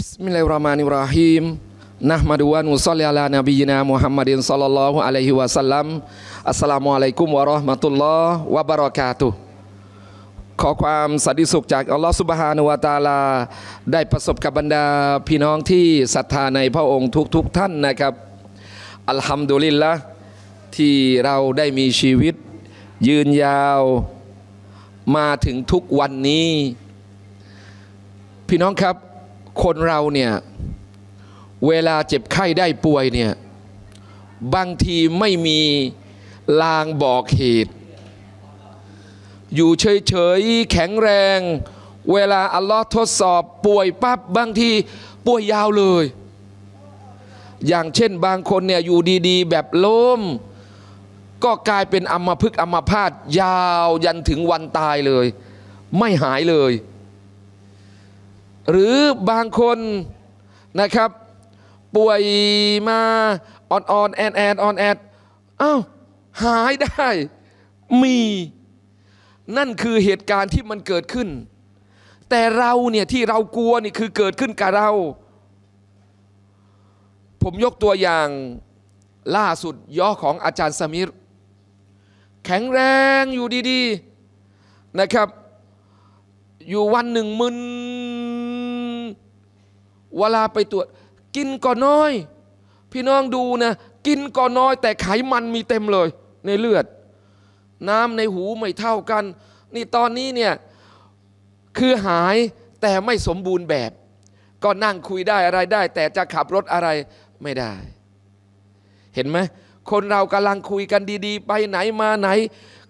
บิสมิลลาฮิรเราะห์มานิรเราะฮีมนะมะดุวะนุศ็อลลิอะลานะบีนามุฮัมมัดศ็อลลัลลอฮุอะลัยฮิวะซัลลัมอัสสลามุอะลัยกุมวะเราะห์มะตุลลอฮ์วะบะเราะกาตุขอความสันติสุขจากอัลลอฮ์ซุบฮานะฮูวะตะอาลา ได้ประสบกับบรรดา พี่น้องที่ศรัทธาในพระองค์ทุกๆทท่านนะครับอัลฮัมดุลิลละห์ที่เราได้มีชีวิต ยืนยาว มาถึงทุกวันนี้ พี่น้องครับคนเราเนี่ยเวลาเจ็บไข้ได้ป่วยเนี่ยบางทีไม่มีลางบอกเหตุ อยู่เฉยๆ แข็งแรง เวลาอัลลอฮ์ทดสอบป่วยปั๊บบางทีป่วยยาวเลย อย่างเช่นบางคนเนี่ยอยู่ดีๆ แบบล้มก็กลายเป็นอัมพฤกษ์อัมพาตยาวยันถึงวันตายเลย ไม่หายเลยหรือบางคนนะครับป่วยมา อ่อนอ่อนแอนแอนอ่อน แอดอ้าวหายได้ มี นั่นคือเหตุการณ์ที่มันเกิดขึ้น แต่เราเนี่ย ที่เรากลัวนี่คือเกิดขึ้นกับเรา ผมยกตัวอย่างล่าสุดย่อของอาจารย์สมิรแข็งแรงอยู่ดีๆนะครับอยู่วันหนึ่งมึนเวลาไปตรวจ กินก็น้อย พี่น้องดูนะกินก็น้อยแต่ไขมันมีเต็มเลย ในเลือด น้ำในหูไม่เท่ากัน นี่ตอนนี้เนี่ย คือหายแต่ไม่สมบูรณ์แบบ ก็นั่งคุยได้อะไรได้ แต่จะขับรถอะไรไม่ได้ เห็นไหม คนเรากำลังคุยกันดีๆไปไหนมาไหน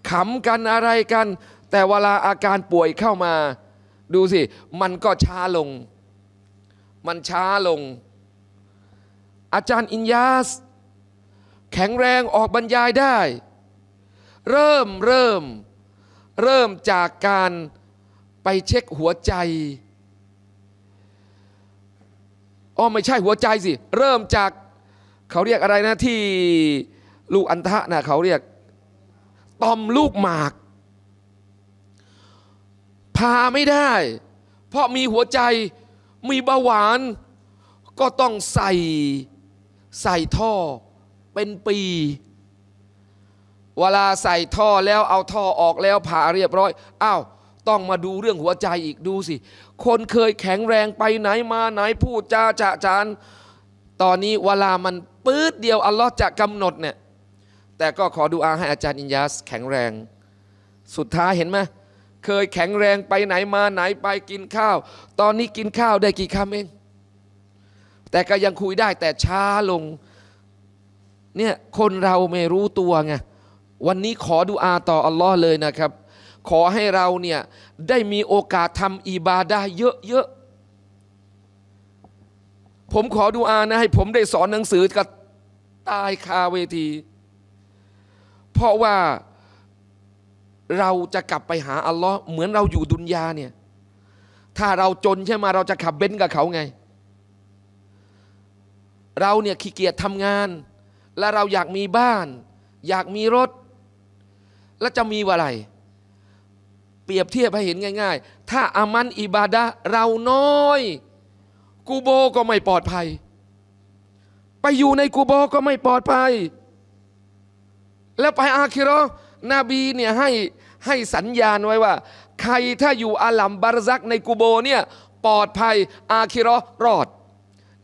ขำกันอะไรกัน แต่เวลาอาการป่วยเข้ามาดูสิ มันก็ช้าลง มันช้าลง อาจารย์อินยาส แข็งแรงออกบรรยายได้ เริ่มเริ่ม เริ่มจากการไปเช็คหัวใจ อ๋อไม่ใช่หัวใจสิ เริ่มจากเขาเรียกอะไรนะ ที่ลูกอันทะนะเขาเรียกตอมลูกหมากพาไม่ได้ เพราะมีหัวใจมีเบาหวาน ก็ต้องใส่ใส่ท่อเป็นปี เวลาใส่ท่อแล้วเอาท่อออกแล้วผ่าเรียบร้อยอ้าวต้องมาดูเรื่องหัวใจอีกดูสิ คนเคยแข็งแรงไปไหนมาไหนพูดจาจะจานตอนนี้เวลามันปื๊ดเดียวอัลลอฮ์จะกำหนดเนี่ยแต่ก็ขอดูอาให้อาจารย์อินยัสแข็งแรง สุดท้าย เห็นไหมเคยแข็งแรงไปไหนมาไหนไปกินข้าว ตอนนี้กินข้าวได้กี่คำเองแต่ก็ยังคุยได้แต่ช้าลง เนี่ย คนเราไม่รู้ตัวไงวันนี้ขอดูอาต่ออัลลอฮ์เลยนะครับ ขอให้เราเนี่ย ได้มีโอกาสทำอิบาดาเยอะๆผมขอดูอานะให้ผมได้สอนหนังสือกับตายคาเวที เพราะว่าเราจะกลับไปหาอัลลอฮ์เหมือนเราอยู่ดุนยาเนี่ย ถ้าเราจนใช่ไหมเราจะขับเบนซ์กับเขาไง เราเนี่ยขี้เกียจทำงาน และเราอยากมีบ้าน อยากมีรถ แล้วจะมีอะไรเปรียบเทียบให้เห็นง่ายๆ ถ้าอามันอิบาดะเราน้อย กูโบก็ไม่ปลอดภัย ไปอยู่ในกูโบก็ไม่ปลอดภัย แล้วไปอาคิรอนบีเนี่ยให้ให้สัญญาณไว้ว่า ใครถ้าอยู่อาลัมบารซักในกูโบเนี่ยปลอดภัยอาคิรอรอด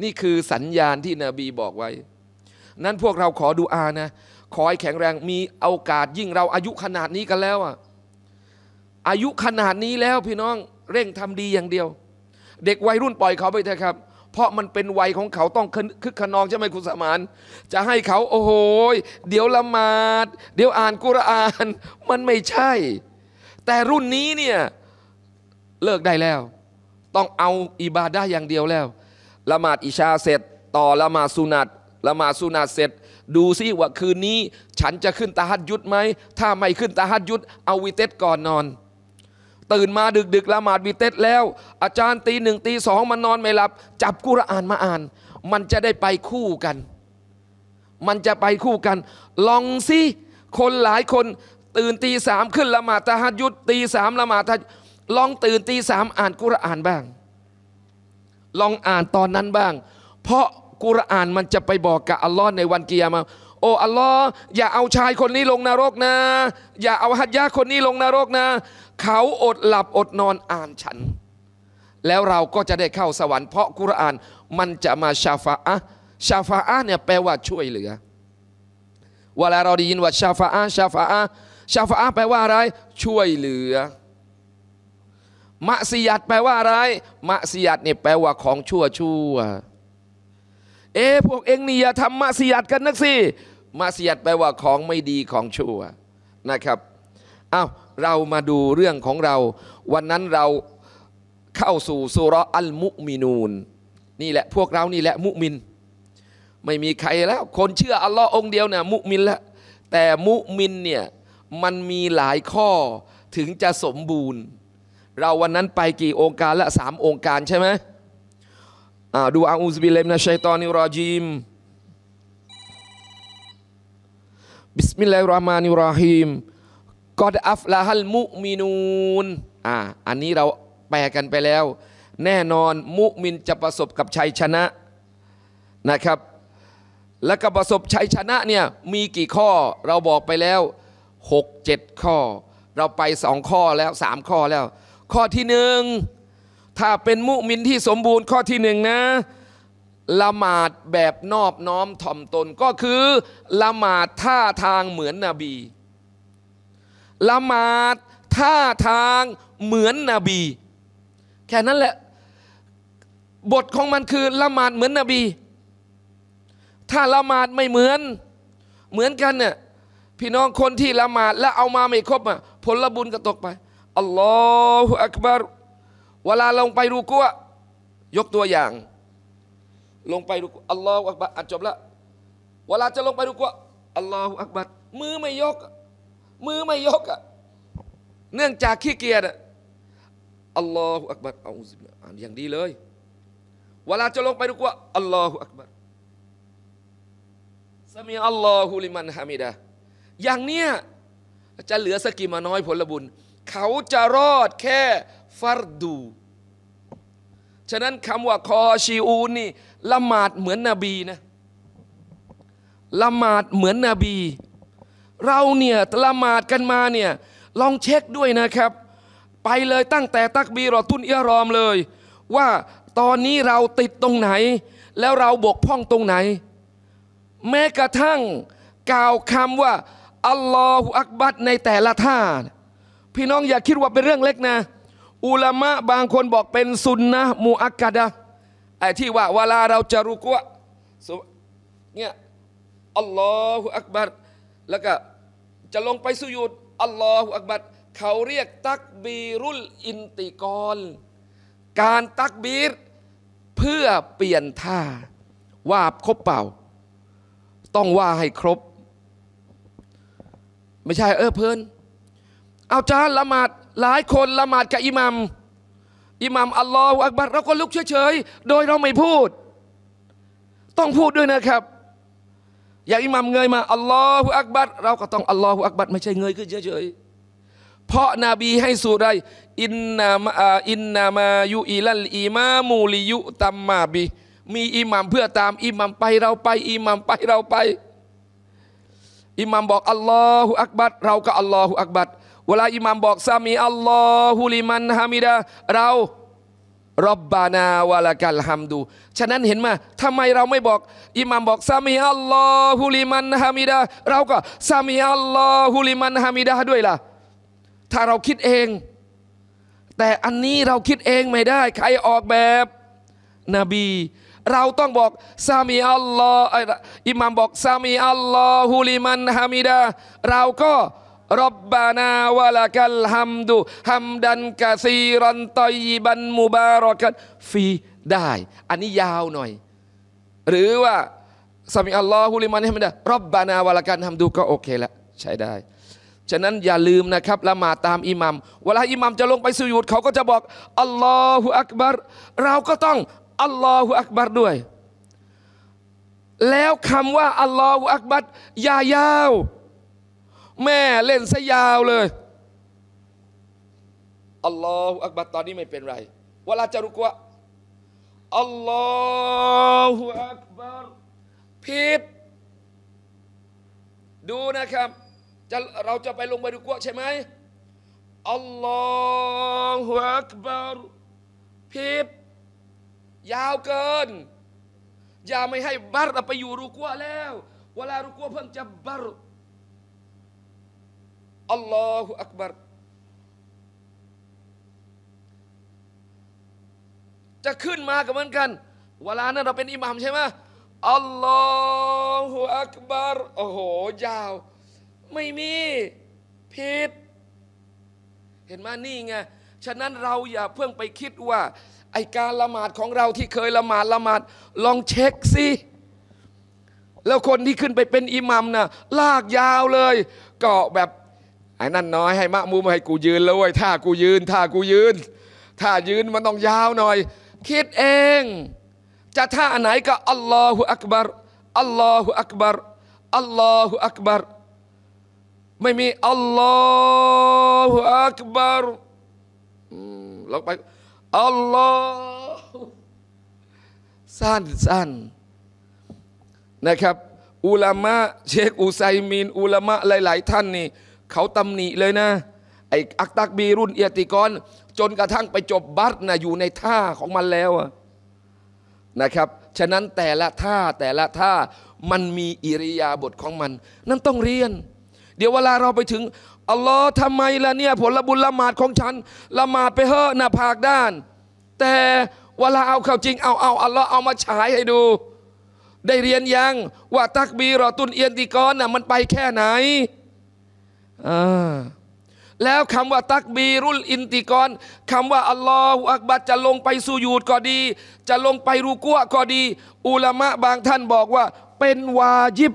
นี่คือสัญญาณที่นบีบอกไว้ นั้นพวกเราขอดูอานะ ขอให้แข็งแรงมีโอกาสยิ่งเราอายุขนาดนี้กันแล้วอะอายุขนาดนี้แล้วพี่น้องเร่งทำดีอย่างเดียว เด็กวัยรุ่นปล่อยเขาไปเถอะครับเพราะมันเป็นวัยของเขาต้องคึกขนองใช่ไหมคุณสมาน จะให้เขาโอ้โหเดี๋ยวละหมาดเดี๋ยวอ่านกุรอาน มันไม่ใช่ แต่รุ่นนี้เนี่ย เลิกได้แล้ว ต้องเอาอิบาดะอย่างเดียวแล้วละหมาดอิชาเสร็จ ต่อละหมาดสุนัตละหมาดสุนัตเสร็จ ดูซิว่าคืนนี้ ฉันจะขึ้นตาฮัดยุดไหมถ้าไม่ขึ้นตาฮัดยุดเอาวิเตสก่อนนอนตื่นมาดึกดึกละหมาดวีเต็ดแล้ว อาจารย์ตีหนึ่งตีสองมันนอนไม่หลับ จับกุรอานมาอ่าน มันจะได้ไปคู่กัน มันจะไปคู่กัน ลองสิ คนหลายคน ตื่นตีสามขึ้นละหมาดตะฮัดยุดตีสามละหมาดตลองตื่นตีสามอ่านกุรอานบ้าง ลองอ่านตอนนั้นบ้าง เพราะกุรอานมันจะไปบอกกับอัลลอฮ์ในวันเกียร์มาโอ้อัลลอฮ์อย่าเอาชายคนนี้ลงนรกนะอย่าเอาฮัดยะคนนี้ลงนรกนะเขาอดหลับอดนอนอ่านฉัน แล้วเราก็จะได้เข้าสวรรค์เพราะกุรานมันจะมาชาฟาอะชาฟาอะเนี่ยแปลว่าช่วยเหลือเวลาเราได้ยินว่า ชาฟาอะชาฟาอะชาฟาอะแปลว่าอะไร ช่วยเหลือมะซียัดแปลว่าอะไรมะซียัดเนี่ยแปลว่าของชั่วชั่วเอ๊พวกเองนี่อย่าทำมะซียัดกันนักสิมะซียัดแปลว่าของไม่ดีของชั่วนะครับอ้าวเรามาดูเรื่องของเรา วันนั้นเราเข้าสู่สุรอัลมุมินูนนี่แหละพวกเรานี่แหละมุมิน ไม่มีใครแล้วคนเชื่ออัลลอฮ์องเดียวนี่ะมุมินแล้วแต่มุมินเนี่ยมันมีหลายข้อถึงจะสมบูรณ์ เราวันนั้นไปกี่องค์การละสามองค์การใช่ไหมดูอาอุซบิเลมนะชัยตอนิรอจิมบิสมิลลาฮิรราะห์มานิรราะฮีมกอดอัฟลาฮัลมุมินูน อ่า อันนี้เราแปลกันไปแล้ว แน่นอนมุมินจะประสบกับชัยชนะนะครับ และก็ประสบชัยชนะเนี่ยมีกี่ข้อเราบอกไปแล้ว 6 7ข้อ เราไปสองข้อแล้วสามข้อแล้ว ข้อที่หนึ่งถ้าเป็นมุมินที่สมบูรณ์ข้อที่หนึ่งนะละหมาดแบบนอบน้อมถ่อมตนก็คือละหมาดท่าทางเหมือนนบีละหมาดท่าทางเหมือนนบีแค่นั้นแหละบทของมันคือละหมาดเหมือนนบี ถ้าละหมาดไม่เหมือน เหมือนกันเนี่ยพี่น้องคนที่ละหมาดแล้วเอามาไม่ครบอ่ะผลบุญก็ตกไปอัลลอฮฺอักบารเวลาลงไปรูกัว ยกตัวอย่าง ลงไปรูกัวอัลลอฮฺอักบารอัดจบละเวลาจะลงไปรูกัวอัลลอฮฺอักบารมือไม่ยกมือไม่ยกอะเนื่องจากขี้เกียจอะอัลลอฮฺอักบัรเอาสิบอฮฺอย่างดีเลย เวลาจะลงไปดูว่าอัลลอฮฺอักบัรสมีอัลลอฮฺลิมัน ฮามิดะอย่างเนี้ยจะเหลือสกิมาน้อยผลบุญ เขาจะรอดแค่ฟัรดู ฉะนั้นคำว่าคอชีอูนนี่ ละหมาดเหมือนนบีนะ ละหมาดเหมือนนบีเราเนี่ยละหมาดกันมาเนี่ย ลองเช็คด้วยนะครับ ไปเลยตั้งแต่ตักบีรอตุนเอียรอมเลย ว่าตอนนี้เราติดตรงไหน แล้วเราบกพร่องตรงไหน แม้กระทั่งกล่าวคำว่าอัลลอฮฺอักบัดในแต่ละท่า พี่น้องอย่าคิดว่าเป็นเรื่องเล็กนะอุลามะบางคนบอกเป็นสุนนะมูอักกะดะไอ้ที่ว่าเวลาเราจะรู้กวเนี่ยอัลลอฮฺอักบัดแล้วก็จะลงไปสุยุดอัลลอฮฺอักบัดเขาเรียกตักบีรุลอินติกร การตักบีรเพื่อเปลี่ยนท่าว่าครบเปล่า ต้องว่าให้ครบ ไม่ใช่เออเพิ่นเอาจาละหมาดหลายคนละหมาดกับอิหมัมอิหมัมอัลลอฮฺอักบัดเราก็ลุกเฉยๆโดยเราไม่พูด ต้องพูดด้วยนะครับอยากอิหมัมเงยมาอัลลอฮฺอักบัดเราก็ต้องอัลลอฮฺอักบัดไม่ใช่เงยขึ้นเฉยๆเพราะนบีให้สูตรใดอินนามาอินนามายุอิลัลอิมามูลิยุตัมมาบีมีอิหมัมเพื่อตามอิหมัมไปเราไปอิหมัมไปเราไปอิหมัมบอกอัลลอฮฺอักบัดเราก็อัลลอฮฺอักบัดเวลาอิหมัมบอกซามีอัลลอฮุลิมันฮามิดะเรารบบานาวะลากัลฮัมดูฉะนั้นเห็นมาทำไมเราไม่บอก อิหมัมบอกซามีอัลลอฮุลิมันฮามิดาเราก็ซามีอัลลอฮุลิมันฮามิดาด้วยล่ะ ถ้าเราคิดเอง แต่อันนี้เราคิดเองไม่ได้ ใครออกแบบ นบี เราต้องบอกซามีอัลลอฮ์อิหมัมบอกซามีอัลลอฮุลิมันฮามิดาเราก็รับบานาวะลักัลฮัมดุฮัมดันกะซีรันตอยบันมุบารอกันฟีได้ อันนี้ยาวหน่อย หรือว่าสมิอัลลอฮุลิมานให้มได้รับบานาวะลักันฮัมดุก็โอเคละใช้ได้ ฉะนั้นอย่าลืมนะครับ ละหมาดตามอิหมัมเวลาอิหมัมจะลงไปสุยุดเขาก็จะบอก อัลลอฮฺอักบารเราก็ต้องอัลลอฮฺอักบารด้วยแล้วคำว่าอัลลอฮฺอักบัรยายาวแม่เล่นซะยาวเลย อัลลอฮฺอักบัรตอนนี้ไม่เป็นไร เวลาจะรู้ว่าอัลลอฮฺอักบัรผิดดูนะครับจะเราจะไปลงไปดูก่าใช่ไหมอัลลอฮฺอักบัรผิดยาวเกิน อย่าไม่ให้บัตรไปอยู่รูก่าแล้ว เวลารูก่าเพิ่งจะบัตรอัลลอฮฺอักบัรจะขึ้นมากับเหมือนกัน เวลานั้นเราเป็นอิหมัมใช่ไหมอัลลอฮฺอักบัรโอ้โหยาว ไม่มีผิดเห็นไหมนี่ไง ฉะนั้นเราอย่าเพิ่งไปคิดว่า ไอการละหมาดของเราที่เคยละหมาดละหมาดลองเช็คสิแล้วคนที่ขึ้นไปเป็นอิหมัมน่ะ ลากยาวเลยก็แบบอ้นั่นน้อยให้มะมุมให้กูยืนเลยถ้ากูยืน ถ้า กูยืน ถ้ายืนมันต้องยาวหน่อย คิดเอง จะท่าไหนก็อัลลอฮฺอักบารอัลลอฮฺอักบารอัลลอฮฺอักบารไม่มีอัลลอฮฺอักบารลองไปอัลลอฮฺสั้นสั้น นะครับอุลามะเชคอุไซมีนอุลามะหลายๆท่านนี่เขาตำหนิเลยนะไอ้อักตักบีรุ่นเอียติกอนจนกระทั่งไปจบบัตนะอยู่ในท่าของมันแล้วนะครับ ฉะนั้นแต่ละท่าแต่ละท่ามันมีอิริยาบถของมันนั่นต้องเรียน เดี๋ยวเวลาเราไปถึงอัลลอฮ์ทำไมล่ะเนี่ย ผลบุญละหมาดของฉันละหมาดไปเฮอะหน้าผากด้าน แต่เวลาเอาเข้าจริงเอาเอาอัลลอฮ์เอามาฉายให้ดู ได้เรียนยัง ว่าตักบีรอตุนเอียนติกอนน่ะมันไปแค่ไหนอแล้วคำว่าตักบีรุลอินติกรคำว่าอัลลอฮฺอักบัดจะลงไปสู่ยูดก็ดี จะลงไปรูกัวก็ดีอุลามะบางท่านบอกว่า เป็นวาญิบ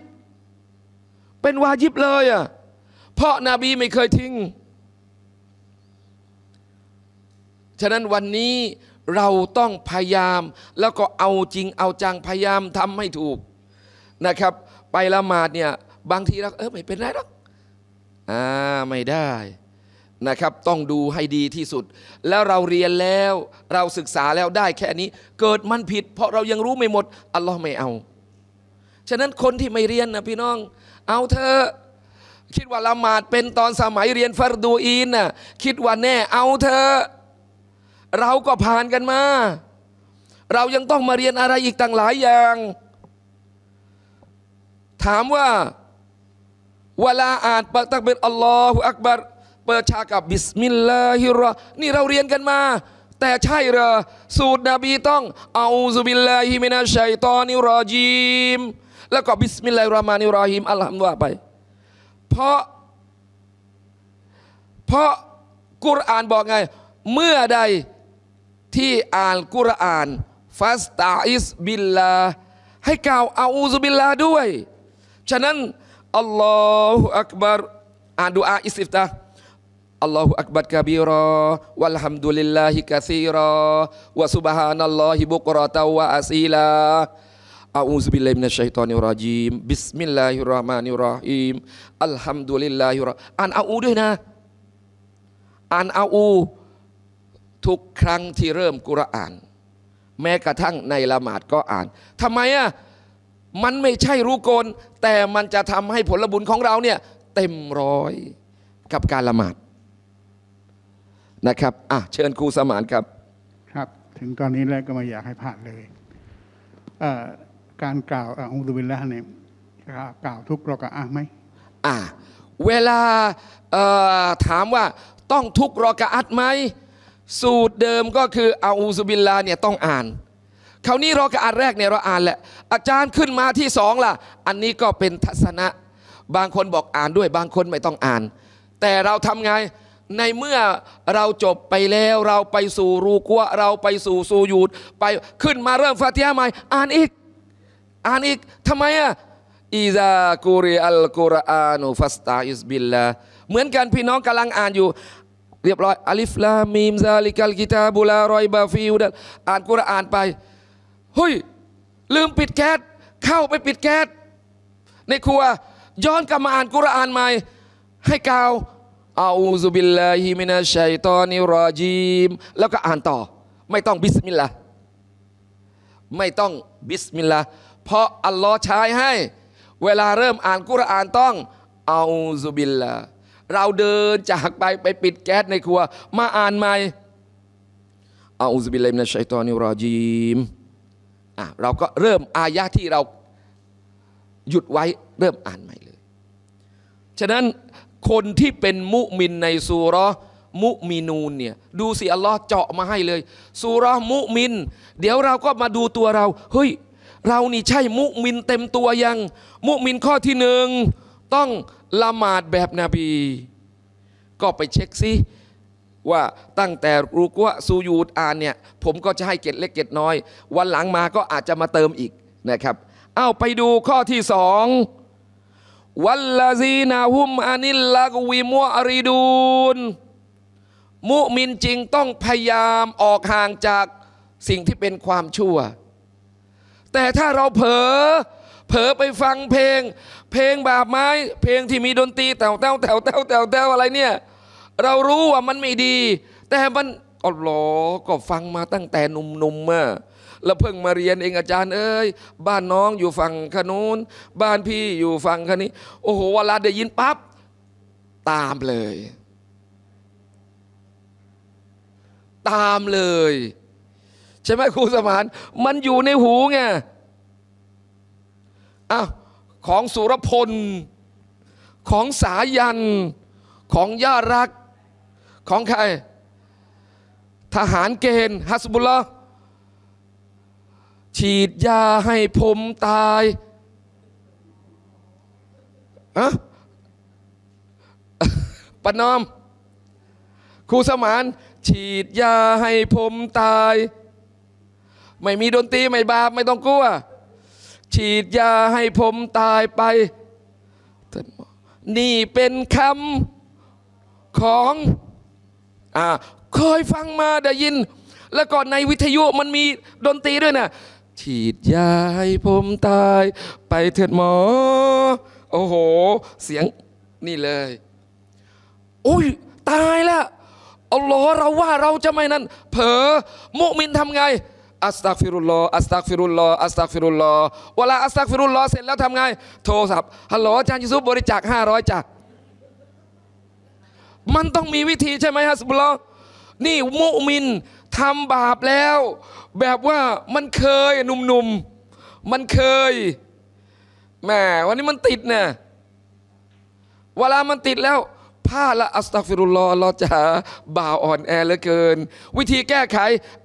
เป็นวาญิบเลยอ่ะเพราะนาบีไม่เคยทิ้ง ฉะนั้นวันนี้เราต้องพยายาม แล้วก็เอาจริงเอาจัง พยายามทำให้ถูกนะครับ ไปละหมาดเนี่ยบางทีเราเออไม่เป็นไรหรอกอ่าไม่ได้นะครับ ต้องดูให้ดีที่สุด แล้วเราเรียนแล้วเราศึกษาแล้วได้แค่นี้เกิดมันผิด เพราะเรายังรู้ไม่หมด อัลลอฮ์ไม่เอา ฉะนั้นคนที่ไม่เรียนนะพี่น้อง เอาเธอ คิดว่าละหมาดเป็นตอนสมัยเรียนฟารดูอินน่ะคิดว่าแน่ เอาเธอเราก็ผ่านกันมา เรายังต้องมาเรียนอะไรอีกต่างหลายอย่าง ถามว่าเวลาอ่านเปิดตักเป็นอัลลอฮฺอักบารเปิดฉากกับบิสมิลลาฮิรรานี่เราเรียนกันมา แต่ใช่เหรอสูตรนบีต้องอาอูซุบิลลาฮิมินาชัยตอนิรอจีมแล้วก็บิสมิลลาฮิรรามานิรอฮิมอัลฮัมดุลาไป เพราะ เพราะกุรอานบอกไง เมื่อใดที่อ่านกุรอานฟาสตาอิสบิลลาให้กล่าวอาอูซุบิลลาด้วยฉะนั้น Allahu Akbar ah, doa istiftah Allahu Akbar kabira walhamdulillahi katsira wa subhanallahi bukrata wa asila A'udzu billahi minasyaitonir rajim Bismillahirrahmanirrahim Alhamdulillahi an a'udhu na an a'u ทุกครั้งที่เริ่มกุรอานแม้กระทั่งในละหมาดก็อ่านทำไมอะ่ะมันไม่ใช่รู้โกนแต่มันจะทำให้ผลบุญของเราเนี่ยเต็มร้อยกับการละหมาดนะครับอ่ะเชิญครูสมานครับครับ ถึงตอนนี้แล้วก็ไม่อยากให้ผ่านเลยเการกล่าวองค์ดุบิลละเนี่ยกล่าวทุกรอกะอะไหมอ่ะเวลาถามว่าต้องทุกรอกะอัดไหมสูตรเดิมก็คืออาอูซุบิลลาเนี่ยต้องอ่านคราวนี้เราก็อ่านแรกเนี่ยเราอ่านแหละอาจารย์ขึ้นมาที่สองล่ะ อันนี้ก็เป็นทัศนะ บางคนบอกอ่านด้วยบางคนไม่ต้องอ่าน แต่เราทำไงในเมื่อเราจบไปแล้ว เราไปสู่รูกัว เราไปสู่สูยูด ไปขึ้นมาเริ่มฟาติยาใหม่อ่านอีกอ่านอีกทำไมอ่ะอิซากุริอัลกุรอานุฟัสตาอิสบิลลาเหมือนกันพี่น้องกำลังอ่านอยู่ เรียบร้อยอัลิฟลามีมซาลิกัลกิตาบุลารอยบาฟิวดอ่านกุรอานไปเฮ้ยลืมปิดแก๊สเข้าไปปิดแก๊สในครัว ย้อนกลับมาอ่านกุรอานใหม่ให้กล่าวอาอูซุบิลลาฮิมินาชัยตอนิรอจีมแล้วก็อ่านต่อ ไม่ต้องบิสมิลลาห์ไม่ต้องบิสมิลลาห์เพราะอัลลอฮ์ใช้ให้ เวลาเริ่มอ่านกุรอานต้องอาอูซุบิลลาเราเดินจากไปไปปิดแก๊สในครัว มาอ่านใหม่อาอูซุบิลลาฮิมินาชัยตอนิรอจีมอ่ะเราก็เริ่มอายะที่เราหยุดไว้เริ่มอ่านใหม่เลย ฉะนั้นคนที่เป็นมุมินในสุรมุมินูนเนี่ยดูสิอัลลอฮ์เจาะมาให้เลยสุรมุมิน เดี๋ยวเราก็มาดูตัวเราเฮ้ย เรานี่ใช่มุมินเต็มตัวยัง มุมินข้อที่หนึ่งต้องละหมาดแบบนบีก็ไปเช็คซิว่าตั้งแต่รูกัวซูยูดอ่านเนี่ย ผมก็จะให้เกตเล็กเกตน้อย วันหลังมาก็อาจจะมาเติมอีกนะครับ เอาไปดูข้อที่สองวัลลาซีนาหุมอานิลลากวีมัวอริดูน มุมินจริงต้องพยายามออกห่างจากสิ่งที่เป็นความชั่ว แต่ถ้าเราเผลอเผลอไปฟังเพลง เพลงบาปไม้ เพลงที่มีดนตรีแถวแถวแถวแถวแถวอะไรเนี่ยเรารู้ว่ามันไม่ดี แต่มันอ๋อหรอก็ฟังมาตั้งแต่หนุ่มๆมาแล้วเพิ่งมาเรียนเองอาจารย์เอ้ยบ้านน้องอยู่ฝั่งขนูน บ้านพี่อยู่ฝั่งขนี้โอ้โหเวลาได้ยินปั๊บตามเลย ตามเลย ใช่ไหมครูสมาน มันอยู่ในหูไงอ้าวของสุรพล ของสายัน ของย่ารักของใคร ทหารเกณฑ์ฮัสบุลละฉีดยาให้ผมตายอะปนอมครูสมานฉีดยาให้ผมตาย ไม่มีดนตรีไม่บาปไม่ต้องกลัวฉีดยาให้ผมตายไป นี่เป็นคำของอ่าเคยฟังมาได้ยิน แล้วก่อนในวิทยุมันมีดนตรีด้วยนะฉีดยาให้ผมตาย ไปเถิดหมอ โอ้โห เสียงนี่เลย อุ้ยตายแล้วอัลลอฮ์เราว่าเราจะไม่นั้นเผลอมุมินทำไงอัสตักฟิรุลลออัสตักฟิรุลลออัสตักฟิรุลลอเวลาอัสตักฟิรุลลอเสร็จแล้วทำไงโทรศัพท์ฮัลโหลอาจารย์ยูซุบริจาค500 จากมันต้องมีวิธีใช่ไหมฮะสุบลอ นี่ มุมินทำบาปแล้ว แบบว่ามันเคยหนุ่มๆ มันเคยแหมวันนี้มันติดเนี่ยเวลามันติดแล้วผ้าละอัสตักฟิรุลลอเราจะบ่าวอ่อนแอเหลือเกิน วิธีแก้ไข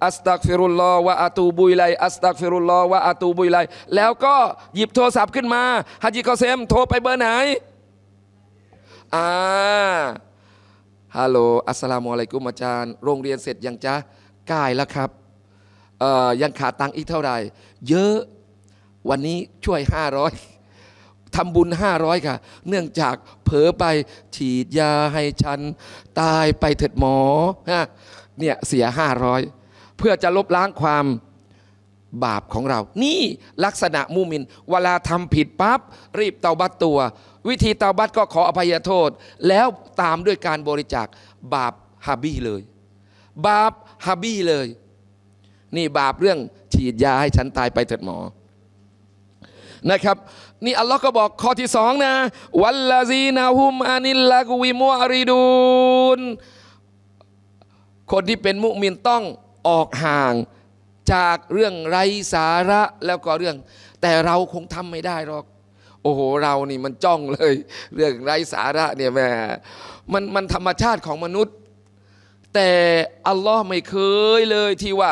อัสตักฟิรุลลอวาอาตูบุยไลอัสตักฟิรุลลอวาอาตูบุยไลแล้วก็หยิบโทรศัพท์ขึ้นมาฮาจิกอเซมโทรไปเบอร์ไหนอ่าฮัลโหลอัสลามุอะลัยกุมอาจารย์ โรงเรียนเสร็จยังจ้ากายแล้วครับ ยังขาดตังค์อีกเท่าไหร่เยอะ วันนี้ช่วย 500ทำบุญ 500 ค่ะ เนื่องจากเผลอไปฉีดยาให้ฉัน ตายไปเถิดหมอ ฮะ เนี่ยเสีย 500 เพื่อจะลบล้างความบาปของเรา นี่ลักษณะมุมินเวลาทำผิดปับ๊บรีบเตาบัตตัววิธีตาบัตก็ขออภัยโทษ แล้วตามด้วยการบริจาค บาปฮาบี้เลย บาปฮาบี้เลย นี่บาปเรื่องฉีดยาให้ฉันตายไปเถิดหมอนะครับนี่อัลลอฮ์ก็บอกข้อที่สองนะ วัลลาซีนาฮุมอานิลลากุวิมัวริดูน คนที่เป็นมุมินต้องออกห่างจากเรื่องไร้สาระแล้วก็เรื่อง แต่เราคงทำไม่ได้หรอกโอ้โห เรานี่มันจ้องเลย เรื่องไร้สาระเนี่ยแม่มันมันธรรมชาติของมนุษย์ แต่อัลลอฮ์ไม่เคยเลยที่ว่า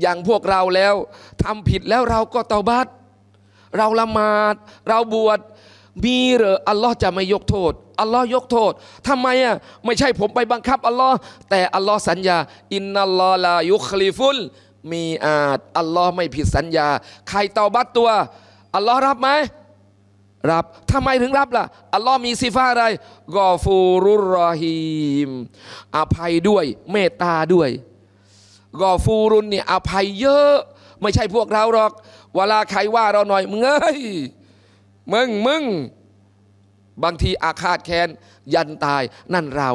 อย่างพวกเราแล้วทำผิดแล้วเราก็เตาบัตเราละหมาดเราบวชมีเหรออัลลอฮ์จะไม่ยกโทษอัลลอฮ์ยกโทษ ทำไมอ่ะ ไม่ใช่ผมไปบังคับอัลลอฮ์แต่อัลลอฮ์สัญญาอินนัลลอฮ์ลายุคลิฟุลมีอาจอัลลอฮ์ไม่ผิดสัญญา ใครเตาบัตตัว อัลลอฮ์รับไหมรับ ทำไมถึงรับล่ะ อัลลอฮ์มีสิฟ้าอะไรกอฟูรุรอฮีม อภัยด้วย เมตตาด้วยกอฟูรุนเนี่ยอภัยเยอะ ไม่ใช่พวกเราหรอก เวลาใครว่าเราหน่อย มึงเอ้ย มึงมึงบางทีอาฆาตแค้น ยันตายนั่นเรา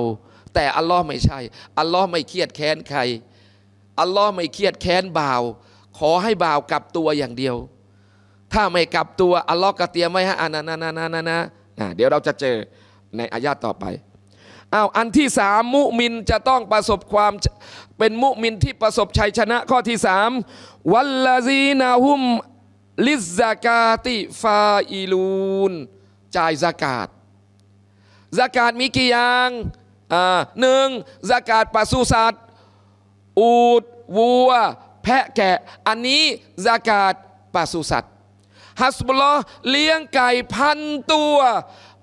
แต่อัลลอฮ์ไม่ใช่ อัลลอฮ์ไม่เครียดแค้นใคร อัลลอฮ์ไม่เครียดแค้นบ่าว ขอให้บ่าวกลับตัวอย่างเดียวถ้าไม่กลับตัวอัลลอฮ์ก็เตรียมไว้ฮะอานานานานานานะเดี๋ยวเราจะเจอในอายาต่อไปอ้าวอันที่สามมุมิน จะต้องประสบความเป็นมุมินที่ประสบชัยชนะข้อที่สามวัลลาซีนาหุมลิซากาติฟาอิลูนจ่ายสากาศสากาศมีกี่อย่างอ่าหนึ่งสากาศปศุสัตว์อูดวัว แพะแกะ อันนี้สากาศปศุสัตวฮัสบุลลอเลี้ยงไก่พันตัว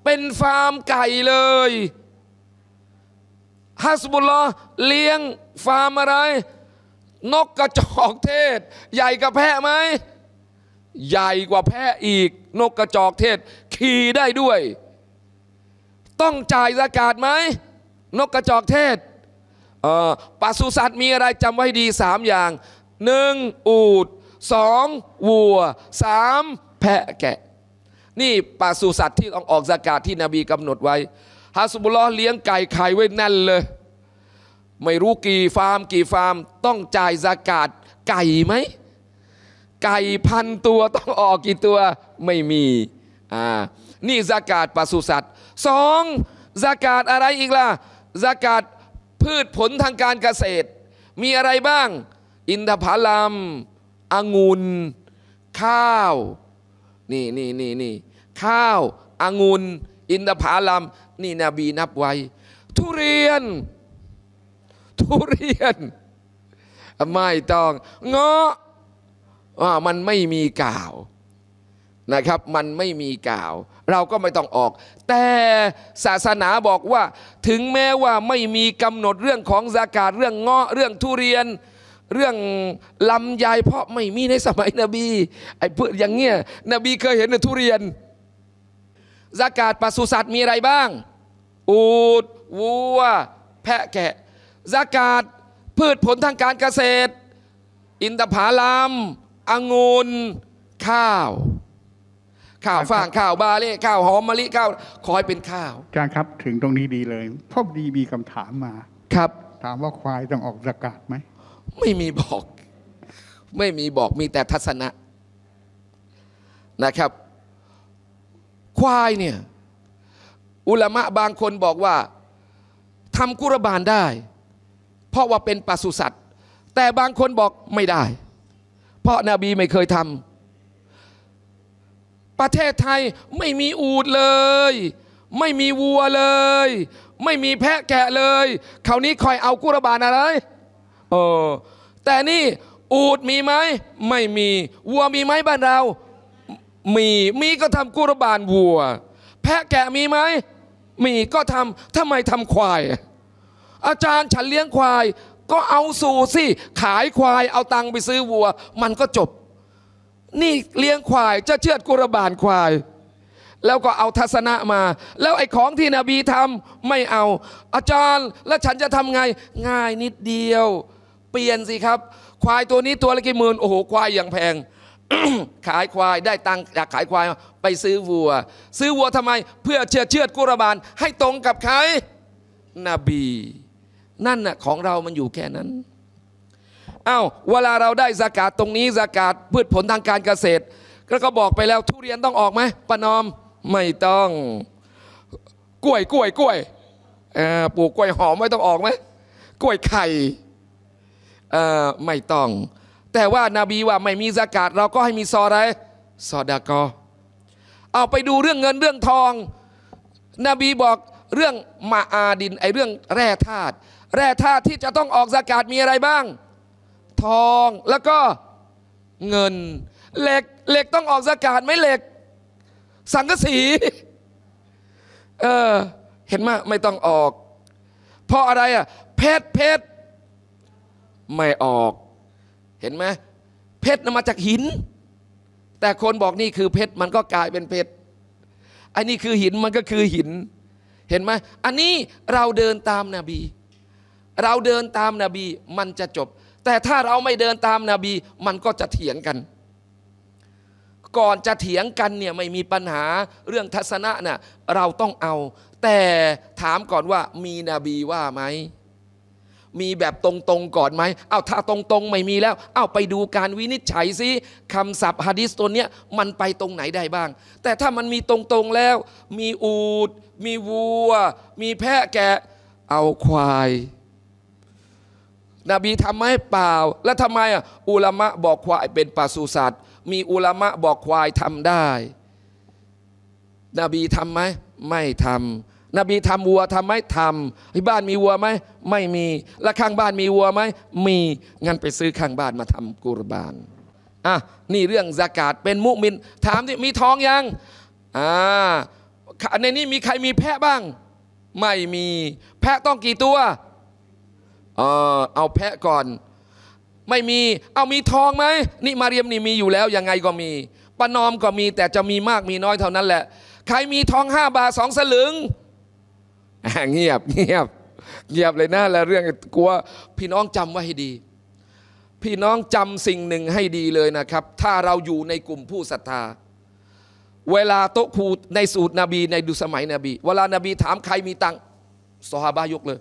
เป็นฟาร์มไก่เลยฮัสบุลลอเลี้ยงฟาร์มอะไร นกกระจอกเทศ ใหญ่กว่าแพะไหมใหญ่กว่าแพะอีก นกกระจอกเทศ ขี่ได้ด้วย ต้องจ่ายอากาศไหมนกกระจอกเทศปศุสัตว์มีอะไรจำไว้ดีสามอย่างหนึ่งอูดสองวัวสามแพะแกะนี่ปาสุสัตว์ที่ต้องออกสากาศที่นบีกำหนดไว้ฮาสุบุลลอเลี้ยงไก่ไข่ไว้แน่นเลย ไม่รู้กี่ฟาร์มกี่ฟาร์มต้องจ่ายสากาศไก่ไหมไก่พันตัวต้องออกกี่ตัวไม่มีอ่านี่สากาศปศุสัตว์สองสากาศอะไรอีกล่ะสากาศพืชผลทางการเกษตร มีอะไรบ้าง อินทผลัมองุ่นข้าวนี่นี่นี่นี่ข้าว องุ่นอินทผลัม นี่นบีนับไว้ ทุเรียน ทุเรียนไม่ต้องเงาะว่ามันไม่มีกล่าวนะครับมันไม่มีกล่าว เราก็ไม่ต้องออก แต่ศาสนาบอกว่า ถึงแม้ว่าไม่มีกำหนดเรื่องของสากาศเรื่องเงาะเรื่องทุเรียนเรื่องลำยายเพราะไม่มีในสมัยนบี ไอ้พืชอย่างเงี้ยนบีเคยเห็นในทุเรียนอากาศปศุสัตว์มีอะไรบ้าง อูดวัว แพะแกะอากาศพืชผลทางการเกษตร อินทผาลัมองุ่นข้าว ข้าวฝางข้าว บาเล่ข้าว หอมมะลิข้าวคอยเป็นข้าวอาจารย์ครับถึงตรงนี้ดีเลยพอดีมีคำถามมาครับ ถามว่าควายต้องออกอากาศไหมไม่มีบอกไม่มีบอกมีแต่ทัศนะนะครับ ควายเนี่ยอุลามะบางคนบอกว่าทำกุรบานได้เพราะว่าเป็นปศุสัตว์ แต่บางคนบอกไม่ได้เพราะนาบีไม่เคยทำประเทศไทยไม่มีอูดเลย ไม่มีวัวเลยไม่มีแพะแกะเลยคราวนี้คอยเอากุรบานอะไรเออแต่นี่อูดมีไหม ไม่มี วัวมีไหมบ้านเรา มี มีก็ทำกุรบานวัว แพะแกะมีไหมมีก็ทำ ทำไมทำควาย อาจารย์ฉันเลี้ยงควาย ก็เอาสู่สิ ขายควาย เอาตังค์ไปซื้อวัว มันก็จบ นี่เลี้ยงควายจะเชือดกุรบานควาย แล้วก็เอาทัศนะมา แล้วไอ้ของที่นบีทำไม่เอา อาจารย์แล้วฉันจะทำไง ง่ายนิดเดียวปลี่ยนสิครับ ควายตัวนี้ตัวละกี่หมื่นโอ้โหควายอย่างแพงขายควายได้ตังค์อยากขายควาย ไปซื้อวัว ซื้อวัวทำไม เพื่อเชื่อเชื่อดกุรบาล ให้ตรงกับใครนบี นั่นน่ะของเรามันอยู่แค่นั้นเอ้าเวลาเราได้สากาศตรงนี้สากาศพืชผลทางการเกษตรแล้วก็บอกไปแล้วทุเรียนต้องออกไหมปนอมไม่ต้อง กล้วย กล้วย กล้วยปลูกกล้วยหอมไม่ต้องออกไหมกล้วยไข่ออไม่ต้อง แต่ว่านาบีว่าไม่มีสากาศเราก็ให้มีซออะไรซอดากอเอาไปดูเรื่องเงินเรื่องทองนบีบอกเรื่องมาอาดินไอเรื่องแร่ธาตุแร่ธาตุที่จะต้องออกสากาศมีอะไรบ้าง ทองแล้วก็เงินเหล็กเหล็กต้องออกสากาศไหมเหล็ก สังกะสีเออเห็นไหมไม่ต้องออก เพราะอะไรอ่ะเพชรเพชรไม่ออกเห็นไหมเพชรนมาจากหิน แต่คนบอกนี่คือเพชรมันก็กลายเป็นเพชรอันนี้คือหินมันก็คือหิน เห็นไหมอันนี้เราเดินตามนาบี เราเดินตามนาบีมันจะจบ แต่ถ้าเราไม่เดินตามนาบีมันก็จะเถียงกัน ก่อนจะเถียงกันเนี่ยไม่มีปัญหาเรื่องทัศนะเนี่ยเราต้องเอา แต่ถามก่อนว่ามีนบีว่าไหมมีแบบตรงๆก่อนไหม เอาถ้าตรงๆ ไม่มีแล้ว เอาไปดูการวินิจฉัยซิคำศัพท์ฮะดิษตัวเนี้ยมันไปตรงไหนได้บ้าง แต่ถ้ามันมีตรงๆแล้ว มีอูดมีวัว มีแพะแกะ เอาควาย นบีทำไหมเปล่า แล้วทำไมอ่ะอุลามะบอกควายเป็นปศุสัตว์ มีอุลามะบอกควายทำได้ นบีทำไหมไม่ทำนบีทำวัวทํำไหมทำที่บ้านมีวัวไหมไม่มีและข้างบ้านมีวัวไหมมี งั้นไปซื้อข้างบ้านมาทำกุรบานอ่ะนี่เรื่องสากาศเป็นมุมินถามที่มีท้องยังอ่าในนี้มีใครมีแพะบ้าง ไม่มี แพะต้องกี่ตัวเออเอาแพะก่อน ไม่มี เอามีทองไหมนี่มาเรียมนี่มีอยู่แล้วยังไงก็มีปนอมก็มี แต่จะมีมากมีน้อยเท่านั้นแหละ ใครมีทองห้าบาทสองสลึงเงียบเงียบเงียบเลยนะและเรื่องกลัว พี่น้องจำไว้ให้ดี พี่น้องจำสิ่งหนึ่งให้ดีเลยนะครับ ถ้าเราอยู่ในกลุ่มผู้ศรัทธา เวลาโต๊ะครูในสูตรนบีในดุสมัยนบี เวลานบีถามใครมีตังสหบายกเลย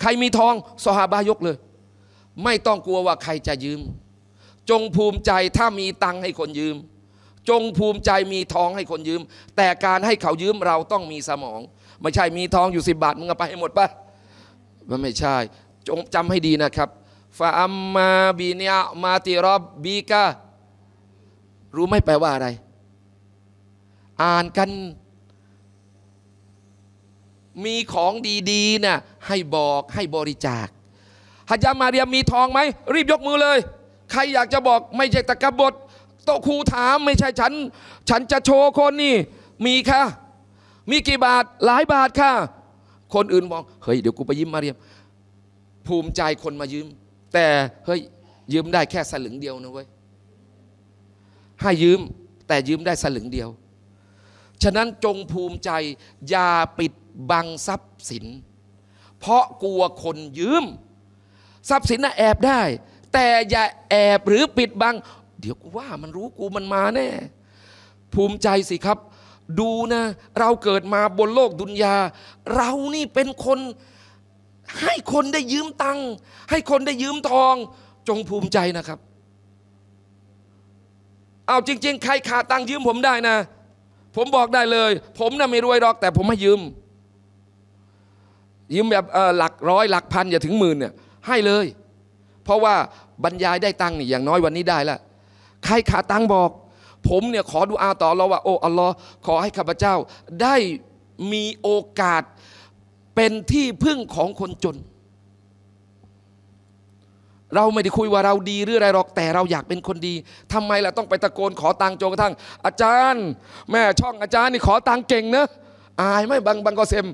ใครมีทองสหบายกเลย ไม่ต้องกลัวว่าใครจะยืม จงภูมิใจถ้ามีตังให้คนยืม จงภูมิใจมีทองให้คนยืม แต่การให้เขายืมเราต้องมีสมองไม่ใช่ มีทองอยู่สิบาทมึงเอาไปให้หมดปะมันไม่ใช่ จงจำให้ดีนะครับฟาอัมมาบีเนียมาติรอบบีการู้ไม่แปลว่าอะไร อ่านกัน มีของดี ๆนะ่ะ ให้บอกให้บริจาคฮัจยามาเรียมมีทองไหม รีบยกมือเลย ใครอยากจะบอกไม่ใช่ตะกบด โตครูถามไม่ใช่ฉัน ฉันจะโชว์คนนี่ มีค่ะมีกี่บาทหลายบาทค่ะ คนอื่นมองเฮ้ยเดี๋ยวกูไปยืมมาเรียมภูมิใจคนมายืม แต่เฮ้ยยืมได้แค่สลึงเดียวนะเว้ยให้ยืม แต่ยืมได้สลึงเดียว ฉะนั้นจงภูมิใจ อย่าปิดบังทรัพย์สิน เพราะกลัวคนยืมทรัพย์สินน่ะแอบได้ แต่อย่าแอบหรือปิดบังเดี๋ยวกูว่ามันรู้กูมันมาแน่ ภูมิใจสิครับดูนะเราเกิดมาบนโลกดุนยาเรานี่เป็นคนให้คนได้ยืมตังค์ให้คนได้ยืมทองจงภูมิใจนะครับ เอาจริงๆ ใครขาดตังค์ยืมผมได้นะ ผมบอกได้เลย ผมน่ะไม่รวยหรอก แต่ผมให้ยืม ยืมแบบหลักร้อยหลักพัน อย่าถึงหมื่นเนี่ยให้เลย เพราะว่าบรรยายได้ตังค์นี่อย่างน้อยวันนี้ได้ละ ใครขาดตังค์บอกผมเนี่ยขอดูอาต่อเราว่าโอ้ อัลลอฮ์ขอให้ข้าพเจ้า ได้มีโอกาสเป็นที่พึ่งของคนจน เราไม่ได้คุยว่าเรา ดีหรืออะไรหรอกแต่เราอยากเป็นคนดี ทำไมล่ะต้องไปตะโกน ขอตังค์จนกระทั่งอาจารย์ แม่ ช่องอาจารย์นี่ขอตังค์เก่งนะอายไมมบางบางกอเซม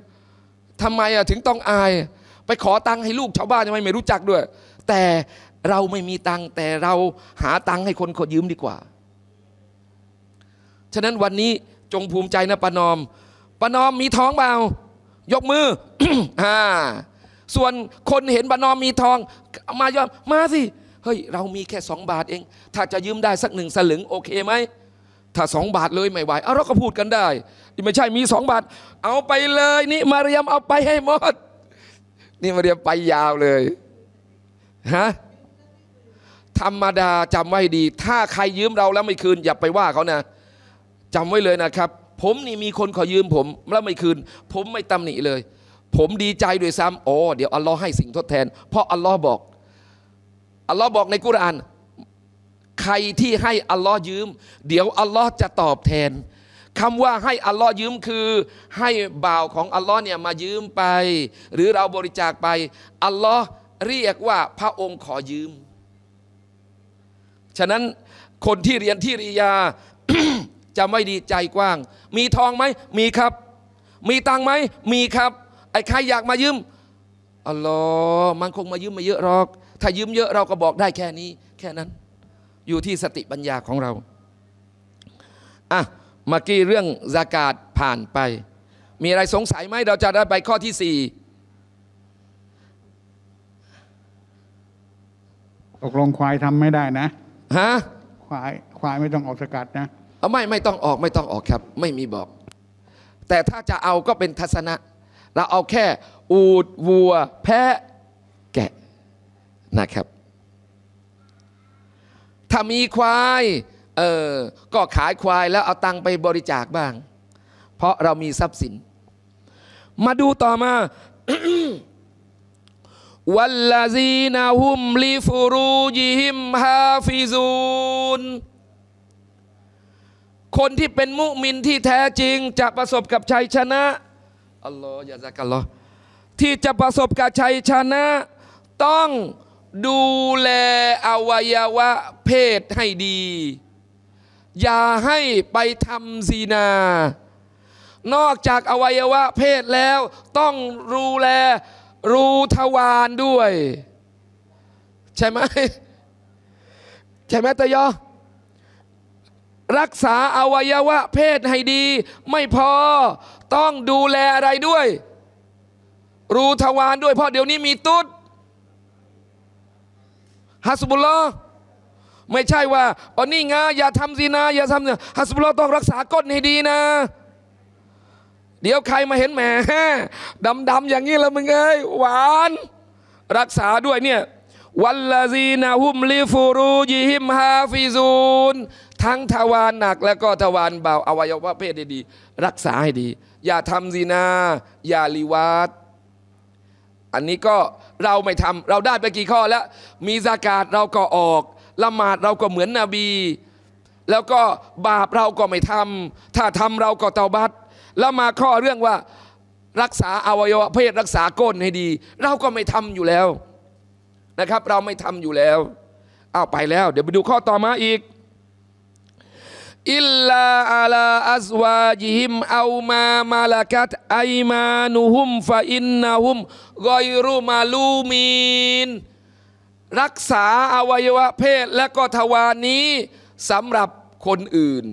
ทำไมอ่ะถึงต้องอาย ไปขอตังค์ให้ลูกชาวบ้านทำไมไม่รู้จักด้วย แต่เราไม่มีตังค์แต่เราหาตังค์ให้คนขอยืมดีกว่าฉะนั้นวันนี้จงภูมิใจนะปานอมปานอมมีท้องเปล่ายกมืออ่าส่วนคนเห็นปานอมมีทอง มายอม มาสิเฮ้ยเรามีแค่สองบาทเอง ถ้าจะยืมได้สักหนึ่งสลึง โอเคไหม ถ้าสองบาทเลยไม่ไหวเอาเราก็พูดกันได้ไม่ใช่มีสองบาท เอาไปเลย นี่มาเรียมเอาไปให้หมดนี่มาเรียมไปยาวเลยฮะธรรมดาจำไว้ดี ถ้าใครยืมเราแล้วไม่คืนอย่าไปว่าเขานะจำไว้เลยนะครับ ผมนี่มีคนขอยืมผม แล้วไม่คืน ผมไม่ตำหนิเลย ผมดีใจด้วยซ้ำโอ้เดี๋ยวอัลลอฮ์ให้สิ่งทดแทนเพราะอัลลอฮ์บอก อัลลอฮ์บอกในกุราน ใครที่ให้อัลลอฮ์ยืม เดี๋ยวอัลลอฮ์จะตอบแทนคำว่าให้อัลลอฮ์ยืมคือให้บ่าวของอัลลอฮ์เนี่ยมายืมไป หรือเราบริจาคไปอัลลอฮ์เรียกว่าพระองค์ขอยืม ฉะนั้นคนที่เรียนที่ริยาจะไม่ดีใจกว้าง มีทองไหม มีครับ มีตังไหม มีครับ ไอ้ใครอยากมายืมอัลลอฮ์มันคงมายืมมาเยอะหรอก ถ้ายืมเยอะเราก็บอกได้แค่นี้ แค่นั้น อยู่ที่สติปัญญาของเรา อ่ะ เมื่อกี้เรื่องสากาศผ่านไป มีอะไรสงสัยไหมเราจะได้ไปข้อที่สี่ตกลงควายทำไม่ได้นะฮะ ควาย ควายไม่ต้องออกสกัดนะเอาไม่ไม่ต้องออกไม่ต้องออกครับ ไม่มีบอก แต่ถ้าจะเอาก็เป็นทัศนะเราเอาแค่ อูดวัว แพะ แกะนะครับ ถ้ามีควายเออก็ขายควายแล้วเอาตังไปบริจาคบ้าง เพราะเรามีทรัพย์สิน มาดูต่อมา วัลลาซีนาฮุมลิฟูรูยิฮิมฮาฟิซูนคนที่เป็นมุมินที่แท้จริงจะประสบกับชัยชนะอัลลอฮฺยาซักัลลอฮฺที่จะประสบกับชัยชนะ ต้องดูแลอวัยวะเพศให้ดี อย่าให้ไปทำซีนา นอกจากอวัยวะเพศแล้ว ต้องรูแลรูทวารด้วย ใช่ไหมใช่ไหมตะยอรักษาอวัยวะเพศให้ดี ไม่พอต้องดูแลอะไรด้วย รูทวารด้วยเพราะ เดี๋ยวนี้มีตุ๊ด ฮัสบุลลอไม่ใช่ว่าอ๋อนี่งาอย่าทำซีนาอย่าทำเนี่ยฮัสบุลลอต้องรักษาก้นให้ดีนะ เดี๋ยวใครมาเห็นแหมดำๆอย่างนี้แล้วมึงเอ้ยหวาน รักษาด้วยเนี่ย วัลลาซีนาฮุมลิฟูรูยิฮิมฮาฟิซูนทั้งทวารหนักและก็ทวารเบาอวัยวะเพศดีรักษาให้ดี อย่าทำซีนาอย่าลิวาต อันนี้ก็เราไม่ทำเราได้ไปกี่ข้อแล้ว มีสากาศเราก็ออก ละหมาดเราก็เหมือนนบี แล้วก็บาปเราก็ไม่ทำถ้าทำเราก็เตาบัตแล้วมาข้อเรื่องว่ารักษาอวัยวะ เพศรักษาก้นให้ดี เราก็ไม่ทำอยู่แล้วนะครับ เราไม่ทำอยู่แล้วเอาไปแล้ว เดี๋ยวไปดูข้อต่อมาอีกอิลลาอัลาอัซวาจิฮิมเอามามาลากัตไอมานุฮุมฟาอินนาฮุมกอยรุมาลูมีนรักษาอวัยวะเพศและก็ทวารนี้สำหรับคนอื่น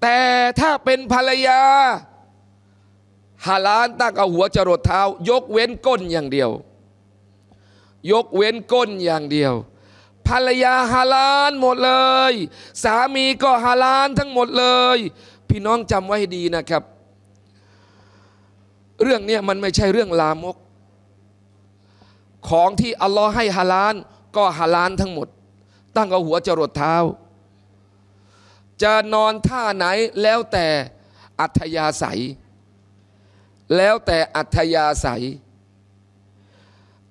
แต่ถ้าเป็นภรรยาฮาลานตั้งเอาหัวจรดเท้า ยกเว้นก้นอย่างเดียว ยกเว้นก้นอย่างเดียวภรรยาฮาลานหมดเลย สามีก็ฮาลานทั้งหมดเลย พี่น้องจำไว้ให้ดีนะครับ เรื่องนี้มันไม่ใช่เรื่องลามก ของที่อัลลอฮ์ให้ฮาลานก็ฮาลานทั้งหมด ตั้งเอาหัวจรดเท้าจะนอนท่าไหนแล้วแต่อัธยาศัย แล้วแต่อัธยาศัย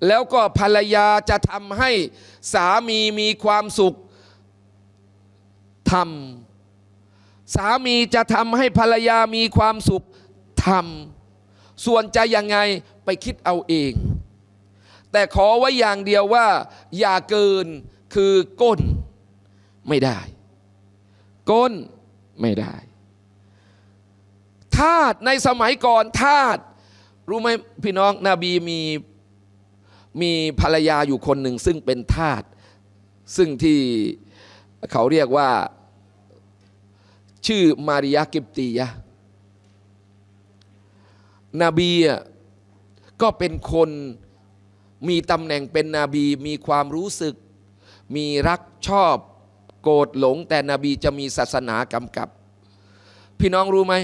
แล้วก็ภรรยาจะทำให้สามีมีความสุขทำสามีจะทำให้ภรรยามีความสุขทำส่วนจะยังไงไปคิดเอาเอง แต่ขอไว้อย่างเดียวว่า อย่าเกินคือก้นไม่ได้ ก้นไม่ได้ ทาตในสมัยก่อน ทาตรู้ไหมพี่น้องนบีมีมีภรรยาอยู่คนหนึ่งซึ่งเป็นทาสซึ่งที่เขาเรียกว่า ชื่อมาริยากิบตียะนาบีก็เป็นคนมีตำแหน่งเป็นนบีมีความรู้สึก มีรักชอบโกรธหลง แต่นบีจะมีศาสนากำกับ พี่น้องรู้ไหม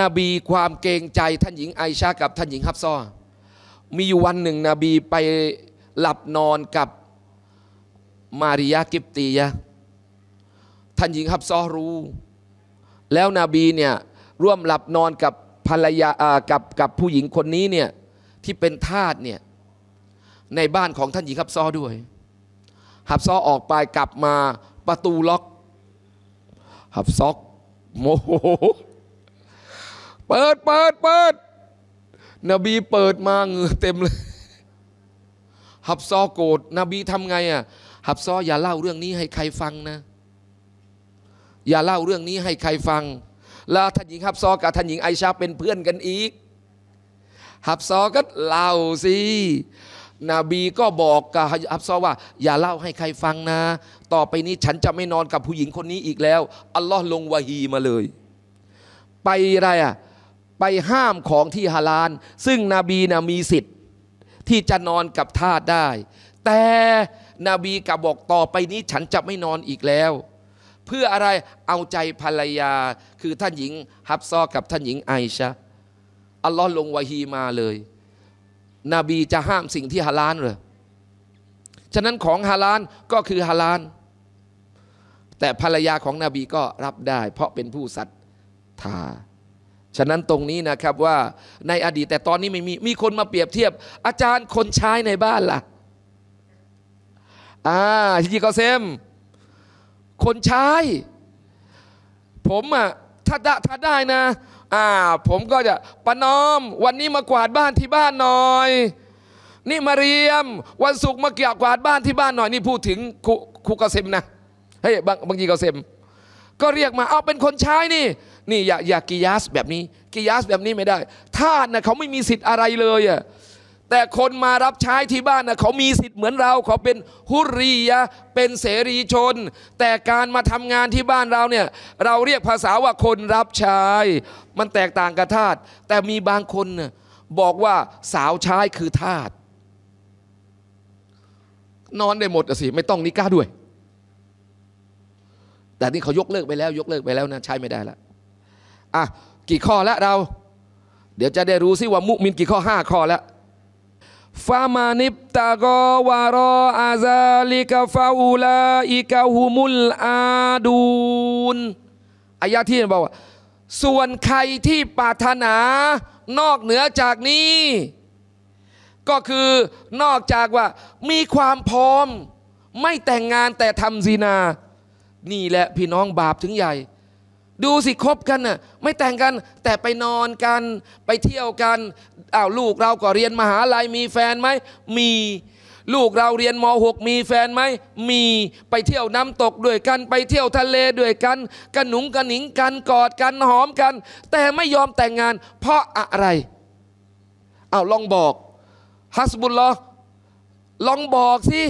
นบีความเกรงใจท่านหญิงไอชากับท่านหญิงฮับซอมีอยู่วันหนึ่งนบีไปหลับนอนกับมาริยากิบตียะท่านหญิงฮับซอรู้ แล้วนบีเนี่ย ร่วมหลับนอนกับภรรยากับกับผู้หญิงคนนี้เนี่ยที่เป็นทาสเนี่ยในบ้านของท่านหญิงฮับซอด้วยฮับซอออกไปกลับมาประตูล็อกฮับซอกโมโหเปิดเปิดเปิดนบีเปิดมาเงือ เต็มเลย หับซอโกรธนบีทำไงอ่ะหับซอ อย่าเล่าเรื่องนี้ให้ใครฟังนะ อย่าเล่าเรื่องนี้ให้ใครฟัง แล้วท่านหญิง หับซอกับท่านหญิงไอชาเป็นเพื่อนกันอีก หับซอก็เล่าสิ นบีก็บอกกับฮับซอว่า อย่าเล่าให้ใครฟังนะ ต่อไปนี้ฉันจะไม่นอนกับผู้หญิงคนนี้อีกแล้ว อัลลอฮ์ลงวะฮีมาเลย ไปอะไรอ่ะไปห้ามของที่ฮาลาน ซึ่งนบีนะมีสิทธิ์ที่จะนอนกับทาสได้ แต่นบีกับบอกต่อไปนี้ฉันจะไม่นอนอีกแล้ว เพื่ออะไรเอาใจภรรยาคือท่านหญิงฮับซอกับท่านหญิงไอชะอัลลอฮ์ลงวะฮีมาเลยนบีจะห้ามสิ่งที่ฮาลานเลยฉะนั้นของฮาลานก็คือฮาลาน แต่ภรรยาของนบีก็รับได้ เพราะเป็นผู้สัตย์ทาฉะนั้นตรงนี้นะครับว่าในอดีตแต่ตอนนี้ไม่มี มีคนมาเปรียบเทียบ อาจารย์คนใช้ในบ้านล่ะอ่าฮิจิกอเซมคนใช้ผมอ่ะถ้าได้ถ้าได้นะ อ่า ผมก็จะปนอมวันนี้มากวาดบ้านที่บ้านหน่อยนี่มาเรียมวันศุกร์มาเกี่ยวกวาดบ้านที่บ้านหน่อยนี่พูดถึงครูกเกษมนะเฮ้ยบางบางทีกเกษมก็เรียกมา เอาเป็นคนใช้นี่นี่อย่าอย่ากิยาสแบบนี้ กิยาสแบบนี้ไม่ได้ ทาสนะเขาไม่มีสิทธิ์อะไรเลยอะแต่คนมารับใช้ที่บ้านนะเขามีสิทธิ์เหมือนเราเขาเป็นฮุรียะเป็นเสรีชน แต่การมาทำงานที่บ้านเราเนี่ยเราเรียกภาษาว่าคนรับใช้ มันแตกต่างกับทาสแต่มีบางคนนะบอกว่าสาวใช้คือทาสนอนได้หมดสิไม่ต้องนิก้าด้วยแต่นี่เขายกเลิกไปแล้ว ยกเลิกไปแล้วนะใช้ไม่ได้ละอ่ะ กี่ข้อแล้วเรา เดี๋ยวจะได้รู้สิว่ามุมินกี่ข้อห้าข้อแล้วฟามานิบตะกอวารออาซาลิกาฟาอูลาอิกาฮุมุลอาดูนอายะที่บอกว่า ส่วนใครที่ปรารถนานอกเหนือจากนี้ ก็คือนอกจากว่า มีความพร้อม ไม่แต่งงานแต่ทำซีนานี่แหละพี่น้องบาปถึงใหญ่ดูสิคบกันน่ะไม่แต่งกัน แต่ไปนอนกัน ไปเที่ยวกันอ้าวลูกเราก็เรียนมหาลัยมีแฟนไหม มี ลูกเราเรียนม .6 มีแฟนไหมมีไปเที่ยวน้ำตกด้วยกัน ไปเที่ยวทะเลด้วยกันกันหนุงกันหนิงกันกอดกัน หอมกัน แต่ไม่ยอมแต่งงาน เพราะอะไร เอาลองบอก ฮัสบุลลอลองบอกสิ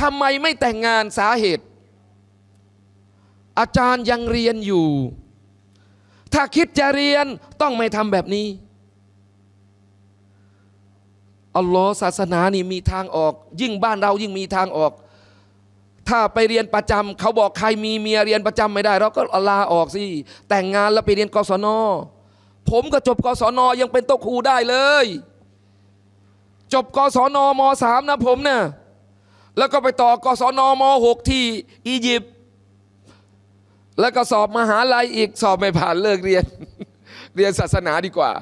ทำไมไม่แต่งงานสาเหตุ อาจารย์ยังเรียนอยู่ถ้าคิดจะเรียนต้องไม่ทำแบบนี้ อัลลอฮ์ศาสนานี่มีทางออก ยิ่งบ้านเรายิ่งมีทางออก ถ้าไปเรียนประจำ เขาบอกใครมีเมียเรียนประจำไม่ได้ เราก็ลาออกสิแต่งงานแล้วไปเรียนกศน ผมก็จบกศนยังเป็นต๊ครูได้เลย จบกศนมสามนะผมเนะ่ยแล้วก็ไปต่อกศนมหกที่อียิปต์แล้วก็สอบมหาลัยอีกสอบไม่ผ่านเลิกเรียน เรียนศาสนาดีกว่า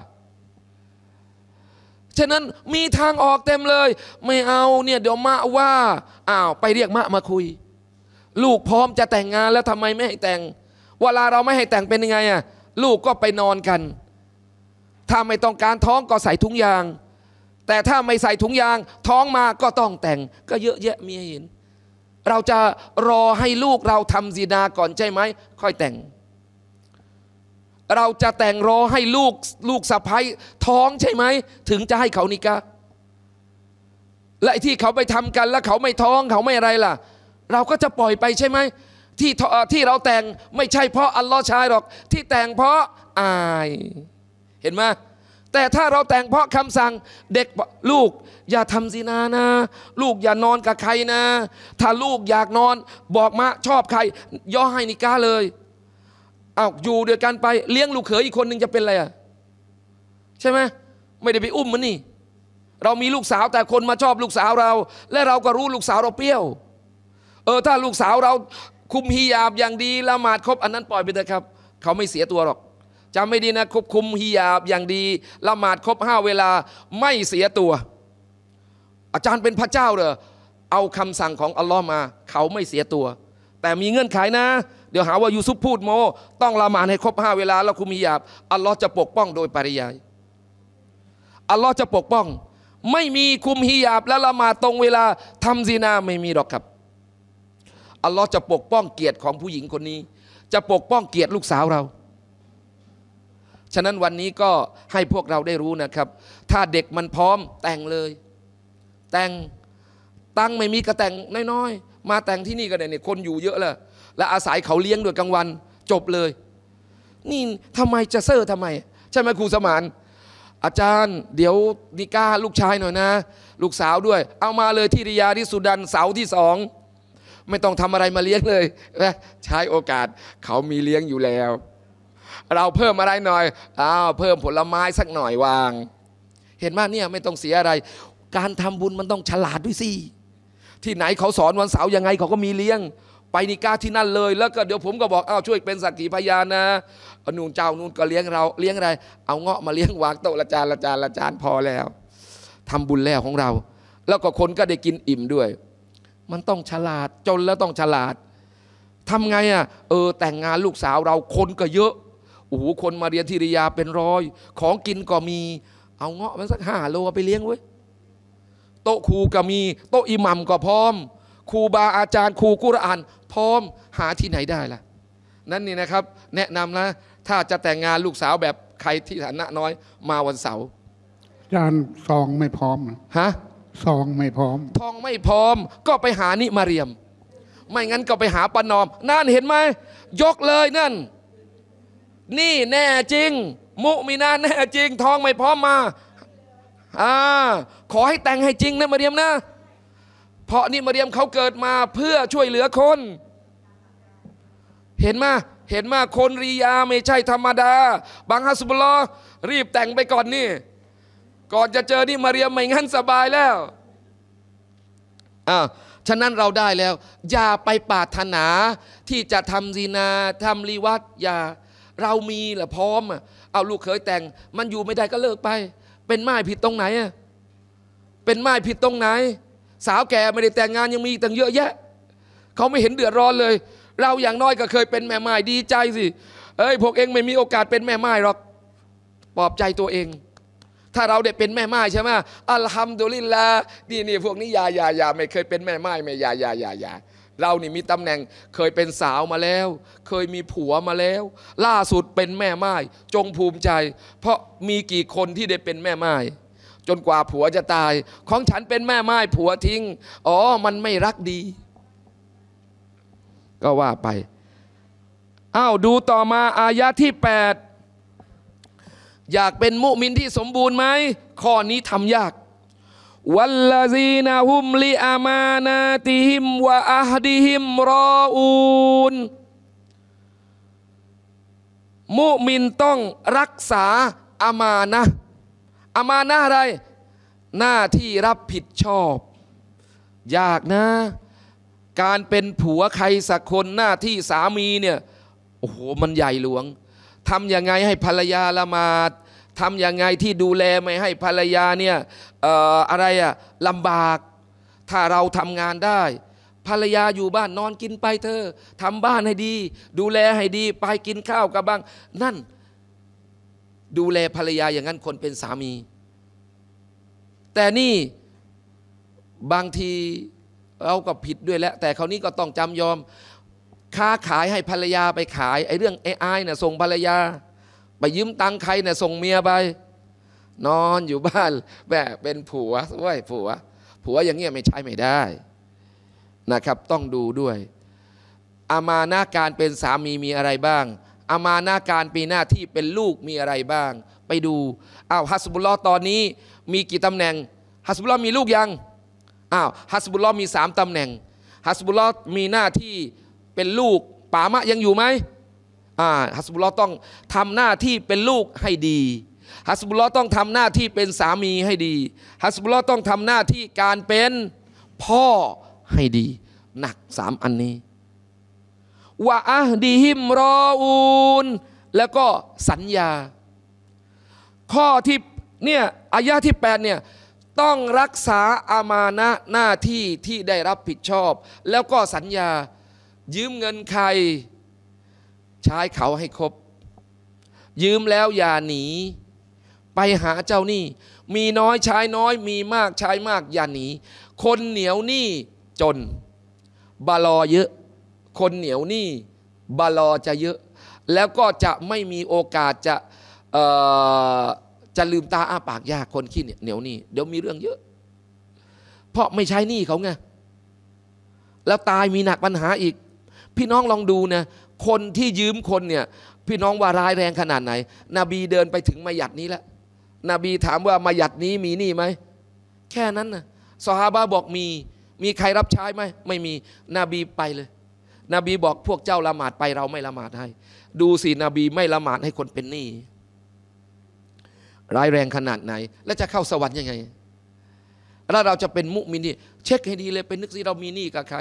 ฉะนั้นมีทางออกเต็มเลย ไม่เอาเนี่ย เดี๋ยวมะว่าอ้าวไปเรียกมะมาคุย ลูกพร้อมจะแต่งงานแล้วทำไมไม่ให้แต่ง เวลาเราไม่ให้แต่งเป็นยังไงอะลูกก็ไปนอนกันถ้าไม่ต้องการท้องก็ใส่ถุงยาง แต่ถ้าไม่ใส่ถุงยาง ท้องมาก็ต้องแต่งก็เยอะแยะมีให้เห็นเราจะรอให้ลูกเราทำซีนาก่อนใช่ไหมค่อยแต่ง เราจะแต่งรอให้ลูกลูกสะพ้ยท้องใช่ไหม ถึงจะให้เขานิกะและที่เขาไปทำกันแล้วเขาไม่ท้องเขาไม่อะไรล่ะ เราก็จะปล่อยไปใช่ไหม ที่ที่เราแต่งไม่ใช่เพราะอัลลอฮ์ชายหรอก ที่แต่งเพราะอาย เห็นไหมแต่ถ้าเราแต่งเพราะคำสั่ง เด็กลูกอย่าทำซินานะ ลูกอย่านอนกับใครนะ ถ้าลูกอยากนอนบอกมาชอบใครย่อให้นิก้าเลยเอาอยู่เดียวกันไปเลี้ยงลูกเขยอีกคนหนึ่งจะเป็นอะไรอ่ะใช่ไหมไม่ได้ไปอุ้มมันนี่ เรามีลูกสาวแต่คนมาชอบลูกสาวเรา และเราก็รู้ลูกสาวเราเปรี้ยวเออถ้าลูกสาวเราคุมฮิยาบอย่างดีละหมาดครบอันนั้นปล่อยไปเถอะครับ เขาไม่เสียตัวหรอกจำไม่ดีนะควบคุมฮิยาบอย่างดี ละหมาดครบห้าเวลาไม่เสียตัว อาจารย์เป็นพระเจ้าเหรอเอาคำสั่งของอัลลอฮ์มา เขาไม่เสียตัว แต่มีเงื่อนไขนะ เดี๋ยวหาว่ายูซุฟพูดโม ต้องละหมาดให้ครบห้าเวลา แล้วคุมฮิยาบอัลลอฮ์จะปกป้องโดยปริยาย อัลลอฮ์จะปกป้องไม่มีคุมฮิยาบ และละหมาดตรงเวลาทำซีนาไม่มีหรอกครับ อัลลอฮ์จะปกป้องเกียรติของผู้หญิงคนนี้ จะปกป้องเกียรติลูกสาวเราฉะนั้นวันนี้ก็ให้พวกเราได้รู้นะครับ ถ้าเด็กมันพร้อม แต่งเลย แต่งตั้งไม่มีกระแต่งน้อยๆมาแต่งที่นี่กันเนี่ยคนอยู่เยอะเลยและอาศัยเขาเลี้ยงด้วยกลางวัน จบเลย นี่ทำไมจะเซอร์ทำไม ใช่ไหมครูสมาน อาจารย์ เดี๋ยวนิก้าลูกชายหน่อยนะ ลูกสาวด้วย เอามาเลยที่ริยาที่สุดันเสาที่สองไม่ต้องทำอะไรมาเลี้ยงเลยใช้โอกาสเขามีเลี้ยงอยู่แล้วเราเพิ่มอะไรหน่อย อ้าว เพิ่มผลไม้สักหน่อยวาง เห็นไหมเนี่ยไม่ต้องเสียอะไร การทำบุญมันต้องฉลาดด้วยสิที่ไหนเขาสอนวันเสาร์ยังไงเขาก็มีเลี้ยง ไปนิก้าที่นั่นเลย แล้ว ก็เดี๋ยวผมก็บอกอ้าวช่วยเป็นสักขีพยานนะนุ่นเจ้านุ่นก็เลี้ยงเราเลี้ยงอะไร เอาเงาะมาเลี้ยงวางโต๊ะละจานละจานละจานพอแล้ว ทำบุญแล้วของเรา แล้วก็คนก็ได้กินอิ่มด้วย มันต้องฉลาดจนแล้วต้องฉลาดทำไงอ่ะ เออแต่งงานลูกสาวเราคนก็เยอะโอ้โห คนมาเรียนที่ริยาเป็นร้อย ของกินก็มี เอาเงาะมาสักห้าโลไปเลี้ยงเว้ย โต๊ะครูก็มี โต๊ะอิหมัมก็พร้อม ครูบาอาจารย์ครูกุรอาน พร้อมหาที่ไหนได้ล่ะ นั่นนี่นะครับ แนะนำนะ ถ้าจะแต่งงานลูกสาวแบบใครที่ฐานะน้อย มาวันเสาร์จานซองไม่พร้อม ฮะ ซองไม่พร้อม ทองไม่พร้อมก็ไปหานิมาเรียม ไม่งั้นก็ไปหาปนอม นั่นเห็นไหม ยกเลยนั่นนี่แน่จริง มุมีนาแน่จริง ทองไม่พร้อมมา อ่า ขอให้แต่งให้จริงนะมาเรียมนะ เพราะนี่มาเรียมเขาเกิดมาเพื่อช่วยเหลือคน เห็นมาเห็นมาคนรียาไม่ใช่ธรรมดาบางฮัสบุลอรีบแต่งไปก่อนนี่ ก่อนจะเจอนี่มาเรียมไม่งั้นสบายแล้ว อ่าฉะนั้นเราได้แล้ว อย่าไปปาถนา ที่จะทำซีนาทำลีวัดอย่าเรามีแหละพร้อมอ่ะเอาลูกเคยแต่งมันอยู่ไม่ได้ก็เลิกไป เป็นไม้ผิดตรงไหนอ่ะเป็นไม้ผิดตรงไหน สาวแก่ไม่ได้แต่งงานยังมีตั้งเยอะแยะ เขาไม่เห็นเดือดร้อนเลย เราอย่างน้อยก็เคยเป็นแม่ไม้ดีใจสิเอ้ยพวกเองไม่มีโอกาสเป็นแม่ไม้หรอกปลอบใจตัวเอง ถ้าเราได้เป็นแม่ไม้ใช่ไหมอัลฮัมดุลิลลานี่นี่พวกนี้ยายายาไม่เคยเป็นแม่ไม้ไม่ยายายายาเรานี่มีตำแหน่งเคยเป็นสาวมาแล้ว เคยมีผัวมาแล้ว ล่าสุดเป็นแม่ไม้จงภูมิใจ เพราะมีกี่คนที่ได้เป็นแม่ไม้จนกว่าผัวจะตาย ของฉันเป็นแม่ไม้ผัวทิ้งอ๋อมันไม่รักดี ก็ว่าไปอ้าวดูต่อมาอายะที่8อยากเป็นมุมินที่สมบูรณ์ไหมข้อนี้ทำยากวัลลาซีนาฮุมลิอามานาติฮิมวะอัฮดิฮิมรออูน มุมินต้องรักษาอามานะอามานะอะไร หน้าที่รับผิดชอบ ยากนะ การเป็นผัวใครสักคนหน้าที่สามีเนี่ย โอ้โหมันใหญ่หลวงทำยังไงให้ภรรยาละมาดทำยังไงที่ดูแลไม่ให้ภรรยาเนี่ยออะไรอะลำบาก ถ้าเราทำงานได้ ภรรยาอยู่บ้านนอนกินไปเธอทำบ้านให้ดีดูแลให้ดีไปกินข้าวกับบ้าง นั่นดูแลภรรยาอย่างนั้นคนเป็นสามี แต่นี่ บางทีเราก็ผิดด้วยแล้วแต่คราวนี้ก็ต้องจำยอม ค้าขายให้ภรรยาไปขายไอ้เรื่องไอ้อ้น่ะส่งภรรยาไปยืมตังใครเนี่ยส่งเมียไปนอนอยู่บ้านแบบเป็นผัวด้วยผัวผัวอย่างเงี้ยไม่ใช้ไม่ได้นะครับ ต้องดูด้วยอามานาการเป็นสามีมีอะไรบ้างอามานาการปีหน้าที่เป็นลูกมีอะไรบ้าง ไปดูอ้าวฮัสบุลลอตอนนี้มีกี่ตำแหน่งฮัสบุลลอมีลูกยังอ้าวฮัสบุลลอมีสามตำแหน่งฮัสบุลลอมีหน้าที่เป็นลูกปามะยังอยู่ไหมฮัสบุลลอฮ์ต้องทำหน้าที่เป็นลูกให้ดี ฮัสบุลลอฮ์ต้องทำหน้าที่เป็นสามีให้ดี ฮัสบุลลอฮ์ต้องทำหน้าที่การเป็นพ่อให้ดี หนักสามอันนี้ว่าอะดีฮิมรออูนแล้วก็สัญญา ข้อที่เนี่ยอายะที่8เนี่ยต้องรักษาอามานะหน้าที่ที่ได้รับผิดชอบ แล้วก็สัญญายืมเงินใครใช้เขาให้ครบ ยืมแล้วอย่าหนี ไปหาเจ้าหนี้มีน้อยใช้น้อยมีมากใช้มากอย่าหนี คนเหนียวหนี้จนบาลอเยอะ คนเหนียวหนี้บาลอจะเยอะ แล้วก็จะไม่มีโอกาสจะจะลืมตาอ้าปากยากคนขี้เหนียวหนี้เดี๋ยวมีเรื่องเยอะ เพราะไม่ใช้หนี้เขาไงแล้วตายมีหนักปัญหาอีก พี่น้องลองดูนะคนที่ยืมคนเนี่ยพี่น้องว่าร้ายแรงขนาดไหนนบีเดินไปถึงมายัดนี้แล้วนบีถามว่ามายัดนี้มีหนี้ไหมแค่นั้นนะสฮาบะบอกมีมีใครรับใช้ไหมไม่มีนบีไปเลยนบีบอกพวกเจ้าละหมาดไปเราไม่ละหมาดให้ ดูสินบีไม่ละหมาดให้คนเป็นหนี้ร้ายแรงขนาดไหน และจะเข้าสวรรค์ยังไงแล้วเราจะเป็นมุมินี่เช็คให้ดีเลยเป็นนึกสิเรามีหนี้กับใคร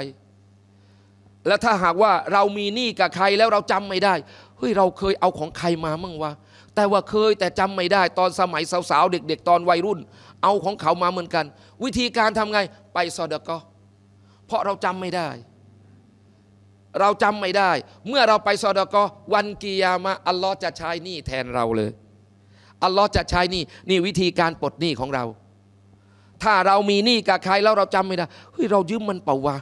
แล้วถ้าหากว่าเรามีหนี้กับใครแล้วเราจำไม่ได้เฮ้ยเราเคยเอาของใครมามั่งวะแต่ว่าเคยแต่จำไม่ได้ ตอนสมัยสาวๆเด็ก ๆ ตอนวัยรุ่น เอาของเขามาเหมือนกัน วิธีการทำไงไปซอดก็เพราะเราจำไม่ได้ เราจำไม่ได้ เมื่อเราไปซอดก็วันกิยามะอัลลอฮ์จะใช้หนี้แทนเราเลยอัลลอฮ์จะใช้หนี้นี่วิธีการปลดหนี้ของเรา ถ้าเรามีหนี้กับใครแล้วเราจำไม่ได้เฮ้ยเรายืมมันเปล่าวะ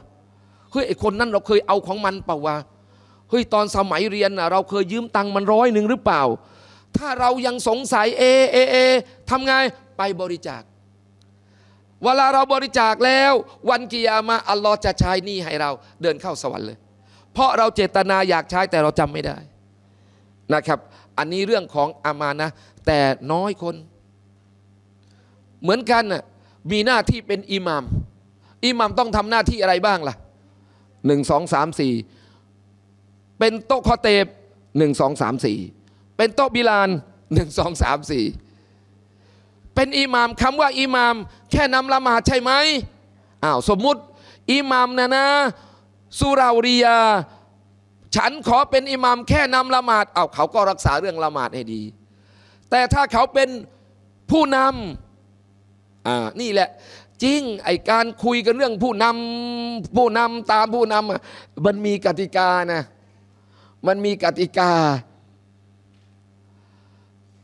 เฮ้ยไอคนนั้นเราเคยเอาของมันเปล่าวะเฮ้ยตอนสมัยเรียนเราเคยยืมตังค์มันร้อยหนึ่งหรือเปล่า ถ้าเรายังสงสัยเอ เอ เอทำไง ไปบริจาค เวลาเราบริจาคแล้ว วันกิยามาอัลลอฮ์จะใช้นี่ให้เราเดินเข้าสวรรค์เลย เพราะเราเจตนาอยากใช้แต่เราจำไม่ได้นะครับ อันนี้เรื่องของอามานะแต่น้อยคน เหมือนกันน่ะมีหน้าที่เป็นอิหมามอิหมามต้องทำหน้าที่อะไรบ้างล่ะหนึ่งสองสามสี่เป็นโต๊ะคอเตบหนึ่งสองสามสี่เป็นโต๊ะบิลานหนึ่งสองสามสี่เป็นอิหมามคำว่าอิหมามแค่นำละหมาดใช่ไหมอ้าวสมมุติอิหมามนะนะสุราริยาฉันขอเป็นอิหมามแค่นำละหมาดเอาเขาก็รักษาเรื่องละหมาดให้ดี แต่ถ้าเขาเป็นผู้นำอ่านี่แหละจริง ไอการคุยกันเรื่องผู้นำผู้นำตามผู้นำมันมีกติกานะมันมีกติกา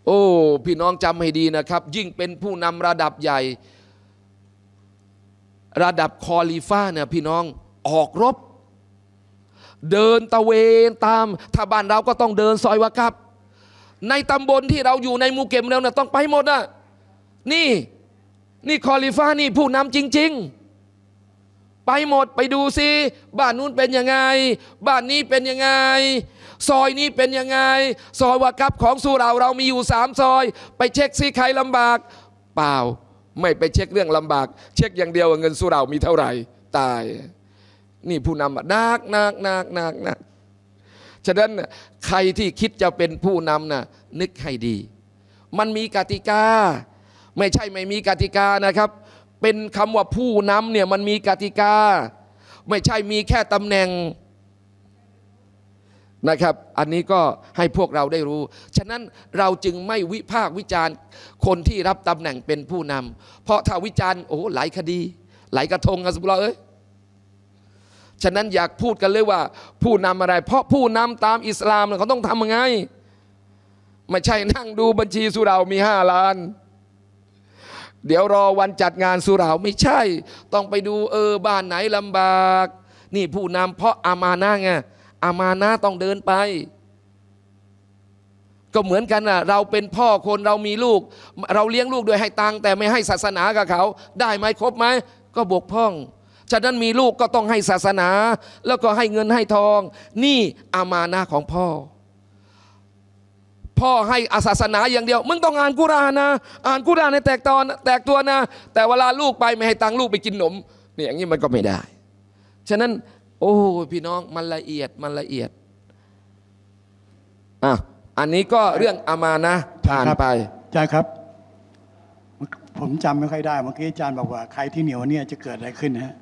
โอ้พี่น้องจำให้ดีนะครับ ยิ่งเป็นผู้นำระดับใหญ่ ระดับคอลีฟ่าเนี่ยพี่น้องออกรบ เดินตะเวนตาม ถ้าบ้านเราก็ต้องเดินซอยวะครับ ในตำบลที่เราอยู่ในมูเก็มแล้วนี่ยต้องไปหมดนะนี่นี่คอลิฟ้านี่ผู้นำจริงๆ ไปหมดไปดูสิบ้านนู้นเป็นยังไงบ้านนี้เป็นยังไง ซอยนี้เป็นยังไง ซอยวากับของสูเราเรามีอยู่สามซอย ไปเช็คซิใครลำบาก เปล่า ไม่ไปเช็คเรื่องลำบาก เช็คอย่างเดียวเงินสูเรามีเท่าไหร่ตาย นี่ผู้นำนักนักนักนักนักฉะนั้นใครที่คิดจะเป็นผู้นำน่ะนึกให้ดี มันมีกติกาไม่ใช่ไม่มีกติกานะครับ เป็นคำว่าผู้นำเนี่ยมันมีกติกาไม่ใช่มีแค่ตำแหน่งนะครับ อันนี้ก็ให้พวกเราได้รู้ ฉะนั้นเราจึงไม่วิพากษ์วิจารณ์คนที่รับตำแหน่งเป็นผู้นำเพราะถ้าวิจารณ์โอ้หลายคดี หลายกระทงอัสุบลเอ้ยฉะนั้นอยากพูดกันเลยว่าผู้นำอะไร เพราะผู้นำตามอิสลามเขาต้องทำยังไงไม่ใช่นั่งดูบัญชีสุรามีห้าล้านเดี๋ยวรอวันจัดงานสุราไม่ใช่ ต้องไปดูเออ บ้านไหนลำบาก นี่ผู้นำเพราะอามานะไงอามานะต้องเดินไป ก็เหมือนกันนะเราเป็นพ่อคนเรามีลูก เราเลี้ยงลูกโดยให้ตังแต่ไม่ให้ศาสนากับเขา ได้ไหมครบไหม ก็บกพร่อง ฉะนั้นมีลูกก็ต้องให้ศาสนา แล้วก็ให้เงินให้ทอง นี่อามานะของพ่อพ่อให้อาศาสนาอย่างเดียวมึงต้องอ่านกุรานนะ อ่านกุรานในแตกตอนแตกตัวนะ แต่เวลาลูกไปไม่ให้ตังลูกไปกินขนมเนี่ยอย่างนี้มันก็ไม่ได้ ฉะนั้น โอ้พี่น้อง มันละเอียดมันละเอียดอ่ะอันนี้ก็เรื่องอามานะผ่านไปอาจารย์ครับ ผมจำไม่ค่อยได้เมื่อกี้อาจารย์บอกว่าใครที่เหนียวเนี่ยจะเกิดอะไรขึ้นฮะ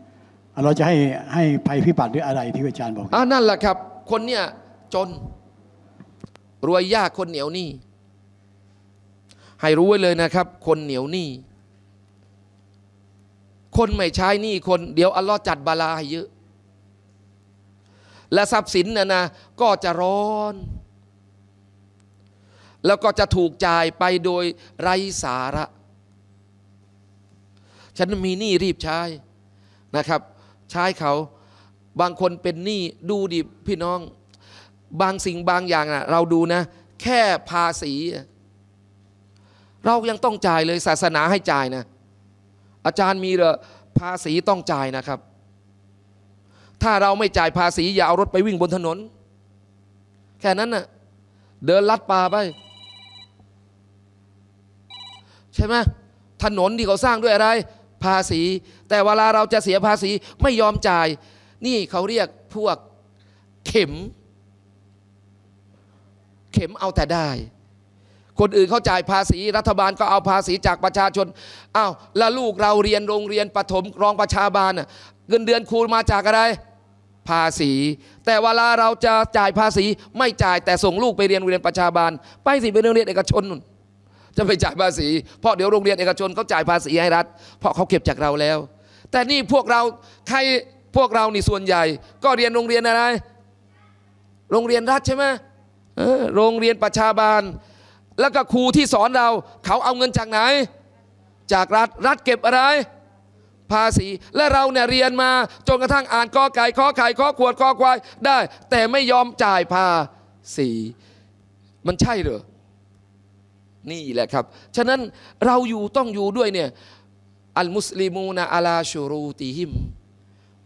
เราจะให้ให้ภัยพิบัติหรืออะไรที่อาจารย์บอกอ่านั่นแหละครับ คนเนี่ยจนรวยยากคนเหนียวนี่ ให้รู้ไว้เลยนะครับ คนเหนียวนี่ คนไม่ใช้นี่คนเดี๋ยวอัลลอฮ์จัดบาลาให้เยอะ และทรัพย์สินนะนะก็จะร้อน แล้วก็จะถูกจ่ายไปโดยไร้สาระ ฉันมีหนี้รีบใช้นะครับ ใช้เขาบางคนเป็นหนี้ดูดิพี่น้องบางสิ่งบางอย่างนะเราดูนะ แค่ภาษี เรายังต้องจ่ายเลยศาสนาให้จ่ายนะ อาจารย์มีเหรอภาษีต้องจ่ายนะครับ ถ้าเราไม่จ่ายภาษี อย่าเอารถไปวิ่งบนถนน แค่นั้นนะ่ะเดินลัดป่าไป ใช่ไหมถนนที่เขาสร้างด้วยอะไร ภาษี แต่เวลาเราจะเสียภาษีไม่ยอมจ่าย นี่เขาเรียกพวกเข็มเข็มเอาแต่ได้ คนอื่นเขาจ่ายภาษีรัฐบาลก็เอาภาษีจากประชาชนอา้าวแล้วลูกเราเรียนโรงเรียนปฐมรองประชาบาลเงินเดือนครูมาจากอะไรภาษี แต่เวลาเราจะจ่ายภาษีไม่จ่าย แต่ส่งลูกไปเรียนโรงเรียนประชาบาลไปสิไปโรงเรียนเอกชนนจะไปจ่ายภาษีเพราะเดี๋ยวโรงเรียนเอกชนเขาจ่ายภาษีให้รัฐ เพราะเขาเก็บจากเราแล้ว แต่นี่พวกเราใครพวกเรานี่ส่วนใหญ่ ก็เรียนโรงเรียนอะไร โรงเรียนรัฐใช่ไหมโรงเรียนประชาบาล แล้วก็ครูที่สอนเรา เขาเอาเงินจากไหน จากรัฐรัฐเก็บอะไรภาษี และเราเนี่ยเรียนมา จนกระทั่งอ่านกอไก่ขอไข่ขอขวดกอควายได้แต่ไม่ยอมจ่ายภาษีมันใช่เหรอนี่แหละครับ ฉะนั้นเราอยู่ต้องอยู่ด้วยเนี่ยอัลมุสลิมูนาอาลาชูรูติฮิม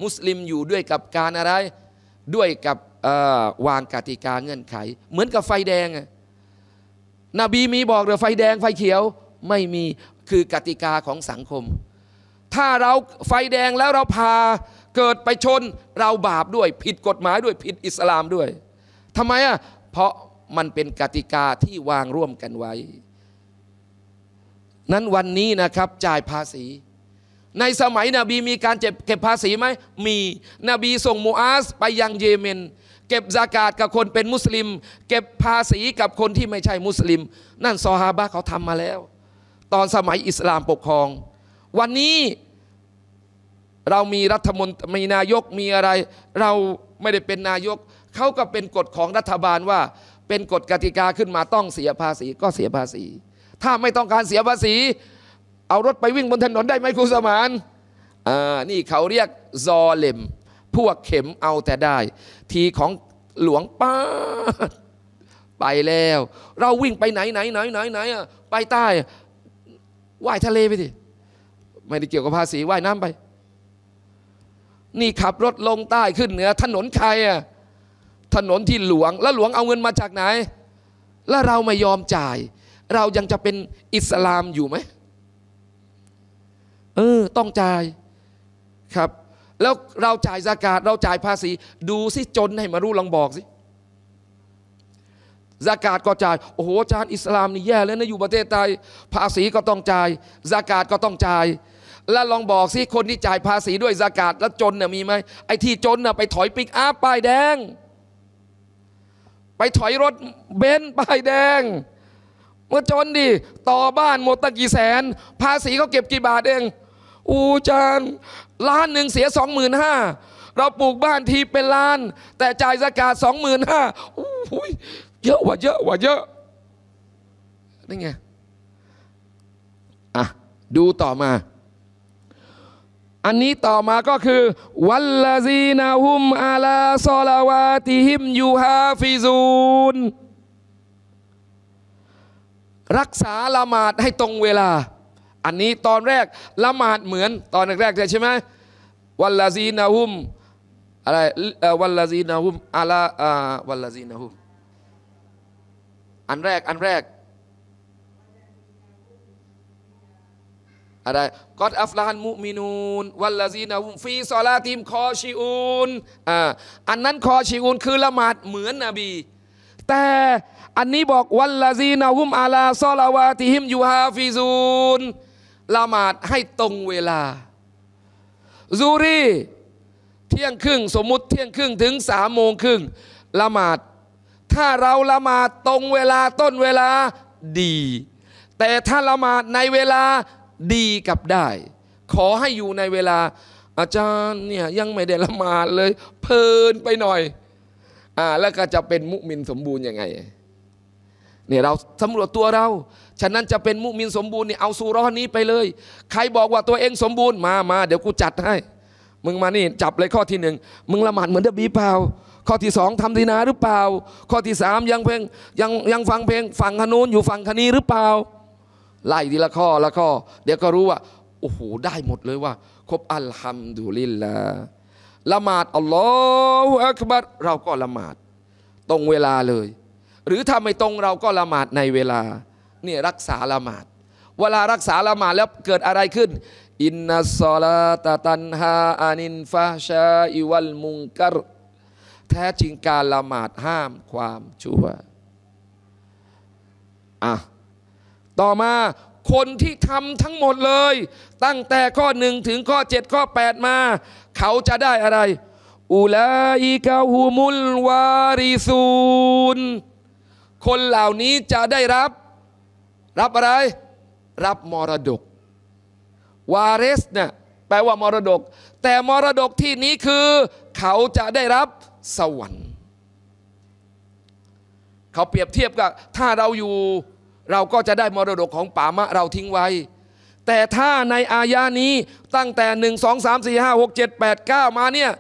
มุสลิมอยู่ด้วยกับการอะไร ด้วยกับวางกติกาเงื่อนไข เหมือนกับไฟแดงนบีมีบอกหรือไฟแดงไฟเขียวไม่มีคือกติกาของสังคม ถ้าเราไฟแดงแล้วเราพาเกิดไปชนเราบาปด้วยผิดกฎหมายด้วยผิดอิสลามด้วยทำไมอ่ะเพราะมันเป็นกติกาที่วางร่วมกันไว้ นั้นวันนี้นะครับจ่ายภาษี ในสมัยนบีมีการเก็บภาษีไหมมีนบีส่งมูอาสไปยังเยเมนเก็บอากาศกับคนเป็นมุสลิม เก็บภาษีกับคนที่ไม่ใช่มุสลิม นั่นซอฮาบะเขาทำมาแล้ว ตอนสมัยอิสลามปกครอง วันนี้เรามีรัฐมนตรีนายกมีอะไร เราไม่ได้เป็นนายกเขาก็เป็นกฎของรัฐบาลว่า เป็นกฎกติกาขึ้นมาต้องเสียภาษีก็เสียภาษี ถ้าไม่ต้องการเสียภาษี เอารถไปวิ่งบนถนนได้ไหมครูสมานอ่านี่เขาเรียกซอเลมพวกเข็มเอาแต่ได้ ทีของหลวงป้า ไปแล้ว เราวิ่งไปไหนไหนไหน ไหนไหนอ่ะไปใต้ว่ายทะเลไปสิไม่ได้เกี่ยวกับภาษีว่ายน้ำไป นี่ขับรถลงใต้ขึ้นเหนือ ถนนใครอ่ะถนนที่หลวง แล้วหลวงเอาเงินมาจากไหน แล้วเราไม่ยอมจ่าย เรายังจะเป็นอิสลามอยู่ไหม เออ ต้องจ่าย ครับแล้วเราจ่ายสากาศเราจ่ายภาษี ดูสิจนให้มารู้ลองบอกสิสากาศก็จ่ายโอ้โหอาจารย์อิสลามนี่แย่ แล้วนะอยู่ประเทศไทยภาษีก็ต้องจ่ายสากาศก็ต้องจ่าย แล้วลองบอกสิคนที่จ่ายภาษีด้วยสากาศแล้วจนเนี่ยมีไหมไอ้ที่จนน่ะไปถอยปิกอัพป้ายแดง ไปถอยรถเบนซ์ป้ายแดง เมื่อจนดิต่อบ้านหมดตั้งกี่แสน ภาษีเขาเก็บกี่บาทเองอูจานล้านหนึ่งเสียสองหมื่นห้าเราปลูกบ้านทีเป็นล้าน แต่จ่ายสกาดสองหมื่นห้าเยอะว่ะเยอะว่ะเยอะนี่ไงอ่ะ ดูต่อมา อันนี้ต่อมาก็คือ วัลลาซีนาฮุมอาลาซอลาวาติฮิมยูฮาฟิซูน รักษาละหมาดให้ตรงเวลาอันนี้ตอนแรกละหมาดเหมือน ตอนแรกใช่ไหมวัลลาซีนาหุมอะไรวัลลาซีนาหุมอาลาวัลลาซีนาหุม อันแรก อันแรกอะไรกอดอัฟลานมุมินูนวัลลาซีนาหุมฟีซอลาติมคอชิอูนอันนั้นคอชิอูนคือละหมาดเหมือนนบี แต่ อันนี้บอก วัลลาซีนาหุมอาลาซอลาวาติฮิมยูฮาฟิซูนละหมาดให้ตรงเวลาซูรีเที่ยงครึ่งสมมุติเที่ยงครึ่งถึงสามโมงครึ่งละหมาด ถ้าเราละหมาดตรงเวลาต้นเวลาดี แต่ถ้าละหมาดในเวลาดีกับได้ ขอให้อยู่ในเวลา อาจารย์เนี่ยยังไม่ได้ละหมาดเลย เพลินไปหน่อย อ่าแล้วก็จะเป็นมุมินสมบูรณ์ยังไงเนี่ยเราสำรวจตัวเราฉะนั้นจะเป็นมุมินสมบูรณ์เนี่ยเอาสูร้อนนี้ไปเลย ใครบอกว่าตัวเองสมบูรณ์มามาเดี๋ยวกูจัดให้ มึงมานี่จับเลยข้อที่หนึ่ง มึงละหมาดเหมือนเดบีเปล่า ข้อที่สองทำดีนาหรือเปล่า ข้อที่สามยังเพลง ยังยังฟังเพลงฟังขนุนอยู่ฟังคนีหรือเปล่า ไล่ทีละข้อละข้อเดี๋ยวก็รู้ว่าโอ้โหได้หมดเลยว่าครบอัลฮัมดุลิลลาละหมาดอัลลอฮฺอักบัรเราก็ละหมาดตรงเวลาเลย หรือถ้าไม่ตรงเราก็ละหมาดในเวลานี่รักษาละหมาด เวลารักษาละหมาดแล้วเกิดอะไรขึ้น อินนัสซาลาตตันฮาอานินฟาชาอิวัลมุงกัรแท้จริงการละหมาดห้ามความชั่ว อ่ะ ต่อมาคนที่ทำทั้งหมดเลย ตั้งแต่ข้อหนึ่งถึงข้อ 7 ข้อ 8 มา เขาจะได้อะไรอุลาอิกาฮูมุลวาริซูน คนเหล่านี้จะได้รับรับอะไร รับมรดก วาเรสเนี่ย แปลว่ามรดก แต่มรดกที่นี้คือ เขาจะได้รับสวรรค์ เขาเปรียบเทียบกับ ถ้าเราอยู่ เราก็จะได้มรดกของป่ามะเราทิ้งไว้ แต่ถ้าในอาญานี้ตั้งแต่1 2 3 4 5 6 7 8 9 มาเนี่ย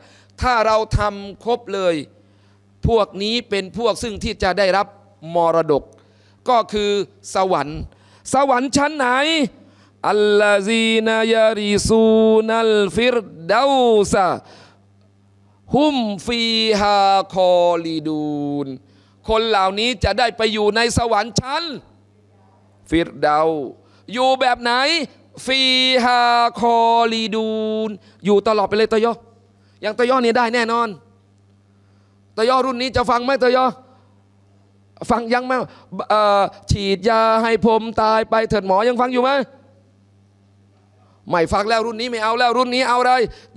ถ้าเราทำครบเลย พวกนี้เป็นพวกซึ่งที่จะได้รับมรดกก็คือสวรรค์ สวรรค์ชั้นไหนอัลลาซีนายาริซูนัลฟิรดาวซาฮุมฟีฮาคอลีดูนคนเหล่านี้จะได้ไปอยู่ในสวรรค์ชั้นฟิรดาวอยู่แบบไหนฟีฮาคอลีดูนอยู่ตลอดไปเลยตะยออย่างตะยอเนี่ยได้แน่นอนตะยอรุ่นนี้จะฟังไหมตะยอฟังยังไหมฉีดยาให้ผมตายไปเถิดหมอยังฟังอยู่ไหมไม่ฟังแล้วรุ่นนี้ไม่เอาแล้ว รุ่นนี้เอาอะไร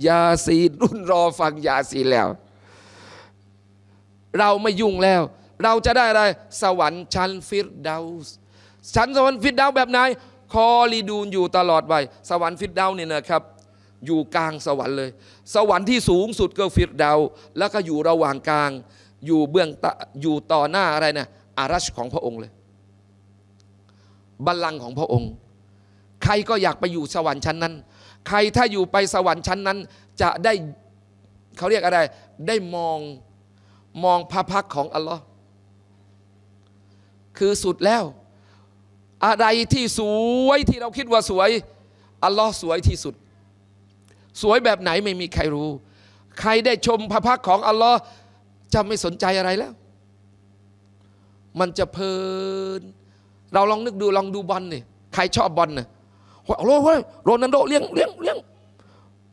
ยาสีรุ่นรอ ฟังยาสีแล้ว เราไม่ยุ่งแล้ว เราจะได้อะไร สวรรค์ชั้นฟิรดาวชั้นสวรรค์ฟิรดาวแบบไหนคอรีดูนอยู่ตลอดไป สวรรค์ฟิรดาวนี่นะครับ อยู่กลางสวรรค์เลย สวรรค์ที่สูงสุดก็ฟิรดาวแล้วก็อยู่ระหว่างกลางอยู่เบื้องอยู่ต่อหน้าอะไรนะอารัชของพระองค์เลยบัลลังก์ของพระองค์ ใครก็อยากไปอยู่สวรรค์ชั้นนั้น ใครถ้าอยู่ไปสวรรค์ชั้นนั้น จะได้เขาเรียกอะไรได้มองมองพระพักของอัลลอฮ์คือสุดแล้ว อะไรที่สวยที่เราคิดว่าสวยอัลลอฮ์สวยที่สุด สวยแบบไหนไม่มีใครรู้ ใครได้ชมพระพักของอัลลอฮ์จะไม่สนใจอะไรแล้ว มันจะเพลิน เราลองนึกดูลองดูบอลนี่ ใครชอบบอลเนี่ยโอ้โหโรนันโดเลี้ยงเลี้ยงเลี้ยง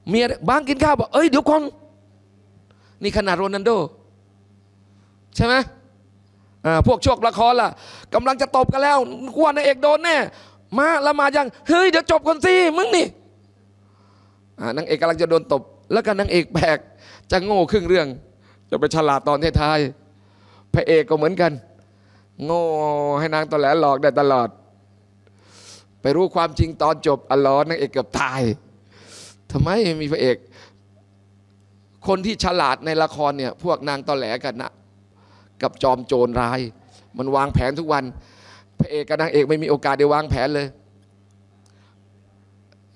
เมียบ้างกินข้าวบอกเอ้ยเดี๋ยวก่อนนี่ขนาดโรนันโด ใช่ไหม พวกโชคละครล่ะกำลังจะตบกันแล้วกวนนายเอกโดนแน่มาละมายัง เฮ้ยเดี๋ยวจบคนสิมึงนี่นางเอกกำลังจะโดนตบ แล้วก็นางเอกแบกจะโง่ครึ่งเรื่องจะไปฉลาดตอนท้ายๆพระเอกก็เหมือนกัน โง่ให้นางตอแหลหลอกได้ตลอด ไปรู้ความจริงตอนจบอลอนนางเอกเกือบตายทำไมมีพระเอก คนที่ฉลาดในละครเนี่ยพวกนางตอแหลกันนะกับจอมโจรร้าย มันวางแผนทุกวัน พระเอกกับนางเอกไม่มีโอกาสได้วางแผนเลย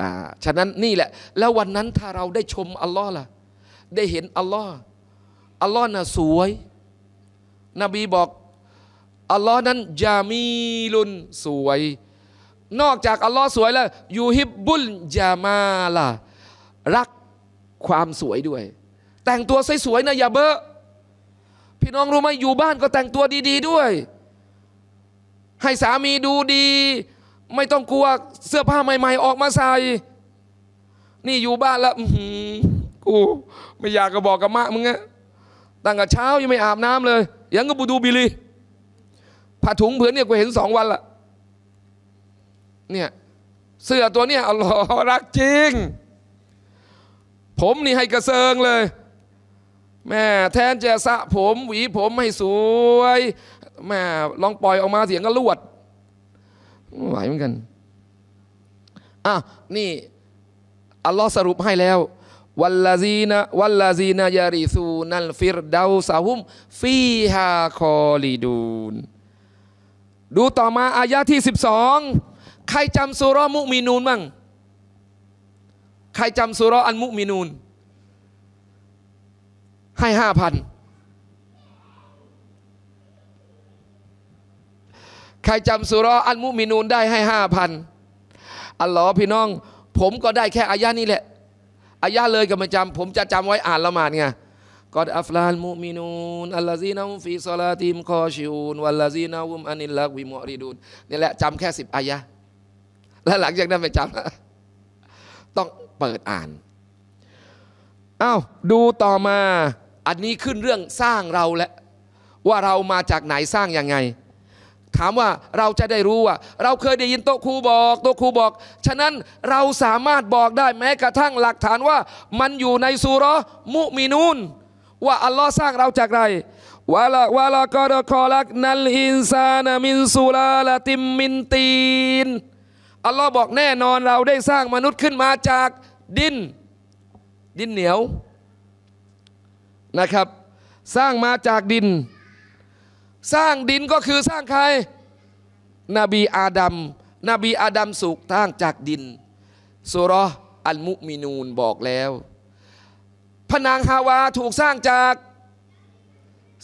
อ่าฉะนั้นนี่แหละ แล้ววันนั้นถ้าเราได้ชมอัลลอฮ์ล่ะได้เห็นอัลลอฮ์อัลลอฮ์น่ะสวย นบีบอกอัลลอฮ์นั้นยามีลุนสวย นอกจากอัลลอฮ์สวยแล้วยูฮิบบุลยามาล่ะรักความสวยด้วย แต่งตัวสวยๆนะอย่าเบอะพี่น้องรู้ไหมอยู่บ้าน ก็แต่งตัวดีๆดด้วย ให้สามีดูดี ไม่ต้องกลัวเสื้อผ้าใหม่ๆ ออกมาใส่ นี่อยู่บ้านแล้วกูไม่อยากจะบอกกับมะมึงอะตั้งแต่เช้า ยังไม่อาบน้ำ เลย ยังก็บูดูบิลีผ้าถุงผืนเนี่ยกูเห็นสองวันละเนี่ยเสื้อตัวเนี้ยอัลลอฮ์รักจริง ผมนี่ให้กระเซิงเลย แม่แทนจะสะผม หวีผมให้สวยแม่ลองปล่อยออกมาเสียงก็ลวด ไหวเหมือนกัน อ่ะ นี่ อัลลอฮ์สรุปให้แล้ววัลลาซีนะวัลลาซีนายาริซูนัลฟิรดาวซาฮุมฟีฮาคอลีดูน ดูต่อมาอายะที่ 12 ใครจำสุรมุมีนูนมั่งใครจำสุรอันมุมีนูนให้ห้าพันใครจำสุรอันมุมีนูนได้ให้ห้าพันอัลลอฮ์พี่น้อง ผมก็ได้แค่อายะนี้แหละอายะเลยก็ไม่จำ ผมจะจำไว้อ่านละหมาดไง กอดอัฟลานมุมินูนอัลลาซีนาอมฟีซอลาติมคอชิอูนวัลลาซีนาอุมอานิลักวิมอริดูนนี่แหละจำแค่สิบอายะ และหลังจากนั้นไม่จำต้องเปิดอ่านอ้าวดูต่อมา อันนี้ขึ้นเรื่องสร้างเราและ ว่าเรามาจากไหนสร้างยังไงถามว่าเราจะได้รู้ว่า เราเคยได้ยินโตครูบอกโตครูบอก ฉะนั้นเราสามารถบอกได้แม้กระทั่งหลักฐานว่า มันอยู่ในสุรมุมีนูนว่าอัลลอฮ์สร้างเราจากไรวะละวะละกอดคอลักนัลอินซานมินสุลาลติมมินตีนอัลลอฮ์บอกแน่นอนเราได้สร้างมนุษย์ขึ้นมาจากดิน ดินเหนียวนะครับ สร้างมาจากดินสร้างดินก็คือสร้างใคร นบีอาดัม นบีอาดัมสุกสร้างจากดิน สุรอัลมุมินูนบอกแล้วพนางฮาวาถูกสร้างจาก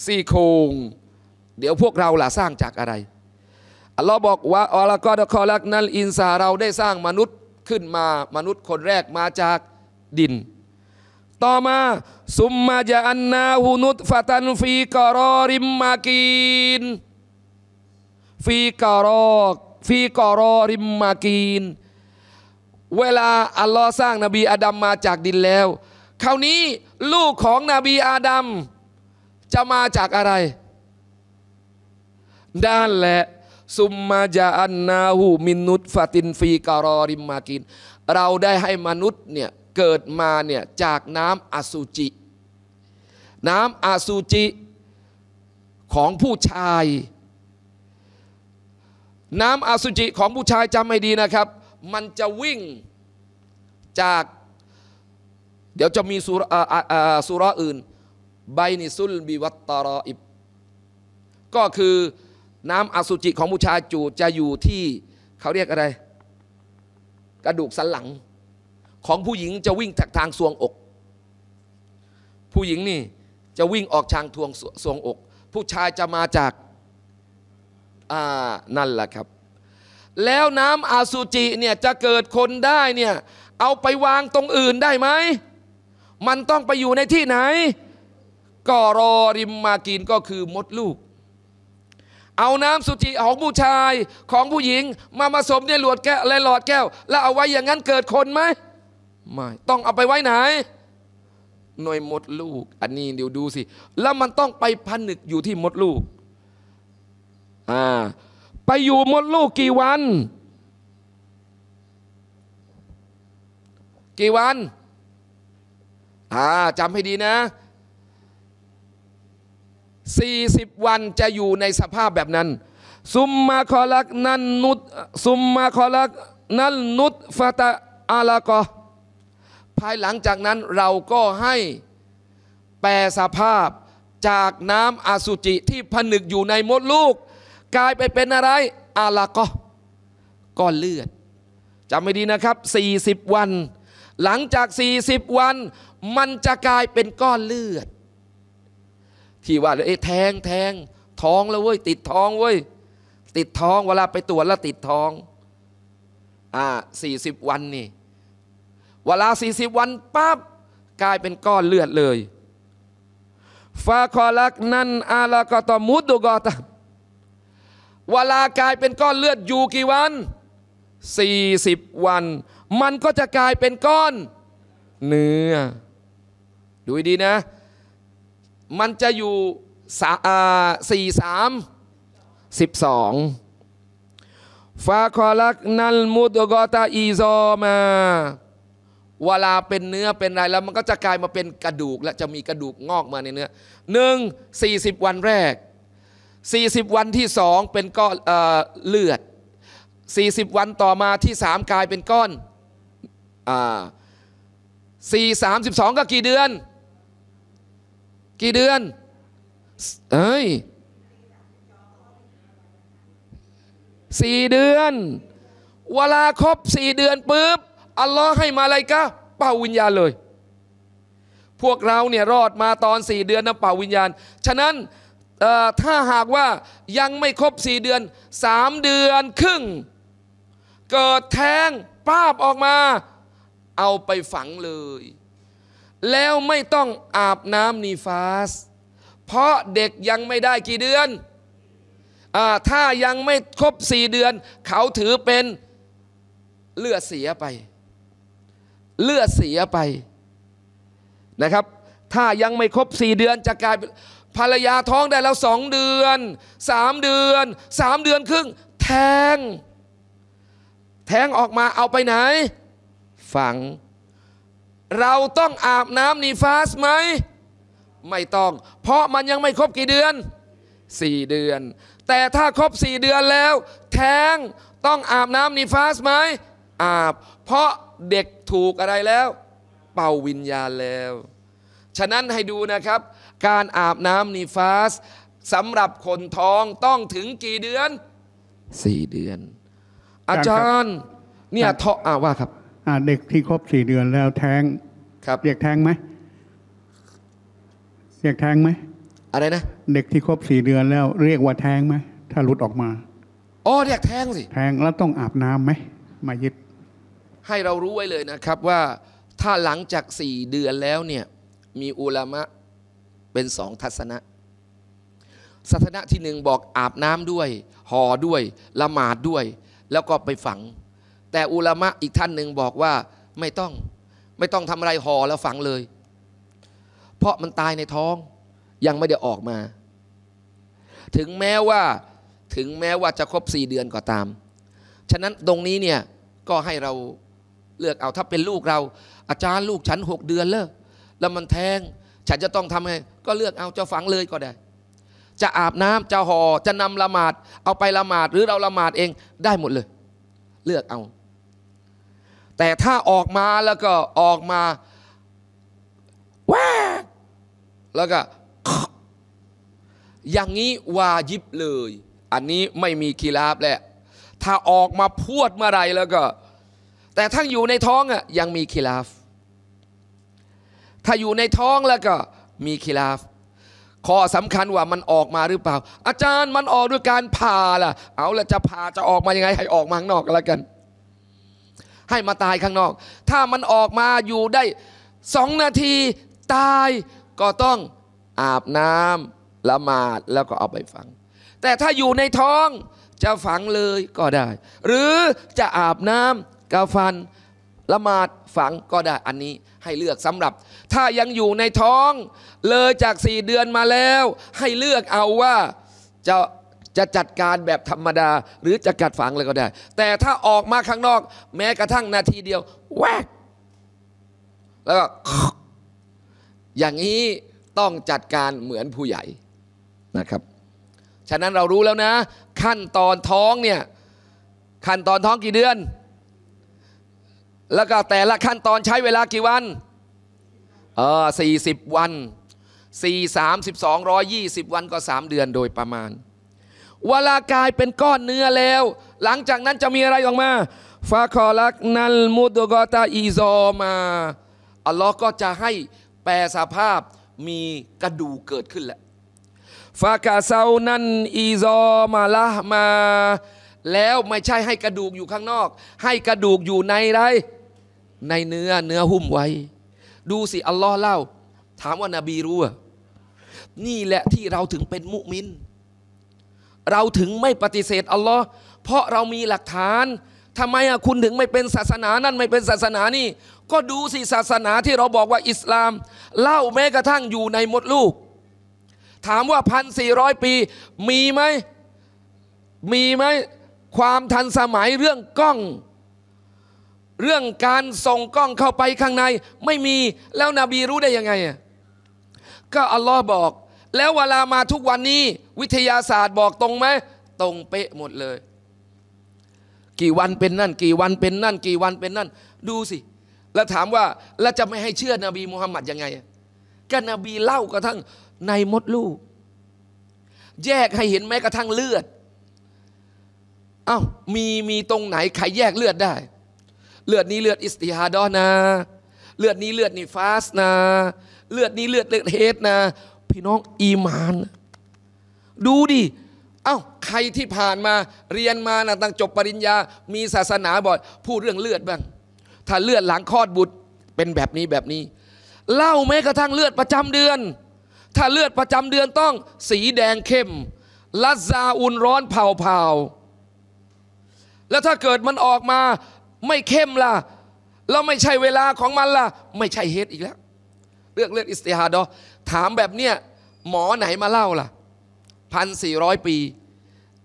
สี่โครงเดี๋ยวพวกเราล่ะสร้างจากอะไร อัลลอฮ์บอกว่า อัลกอดคอลักนัลอินซาเราได้สร้างมนุษย์ขึ้นมา มนุษย์คนแรกมาจากดินต่อมาซุมมาจะอันนาหุนุตฟาตันฟีกรอริมมากีนฟีกรอฟีกรอริมมากีนเวลาอัลลอฮ์สร้างนบีอาดัมมาจากดินแล้ว คราวนี้ลูกของนบีอาดัมจะมาจากอะไร ด้านแหละซุมมาจะอันนาหูมินุตฟาตินฟีกรอริมมากินเราได้ให้มนุษย์เนี่ยเกิดมาเนี่ยจากน้ำอสุจิ น้ำอสุจิของผู้ชาย น้ำอสุจิของผู้ชายจำให้ดีนะครับ มันจะวิ่งจาก เดี๋ยวจะมีสุรสุรอื่นไบนิซุลบิวัตตารอิบ ก็คือน้ำอสุจิของผู้ชายจูจะอยู่ที่เขาเรียกอะไร กระดูกสันหลังของผู้หญิงจะวิ่งจากทางสวงอก ผู้หญิงนี่จะวิ่งออกทางทวงสวงอก ผู้ชายจะมาจาก อ่านั่นแหละครับ แล้วน้ำอาสุจิเนี่ยจะเกิดคนได้เนี่ย เอาไปวางตรงอื่นได้ไหม มันต้องไปอยู่ในที่ไหน ก็รอริมมากินก็คือ มดลูก เอาน้ำสุจิของผู้ชายของผู้หญิงมาผสมในหลอดแก้วและหลอดแก้ว แล้วเอาไว้อย่างนั้นเกิดคนไหมไม่ต้องเอาไปไว้ไหน หน่วยมดลูก อันนี้เดี๋ยวดูสิ แล้วมันต้องไปพันึกอยู่ที่มดลูก อ่า ไปอยู่มดลูกกี่วัน กี่วัน อ่าจำให้ดีนะ 40 วันจะอยู่ในสภาพแบบนั้น ซุมมาคอลักนันนุตซุมมาคอลักนันนุตฟาตาอาลากอภายหลังจากนั้นเราก็ให้แปรสภาพจากน้ำอสุจิที่ผนึกอยู่ในมดลูก กลายไปเป็นอะไรอาลากอก้อนเลือดจำไม่ดีนะครับ 40 วัน หลังจาก 40 วัน มันจะกลายเป็นก้อนเลือด ที่ว่าเอ๊ะแทงแทงท้องแล้วเว้ยติดท้องเว้ยติดท้องเวลาไปตรวจแล้วติดท้องอ่า 40 วันนี่เวลา 40 วัน ปั๊บ กลายเป็นก้อนเลือดเลยฟาคอลักนั่นอาลากตมุดดูกอตเวลากลายเป็นก้อนเลือดอยู่กี่วัน 40 วัน มันก็จะกลายเป็นก้อนเนื้อดูดีนะ มันจะอยู่สี่สามสิบสองฟาคอลักนัลมุดกอตาอีโซมาเวลาเป็นเนื้อเป็นอะไรแล้วมันก็จะกลายมาเป็นกระดูกและจะมีกระดูกงอกมาในเนื้อหนึ่งสี่สิบวันแรก 40 วันที่สองเป็นก้อนเลือด 40 วันต่อมาที่สามกลายเป็นก้อนสี่สามสิบสองก็กี่เดือน กี่เดือนเอ้ยสี่เดือน เวลาครบสี่เดือนปุ๊บอัลลอฮ์ให้มาอะไรก็เป่าวิญญาณเลย พวกเราเนี่ยรอดมาตอนสี่เดือนนะเป่าวิญญาณฉะนั้นถ้าหากว่ายังไม่ครบสี่เดือนสามเดือนครึ่ง เกิดแท้งป้าบออกมา เอาไปฝังเลย แล้วไม่ต้องอาบน้ำนีฟาส เพราะเด็กยังไม่ได้กี่เดือนอถ้ายังไม่ครบสี่เดือน เขาถือเป็นเลือดเสียไปเลือดเสียไปนะครับ ถ้ายังไม่ครบสี่เดือน จะกลายภรรยาท้องได้แล้วสองเดือนสามเดือนสามเดือนครึ่งแทงแทงออกมาเอาไปไหน ฝัง เราต้องอาบน้ำนีฟาสไหม ไม่ต้อง เพราะมันยังไม่ครบกี่เดือนสี่เดือน แต่ถ้าครบสี่เดือนแล้ว แทงต้องอาบน้ำนีฟาสไหม อาบเพราะเด็กถูกอะไรแล้ว เป่าวิญญาณแล้ว ฉะนั้นให้ดูนะครับ การอาบน้ำนิฟาสสำหรับคนท้องต้องถึงกี่เดือนสี่เดือน อาจารย์ เนี่ยท้ออาว่าครับเด็กที่ครบสี่เดือนแล้วแท้งครับเด็กแท้งไหมเรียกแท้งไหมอะไรนะ เด็กที่ครบสี่เดือนแล้วเรียกว่าแท้งไหมถ้าหลุดออกมาอ๋อเรียกแท้งสิแท้งแล้วต้องอาบน้ำไหมมายึดให้เรารู้ไว้เลยนะครับว่า ถ้าหลังจากสี่เดือนแล้วเนี่ย มีอุลามะเป็นสองทัศนะศาสนะที่หนึ่งบอกอาบน้ำด้วยห่อด้วยละหมาดด้วย แล้วก็ไปฝัง แต่อุลามะอีกท่านหนึ่งบอกว่าไม่ต้องไม่ต้องทำอะไรห่อแล้วฝังเลย เพราะมันตายในท้องยังไม่ได้ออกมา ถึงแม้ว่าถึงแม้ว่าจะครบสี่เดือนก็ตาม ฉะนั้นตรงนี้เนี่ยก็ให้เราเลือกเอา ถ้าเป็นลูกเรา อาจารย์ลูกฉันหกเดือนแล้วแล้วมันแทงฉันจะต้องทำไงก็เลือกเอาจะฝังเลยก็ได้ จะอาบน้ำจะหอ่อจะนำละหมาด เอาไปละหมาดหรือเราละหมาดเองได้หมดเลย เลือกเอา แต่ถ้าออกมาแล้วก็ออกมาแวกแล้วก็ อย่างนี้วายิบเลย อันนี้ไม่มีคีราบแหละ ถ้าออกมาพูดเมื่อไรแล้วก็แต่ทั้งอยู่ในท้องอ่ะยังมีคิลาฟ ถ้าอยู่ในท้องแล้วก็มีคิลาฟ ข้อสำคัญว่ามันออกมาหรือเปล่า อาจารย์มันออกด้วยการผ่าล่ะ เอาละจะผ่าจะออกมายังไง ให้ออกมาข้างนอกก็แล้วกัน ให้มาตายข้างนอก ถ้ามันออกมาอยู่ได้สองนาทีตายก็ต้องอาบน้ำละหมาดแล้วก็เอาไปฝัง แต่ถ้าอยู่ในท้องจะฝังเลยก็ได้ หรือจะอาบน้ำกาฟัน ละหมาดฝังก็ได้ อันนี้ให้เลือกสำหรับ ถ้ายังอยู่ในท้อง เลยจากสี่เดือนมาแล้ว ให้เลือกเอาว่า จะจะจัดการแบบธรรมดา หรือจะกัดฝังเลยก็ได้ แต่ถ้าออกมาข้างนอก แม้กระทั่งนาทีเดียว แวกแล้วก็อย่างนี้ต้องจัดการเหมือนผู้ใหญ่นะครับ ฉะนั้นเรารู้แล้วนะ ขั้นตอนท้องเนี่ยขั้นตอนท้องกี่เดือนแล้วก็แต่ละขั้นตอนใช้เวลากี่วัน เออสี่สิบวันสี่สามสิบสองร้อยยี่สิบวันก็สามเดือนโดยประมาณ เวลากายเป็นก้อนเนื้อแล้ว หลังจากนั้นจะมีอะไรออกมาฟาคอลักนัลมุดกอตาอีซอมาอัลลอฮ์ก็จะให้แปลสภาพมีกระดูกเกิดขึ้นแหละฟากาเซานันอีซอมาละมา แล้วไม่ใช่ให้กระดูกอยู่ข้างนอก ให้กระดูกอยู่ในไรในเนื้อเนื้อหุ้มไว้ ดูสิ อัลลอฮ์เล่า ถามว่านาบีรู้่นี่แหละที่เราถึงเป็นมุมินเราถึงไม่ปฏิเสธอัลลอฮ์เพราะเรามีหลักฐานทำไมอะคุณถึงไม่เป็นศาสนานั่นไม่เป็นศาสนานี่ก็ดูสิศาสนาที่เราบอกว่าอิสลาม เล่าแม้กระทั่งอยู่ในมดลูก ถามว่าพันสี่ร้อยปี มีไหม มีไหมความทันสมัยเรื่องกล้องเรื่องการส่งกล้องเข้าไปข้างใน ไม่มีแล้วนบีรู้ได้ยังไงก็อัลลอฮ์บอก แล้วเวลามาทุกวันนี้ วิทยาศาสตร์บอกตรงไหมตรงเป๊ะหมดเลย กี่วันเป็นนั่น กี่วันเป็นนั่นกี่วันเป็นนั่นดูสิแล้วถามว่าแล้วจะไม่ให้เชื่อนบีมุฮัมมัดยังไงก็นบีเล่ากระทั่งในมดลูก แยกให้เห็นแม้กระทั่งเลือดเอา้ามีมีตรงไหนใครแยกเลือดได้เลือดนี้เลือดอิสติฮาดอนะ เลือดนี้เลือดนิฟาสนะ เลือดนี้เลือดเลือดเฮดนะ พี่น้องอีมาน ดูดิ เอ้าใครที่ผ่านมา เรียนมานะตั้งจบปริญญามีศาสนาบ่อยพูดเรื่องเลือดบ้างถ้าเลือดหลังคลอดบุตรเป็นแบบนี้แบบนี้ เล่าแม้กระทั่งเลือดประจำเดือน ถ้าเลือดประจำเดือนต้องสีแดงเข้มลัซาอุนร้อนเผาเผาแล้วถ้าเกิดมันออกมาไม่เข้มล่ะแล้วไม่ใช่เวลาของมันล่ะ ไม่ใช่เฮดอีกแล้ว เรื่องเลือดอิสติฮาดอถามแบบเนี้ย หมอไหนมาเล่าล่ะพันสี่ร้อยปี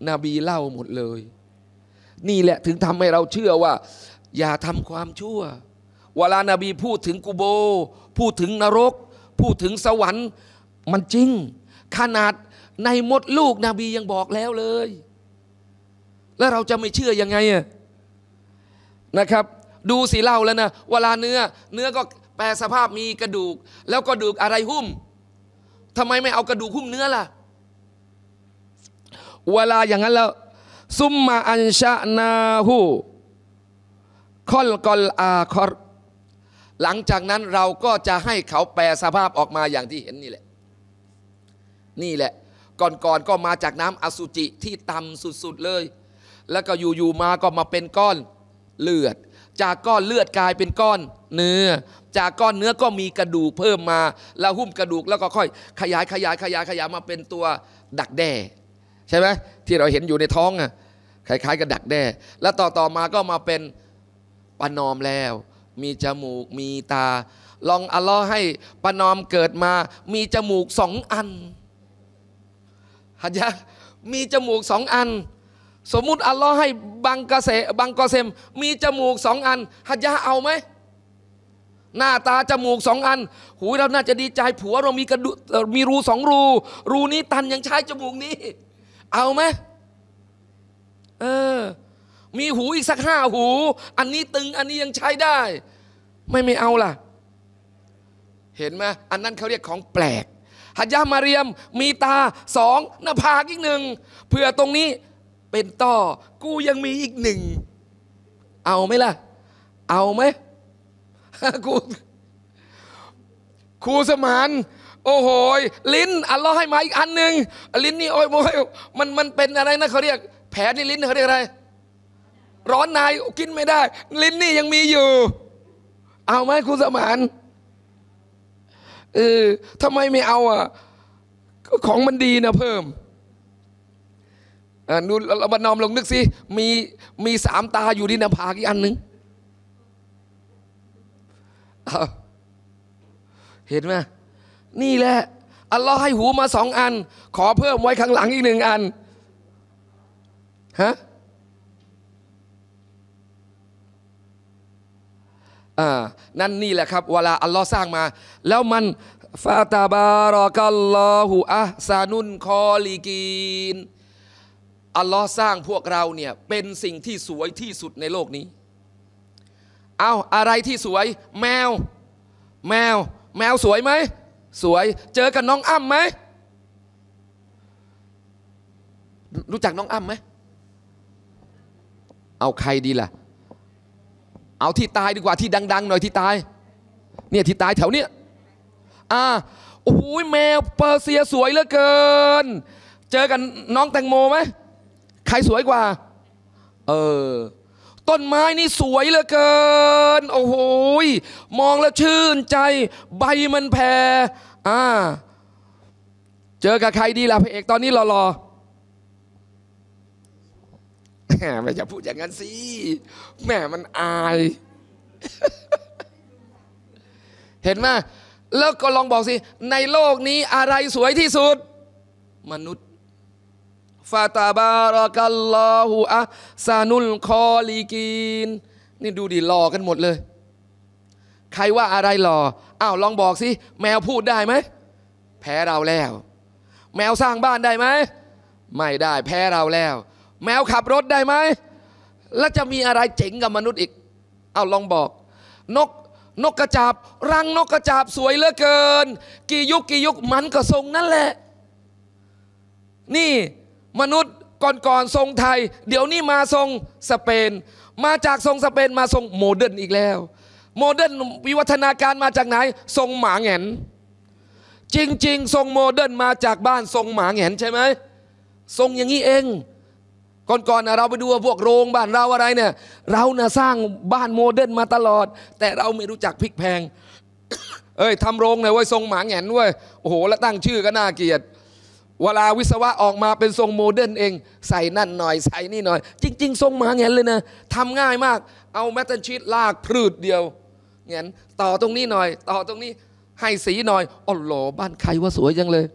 นบีเล่าหมดเลย นี่แหละถึงทำให้เราเชื่อว่า อย่าทำความชั่วเวลานาบีพูดถึงกูโบ พูดถึงนรก พูดถึงสวรรค์ มันจริง ขนาดในมดลูกนบียังบอกแล้วเลย แล้วเราจะไม่เชื่อยังไงอะนะครับดูสีเล่าแล้วนะ เวลาเนื้อ เนื้อก็แปลสภาพมีกระดูก แล้วก็ดูกอะไรหุ้ม ทำไมไม่เอากระดูกหุ้มเนื้อล่ะเวลาอย่างนั้นแล้ว ซุมมาอันชะนาหูคอลกอลอาคอรหลังจากนั้นเราก็จะให้เขาแปลสภาพออกมาอย่างที่เห็นนี่แหละ นี่แหละ ก่อนๆกก็มาจากน้ำอสุจิที่ต่ำสุดๆเลย แล้วก็อยู่ๆมาก็มาเป็นก้อนเลือด จากก้อนเลือดกลายเป็นก้อน เนื้อ จากก้อนเนื้อก็มีกระดูกเพิ่มมา แล้วหุ้มกระดูกแล้วก็ค่อยขยายขยายขยายขยายมาเป็นตัวดักแด้ใช่ไหมที่เราเห็นอยู่ในท้องอ่ะคล้ายๆกับดักแด้แล้วต่อต่อมาก็มาเป็นปนอมแล้ว มีจมูกมีตา ลองอัลลอฮ์ให้ปนอมเกิดมา มีจมูกสองอันหัดยะมีจมูกสองอันสมมุติอัลลอฮ์ให้ บังกะเสบังกอเซมมีจมูกสองอันฮัจยะเอาไหม หน้าตาจมูกสองอัน หูเราน่าจะดีใจผัว เรามีกระดูมีรูสองรู รูนี้ตันยังใช้จมูกนี้ เอาไหมเออ มีหูอีกสักห้าหู อันนี้ตึง อันนี้ยังใช้ได้ ไม่ไม่เอาล่ะ เห็นไหมอันนั้นเขาเรียกของแปลกฮัจยะมาเรียม มีตาสองหน้าผากอีกหนึ่งเพื่อตรงนี้เป็นต้อกูยังมีอีกหนึ่ง เอาไหมล่ะ เอาไหมกูครูสมาน โอ้โหลิ้นอัลลอฮ์ให้มาอีกอันหนึ่งลิ้นนี่โอ้ยโอยมันมันเป็นอะไร นะเขาเรียกแผลในลิ้นเขาเรียกอะไรร้อนในกินไม่ได้ ลิ้นนี่ยังมีอยู่ เอาไหมครูสมานเออทำไมไม่เอาอ่ะของมันดีนะเพิ่มดูเราบนอมลงนึกสิมีมีสามตาอยู่ที่หน้าผากอีกอันหนึ่งเห็นไหม นี่แหละ อัลลอฮ์ให้หูมาสองอัน ขอเพิ่มไว้ข้างหลังอีกหนึ่งอัน ฮะ อ่า นั่นนี่แหละครับ เวลาอัลลอฮ์สร้างมา แล้วมัน ฟาตาบารอกัลลอหูอะซานุน คอลีกีนอัลลอฮ์สร้างพวกเราเนี่ยเป็นสิ่งที่สวยที่สุดในโลกนี้ เอาอะไรที่สวย แมว แมว แมวสวยไหมสวยเจอกับน้องอ้ำไหมรู้จักน้องอ้ำไหมเอาใครดีล่ะ เอาที่ตายดีกว่าที่ดังๆหน่อยที่ตายเนี่ยที่ตายแถวเนี้ยอ่าโอ้ยแมวเปอร์เซียสวยเหลือเกิน เจอกันน้องแตงโมไหมครสวยกว่า เออ ต้นไม้นี่สวยเหลือเกิน โอ้โหมองแล้วชื่นใจ ใบมันแผ่อ่า เจอกับใครดีล่ะพระเอกตอนนี้รอรอแหม่จะพูดอย่างนั้นสิแหมมันอาย เห็นไหม แล้วก็ลองบอกสิ ในโลกนี้อะไรสวยที่สุด มนุษย์ฟาตาบารากัลลอฮูอะซานุลคอลีกีน นี่ดูดิหล่อกันหมดเลย ใครว่าอะไรหล่ออ้าวลองบอกสิแมวพูดได้ไหมแพ้เราแล้ว แมวสร้างบ้านได้ไหมไม่ได้ แพ้เราแล้ว แมวขับรถได้ไหมแล้วจะมีอะไรเจ๋งกับมนุษย์อีกเอาลองบอก นกนกกระจาบรังนกกระจาบสวยเหลือเกิน กี่ยุคกี่ยุคมันก็ทรงนั่นแหละ นี่มนุษย์ก่อนๆทรงไทย เดี๋ยวนี้มาทรงสเปน มาจากทรงสเปนมาทรงโมเดิร์นอีกแล้ว โมเดิร์นวิวัฒนาการมาจากไหน ทรงหมาแงนจริง ๆ ทรงโมเดิร์นมาจากบ้านทรงหมาแงนใช่ไหมทรงอย่างนี้เอง ก่อนๆนะเราไปดูพวกโรงบ้านเราอะไรเนี่ย เรานะสร้างบ้านโมเดิร์นมาตลอด แต่เราไม่รู้จักพลิกแพง เอ้ยทำโรงหน่อยว้ทรงหมาแงนเว้ยโอ้โห แล้วตั้งชื่อก็น่าเกลียดเวลาวิศวะออกมาเป็นทรงโมเดิร์นเอง ใส่นั่นหน่อยใส่นี่หน่อย จริง ๆ ทรงมาเงี้ยเลยนะทำง่ายมาก เอาแมตตันชีตลากพืดเดียวเงี้ยต่อตรงนี้หน่อย ต่อตรงนี้ให้สีหน่อยอ๋อโหลบ้านใครว่าสวยจังเลย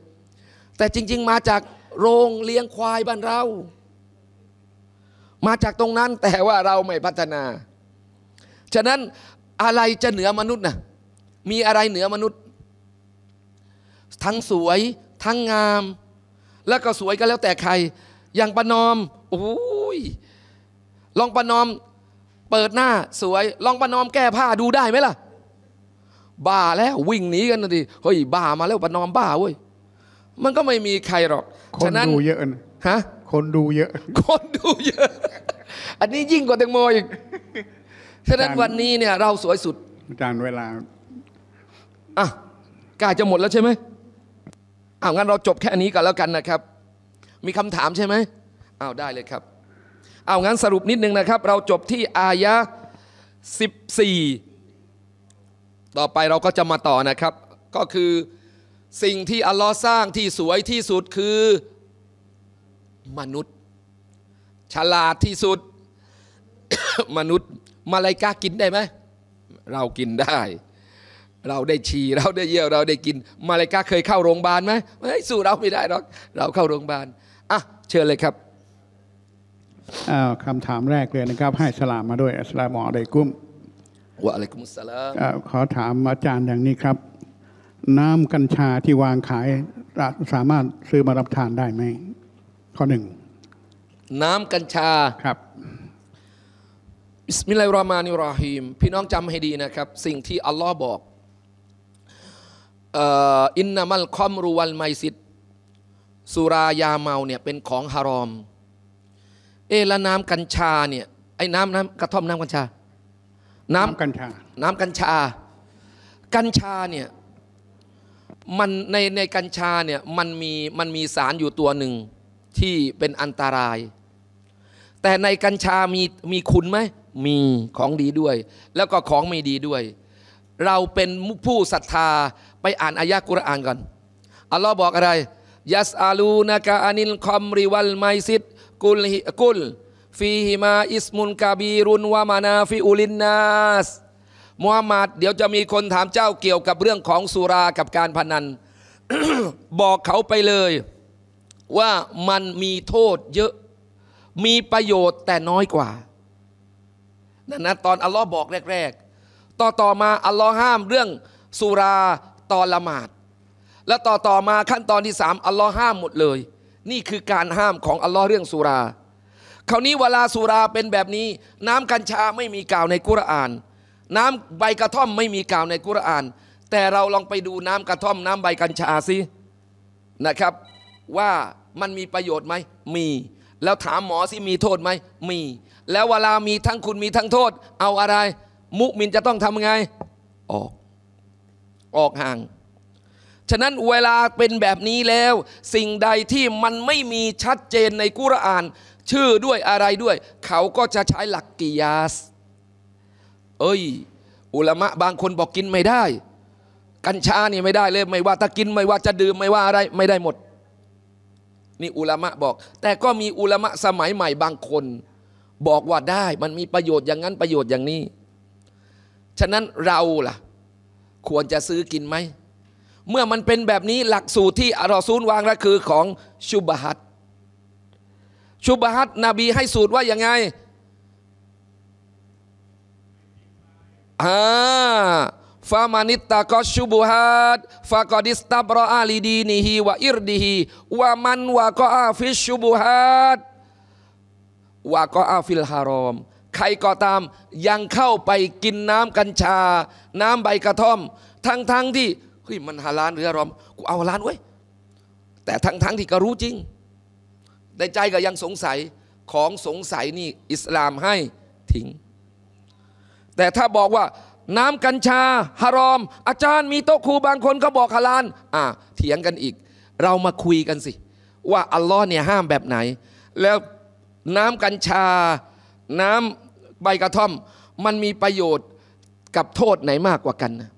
แต่จริง ๆ มาจากโรงเลี้ยงควายบ้านเรามาจากตรงนั้นแต่ว่าเราไม่พัฒนา ฉะนั้นอะไรจะเหนือมนุษย์นะมีอะไรเหนือมนุษย์ ทั้งสวยทั้งงามแล้วก็สวยก็แล้วแต่ใคร อย่างประนอมโอ้ยลองประนอม เปิดหน้าสวยลองประนอมแก้ผ้าดูได้ไหมล่ะบ้าแล้ววิ่งหนีกันดิเฮ้ยบ้ามาแล้วประนอมบ้าเว้ยมันก็ไม่มีใครหรอกคนดูเยอะนะฮะคนดูเยอะ คนดูเยอะ อันนี้ยิ่งกว่าแตงโมอีกฉะนั้นวันนี้เนี่ย เราสวยสุดอาจารย์เวลาอ่ะกาจะหมดแล้วใช่ไหมอางั้นเราจบแค่นี้ก็แล้วกันนะครับ มีคำถามใช่ไหมอ้าวได้เลยครับ เอางั้นสรุปนิดนึงนะครับ เราจบที่อายะ 14 ต่อไปเราก็จะมาต่อนะครับ ก็คือสิ่งที่อัลลอฮ์สร้างที่สวยที่สุดคือ มนุษย์ฉลาดที่สุด มนุษย์มาลายกากินได้ไหม เรากินได้เราได้ฉี่เราได้เยี่ยวเราได้กิน มาเลกาเคยเข้าโรงพยาบาลไหมไม่สู้เราไม่ได้หรอกเราเข้าโรงพยาบาลอ่ะเชิญเลยครับคำถามแรกเลยนะครับ ให้สลามมาด้วยอัสลามอะลัยกุมวะอะลัยกุมสลามขอถามอาจารย์อย่างนี้ครับ น้ำกัญชาที่วางขาย สามารถซื้อมารับทานได้ไหมข้อหนึ่งน้ำกัญชาครับบิสมิลลาฮิรรามานิรราฮีม พี่น้องจำให้ดีนะครับ สิ่งที่อัลลอฮ์บอกอินนามัลคอมรูวัลไมซิดสุรายาเมาเนี่ยเป็นของฮารอม เอละน้ำกัญชาเนี่ยไอ้น้ำน้ำกระท่อมน้ำกัญชา น้ำกัญชา น้ำกัญชา กัญชาเนี่ยมันในในกัญชาเนี่ยมันมีมันมีสารอยู่ตัวหนึ่งที่เป็นอันตราย แต่ในกัญชามีมีคุณไหมมีของดีด้วย แล้วก็ของไม่ดีด้วยเราเป็นผู้ศรัทธาไปอ่านอายะกุรอานก่อน อัลลอฮ์บอกอะไรยัสอาลูนกาอานินคอมริวัลไมซิดกุลกุลฟีฮิมาอิสมุนกาบีรุนวามานาฟิอุลินนัสมูฮัมหมัดเดี๋ยวจะมีคนถามเจ้าเกี่ยวกับเรื่องของสุรากับการพนันบอกเขาไปเลย ว่ามันมีโทษเยอะ มีประโยชน์แต่น้อยกว่า นั่นนะตอนอัลลอฮ์บอกแรก ๆต่อต่อมาอัลลอฮ์ห้ามเรื่องสุราตอนละหมาดและต่อต่อมาขั้นตอนที่สามอัลลอฮ์ห้ามหมดเลย นี่คือการห้ามของอัลลอฮ์เรื่องสุราคราวนี้เวลาสุราเป็นแบบนี้ น้ำกัญชาไม่มีกล่าวในกุรอาน น้ำใบกระท่อมไม่มีกล่าวในกุรอาน แต่เราลองไปดูน้ำกระท่อมน้ำใบกัญชาสินะครับว่ามันมีประโยชน์ไหมมี แล้วถามหมอสิมีโทษไหมมี แล้วเวลามีทั้งคุณมีทั้งโทษเอาอะไรมุมินจะต้องทำไง ออก ออกห่าง ฉะนั้นเวลาเป็นแบบนี้แล้ว สิ่งใดที่มันไม่มีชัดเจนในกุรอาน ชื่อด้วยอะไรด้วย เขาก็จะใช้หลักกิยาส เอ้ย อุลามะบางคนบอกกินไม่ได้ กัญชาเนี่ยไม่ได้เลยไม่ว่า้ะกินไม่ว่าจะดื่มไม่ว่าอะไรไม่ได้หมด นี่อุลามะบอก แต่ก็มีอุลามะสมัยใหม่บางคน บอกว่าได้มันมีประโยชน์อย่างนั้นประโยชน์อย่างนี้ฉะนั้นเราล่ะ ควรจะซื้อกินไหม เมื่อมันเป็นแบบนี้หลักสูตรที่อรอซูล วางก็คือของชุบฮัตชุบฮัตนบีให้สูตรว่ายังไงอ่าฟามานิตตะกอชุบฮัดฟากอดิสตับรออาลีดีนิฮีวะอิรดิฮีวามันวะกออาฟิชุบฮัดวะกออาฟิลฮารอมใครก็ตามยังเข้าไปกินน้ำกัญชา น้ำใบกระท่อม ทั้งๆทที่เฮ้ยมันฮาลาลหรืออารมกูเอาฮลาลเว้ยแต่ทั้งๆทที่ก็รู้จริงในใจก็ยังสงสัยของสงสัยนี่อิสลามให้ทิ้ง แต่ถ้าบอกว่า น้ำกัญชาฮารอม อาจารย์มีโต๊ะครูบางคนก็บอกฮาลาลอ่าเถียงกันอีก เรามาคุยกันสิ ว่าอัลลอฮ์เนี่ยห้ามแบบไหน แล้วน้ำกัญชาน้ำใบกระท่อมมันมีประโยชน์กับโทษไหนมากกว่ากันนะ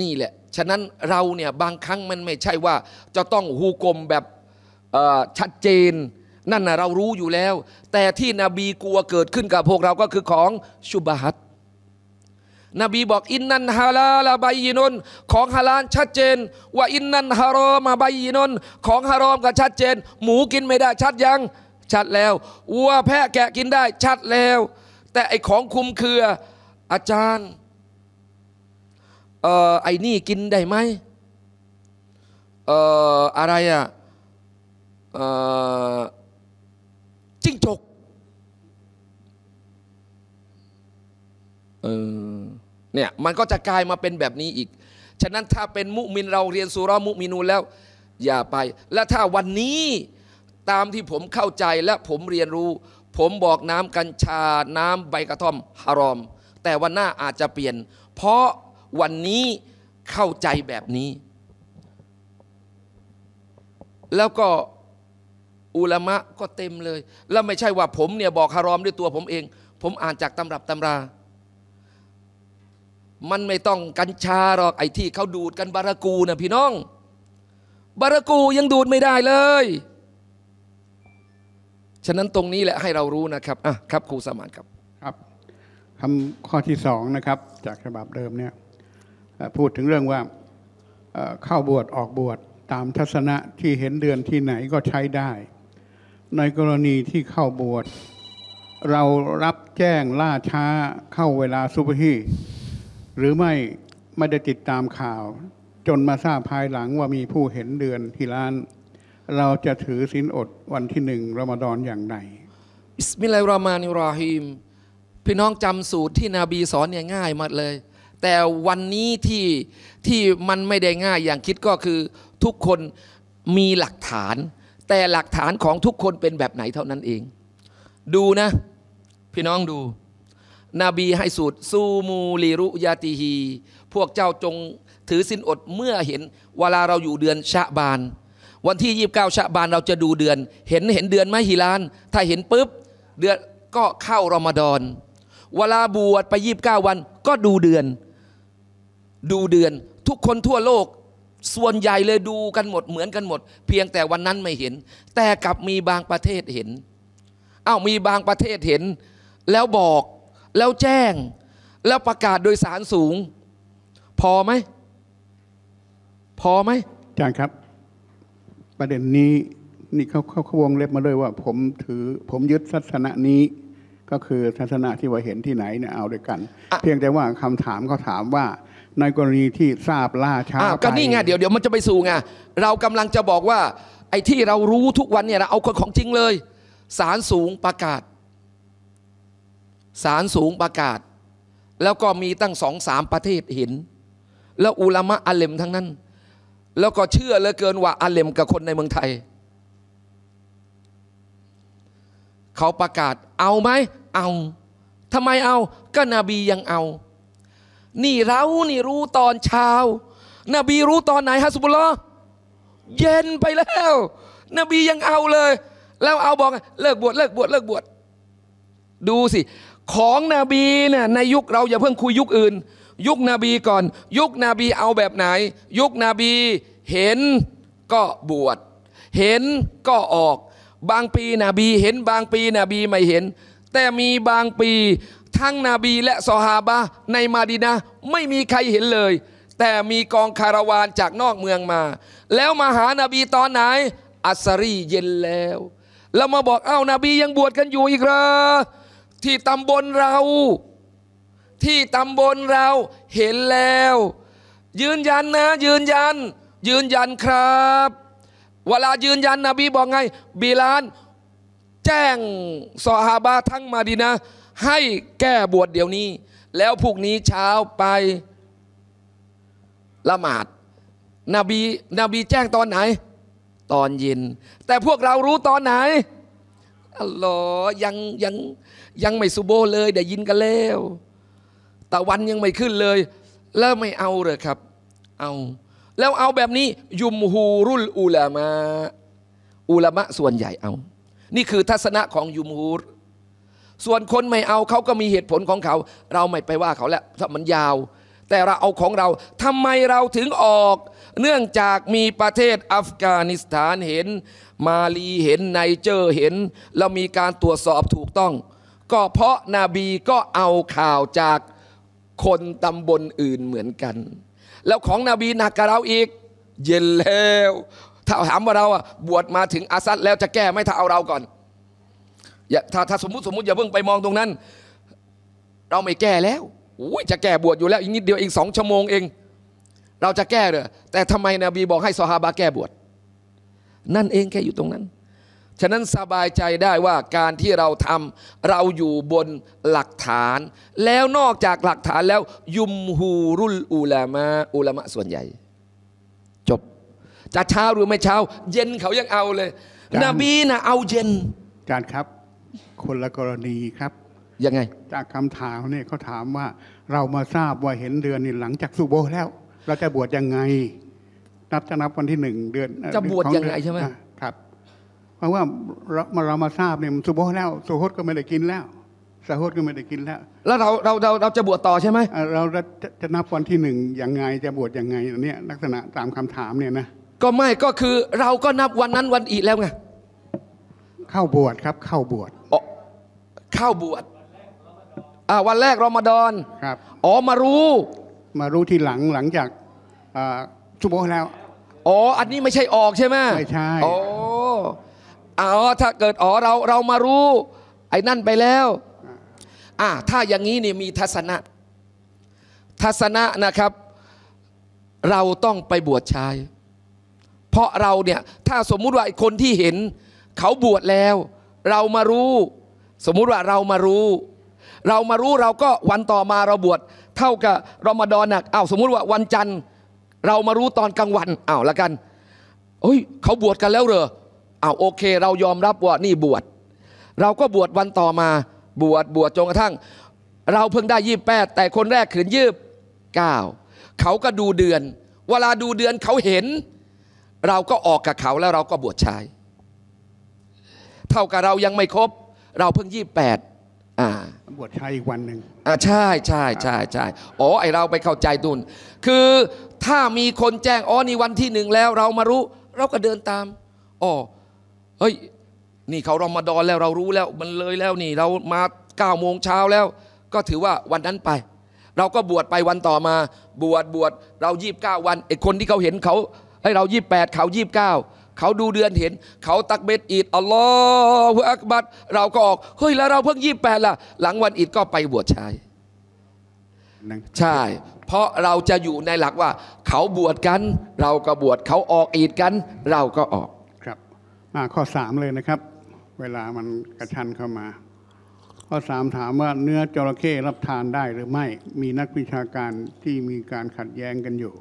นี่แหละ ฉะนั้นเราเนี่ย บางครั้งมันไม่ใช่ว่า จะต้องฮูกลมแบบชัดเจน นั่นนะเรารู้อยู่แล้ว แต่ที่นบีกลัวเกิดขึ้นกับพวกเราก็คือของ ชุบะฮัตนบีบอกอินนันฮาลาลาบายนนของฮาลาลชัดเจน ว่าอินนันฮารอมาบายนนของฮารอมก็ชัดเจน หมูกินไม่ได้ชัดยังชัดแล้ววัวแพะแกะกินได้ ชัดแล้ว แต่ไอของคุมเครือ อาจารย์เอ่อไอนี่กินได้ไหมเอ่ออะไรอ่ะเอ่อจิ้งจกเออเนี่ยมันก็จะกลายมาเป็นแบบนี้อีก ฉะนั้นถ้าเป็นมุมินเราเรียนสุรามุมินูแล้ว อย่าไป และถ้าวันนี้ตามที่ผมเข้าใจและผมเรียนรู้ ผมบอกน้ำกัญชาน้ำใบกระท่อมฮารอม แต่วันหน้าอาจจะเปลี่ยน เพราะวันนี้เข้าใจแบบนี้ แล้วก็อุลามะก็เต็มเลย แล้วไม่ใช่ว่าผมเนี่ยบอกฮารอมด้วยตัวผมเอง ผมอ่านจากตำรับตำรา มันไม่ต้องกัญชาหรอกไอ้ที่เขาดูดกันบารากูนะพี่น้อง บารากูยังดูดไม่ได้เลยฉะนั้นตรงนี้แหละให้เรารู้นะครับอ่ะครับ ครูสมานครับครับคาข้อที่สองนะครับ จากฉบับเดิมเนี่ยพูดถึงเรื่องว่าเข้าบวชออกบวชตามทัศนะที่เห็นเดือนที่ไหนก็ใช้ได้ ในกรณีที่เข้าบวช เรารับแจ้งล่าช้าเข้าเวลาซุปฮีหรือไม่ไม่ได้ติดตามข่าว จนมาทราบภายหลังว่ามีผู้เห็นเดือนที่ร้านเราจะถือศีลอดวันที่หนึ่งรอมฎอนอย่างไรอิสมิลลาฮิรมานิราฮิมพี่น้องจำสูตรที่นบีสอนเนี่ยง่ายมากเลย แต่วันนี้ที่ที่มันไม่ได้ง่ายอย่างคิดก็คือ ทุกคนมีหลักฐาน แต่หลักฐานของทุกคนเป็นแบบไหนเท่านั้นเอง ดูนะ พี่น้องดูนบีให้สูตร ซูมูลิรุยาติฮี พวกเจ้าจงถือสินอดเมื่อเห็นเวลาเราอยู่เดือนชะบานวันที่ 29ชะบานเราจะดูเดือน เห็นเห็นเดือนไหมฮิลาน ถ้าเห็นปุ๊บเดือนก็เข้ารอมฎอนเวลาบวชไป29วันก็ดูเดือน ดูเดือนทุกคนทั่วโลก ส่วนใหญ่เลยดูกันหมดเหมือนกันหมด เพียงแต่วันนั้นไม่เห็น แต่กลับมีบางประเทศเห็นเอา้ามีบางประเทศเห็น แล้วบอกแล้วแจ้ง แล้วประกาศโดยสารสูง พอไหมพอไหมอาจารย์ครับประเด็นนี้นี่เขาเขาเขาวงเล็บมาด้วยว่าผมถือผมยึดศาสนานี้ก็คือศาสนาที่ว่าเห็นที่ไหนเนี่ยเอาด้วยกัน เพียงแต่ว่าคำถามเขาถามว่าในกรณีที่ทราบล่าช้าก็นี่ไงเดี๋ยวเดี๋ยวมันจะไปสู่ไงเรากำลังจะบอกว่าไอ้ที่ เรารู้ทุกวันเนี่ยเราเอาคนของจริงเลยสารสูงประกาศ สารสูงประกาศ แล้วก็มีตั้งสองสามประเทศเห็น แล้วอุลามะอัลเลมทั้งนั้นแล้วก็เชื่อเหลือเกินว่าอาเลมกับคนในเมืองไทย เขาประกาศเอาไหมเอาทำไมเอาก็นบียังเอา นี่เรานี่รู้ตอนเช้านบีรู้ตอนไหนฮะสุบุลลอเย็นไปแล้วนบียังเอาเลย แล้วเอาบอกเลิกบวชเลิกบวชเลิกบวชดูสิ ของนบีเนะ่ยในยุคเราอย่าเพิ่งคุยยุคอื่นยุคนบีก่อนยุคนบีเอาแบบไหน ยุคนบีเห็นก็บวชเห็นก็ออก บางปีนบีเห็นบางปีนบีไม่เห็น แต่มีบางปีทั้งนบีและสหาบะในมาดินาไม่มีใครเห็นเลย แต่มีกองคาราวานจากนอกเมืองมา แล้วมาหานาบีตอนไหน อัสรีเย็นแล้ว แล้วมาบอกเอ้านาบียังบวชกันอยู่อีกเหรอที่ตำบลเราที่ตำบลเราเห็นแล้ว ยืนยันนะ ยืนยัน ยืนยันครับ เวลายืนยันนบีบอกไงบิลานจ้งสหาบาทั้งมาดีนะ ให้แก้บวชเดี๋ยวนี้ แล้วพวกนี้เช้าไป ละหมาดนบีนบีแจ้งตอนไหน ตอนเย็นแต่พวกเรารู้ตอนไหนอ๋อยังยังยังไม่สุโบเลยเดี๋ยวยินกันแล้วตะวันยังไม่ขึ้นเลย แล้วไม่เอาเลยครับ เอา แล้วเอาแบบนี้ยุมฮูรุลอุลามะ อุลามะส่วนใหญ่เอา นี่คือทัศนะของยุมฮูรส่วนคนไม่เอาเขาก็มีเหตุผลของเขา เราไม่ไปว่าเขาแล้ว มันยาว แต่เราเอาของเราทำไมเราถึงออก เนื่องจากมีประเทศอัฟกานิสถานเห็น มาลีเห็นไนเจอร์เห็น เรามีการตรวจสอบถูกต้อง ก็เพราะนาบีก็เอาข่าวจากคนตำบลอื่นเหมือนกัน แล้วของนบีหนักกับเราอีก เย็นแล้วถ้าถามว่าเราอะบวชมาถึงอาซัดแล้วจะแก้ไหมถ้าเอาเราก่อนอย่าถ้าถ้าสมมติสมมติอย่าเพิ่งไปมองตรงนั้น เราไม่แก้แล้วอุ้ยจะแก้บวชอยู่แล้วอีกนิดเดียวอีกสองชั่วโมงเอง เราจะแก้เหรอ แต่ทำไมนบีบอกให้ซอฮาบะแก้บวชนั่นเองแค่อยู่ตรงนั้นฉะนั้นสบายใจได้ว่าการที่เราทำเราอยู่บนหลักฐาน แล้วนอกจากหลักฐานแล้ว ยุมฮูรุลอุลามะอุลามะส่วนใหญ่ จบจะเช้าหรือไม่เช้า เย็นเขายังเอาเลยนบีนะเอาเย็นอาจารย์ครับคนละกรณีครับยังไง จากคำถามเนี่ยเขาถามว่าเรามาทราบว่าเห็นเดือนนี่หลังจากสุโบแล้ว เราจะบวชยังไงนับจะนับวันที่หนึ่งเดือน จะบวชยังไงใช่ไหมราะว่าเราเรามาทราบเนี่ยสุโบแล้วสุโฮตก็ไม่ได้กินแล้วสาโฮตก็ไม่ได้กินแล้ว แล้วเราเราเราเราจะบวชต่อใช่ไหมเราจะจะนับวันที่หนึ่งยังไง จะบวชยังไงเนี่ยลักษณะตามคำถามเนี่ยนะก็ไม่ก็คือ เราก็นับวันนั้นวันอีกแล้วไงเข้าบวชครับ เข้าบวชเข้าบวชอ่าวันแรกรอมาดอนครับ อ๋อมารู้ มารู้ที่หลังหลังจากอ่าสุโบแล้ว อ๋อ อันนี้ไม่ใช่ออกใช่ไหมไม่ใช่อ๋ออ๋อถ้าเกิดอ๋อเราเรามารู้ ไอ้นั่นไปแล้วอ่าถ้าอย่างนี้นี่มีทัศนะทัศนะนะครับ เราต้องไปบวชชาย เพราะเราเนี่ยถ้าสมมุติว่าคนที่เห็น เขาบวชแล้วเรามารู้ สมมุติว่าเรามารู้ เรามารู้เราก็วันต่อมาเราบวชเท่ากับรอมฎอนนะอ้าวสมมุติว่าวันจันทร์ เรามารู้ตอนกลางวันอ้าวละกันเฮ้ย เขาบวชกันแล้วเหรอเอาโอเคเรายอมรับว่านี่บวชเราก็บวชวันต่อมา บวชบวชจนกระทั่ง เราเพิ่งได้ยี่แปดแต่คนแรกขืนยืบเก้าเขาก็ดูเดือน เวลาดูเดือนเขาเห็น เราก็ออกกับเขาแล้วเราก็บวชชายเท่ากับเรายังไม่ครบเราเพิ่งยี่แปดบวชชายอีกวันหนึ่งอ่าใช่ใช่ใช่ใช่อ๋อ ไอเราไปเข้าใจตุนคือถ้ามีคนแจ้งอ๋อนี่วันที่หนึ่งแล้ว เรามารู้ เราก็เดินตามอ๋อเฮ้ย นี่เขารอมาดอนแล้วเรารู้แล้วมันเลยแล้วนี่ เรามาเก้าโมงเช้าแล้ว ก็ถือว่าวันนั้นไป เราก็บวชไปวันต่อมา บวชบวชเรายีบเก้าวันไอ้คนที่เขาเห็นเขาให้เรายีบแปดเขายีบเก้าเขาดูเดือนเห็นเขาตักเบ็ดอีดอัลลอฮฺอักบัดเราก็ออกเฮ้ยแล้วเราเพิ่งยีบแปดล่ะหลังวันอีดก็ไปบวชชายใช่ เพราะเราจะอยู่ในหลักว่าเขาบวชกัน เราก็บวชเขาออกอีดกันเราก็ออกข้อสามเลยนะครับ เวลามันกระชันเข้ามา ข้อสามถามว่าเนื้อจระเข้รับทานได้หรือไม่มีนักวิชาการที่มีการขัดแย้งกันอยู่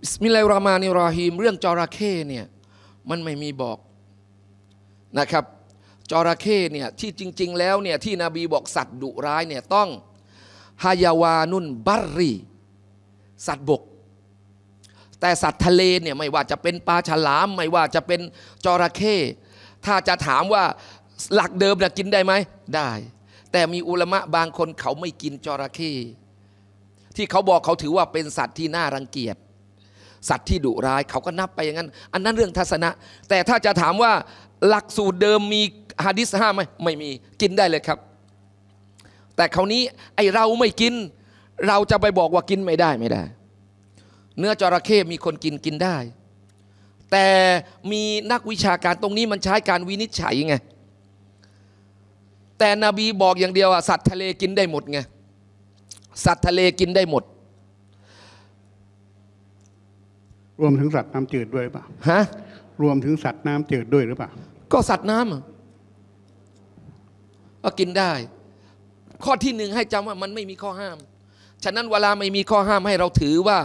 บิสมิลลาฮิรรามานิรอฮีม เรื่องจระเข้เนี่ยมันไม่มีบอกนะครับจระเข้เนี่ยที่จริงๆแล้วเนี่ยที่นบีบอกสัตว์ดุร้ายเนี่ยต้องฮายาวานุนบัรรีสัตว์บกแต่สัตว์ทะเลเนี่ยไม่ว่าจะเป็นปลาฉลามไม่ว่าจะเป็นจระเข้ถ้าจะถามว่าหลักเดิมนะกินได้ไหมได้ แต่มีอุลมะบางคนเขาไม่กินจระเข้ที่เขาบอกเขาถือว่าเป็นสัตว์ที่น่ารังเกียจ สัตว์ที่ดุร้ายเขาก็นับไปอย่างนั้นอันนั้นเรื่องทัศนะ แต่ถ้าจะถามว่าหลักสูตรเดิมมีฮะดิษห้ามไหมไม่มีกินได้เลยครับ แต่คราวนี้ไอเราไม่กิน เราจะไปบอกว่ากินไม่ได้ไม่ได้เนื้อจระเข้มีคนกินกินได้ แต่มีนักวิชาการตรงนี้มันใช้การวินิจฉัยไง แต่นบีบอกอย่างเดียวอะสัตว์ทะเลกินได้หมดไง สัตว์ทะเลกินได้หมด รวมถึงสัตว์น้ำจืดด้วยป่ะฮะ รวมถึงสัตว์น้ำจืดด้วยหรือเปล่าก็สัตว์น้ำก็กินได้ ข้อที่หนึ่งให้จำว่ามันไม่มีข้อห้าม ฉะนั้นเวลาไม่มีข้อห้ามให้เราถือว่า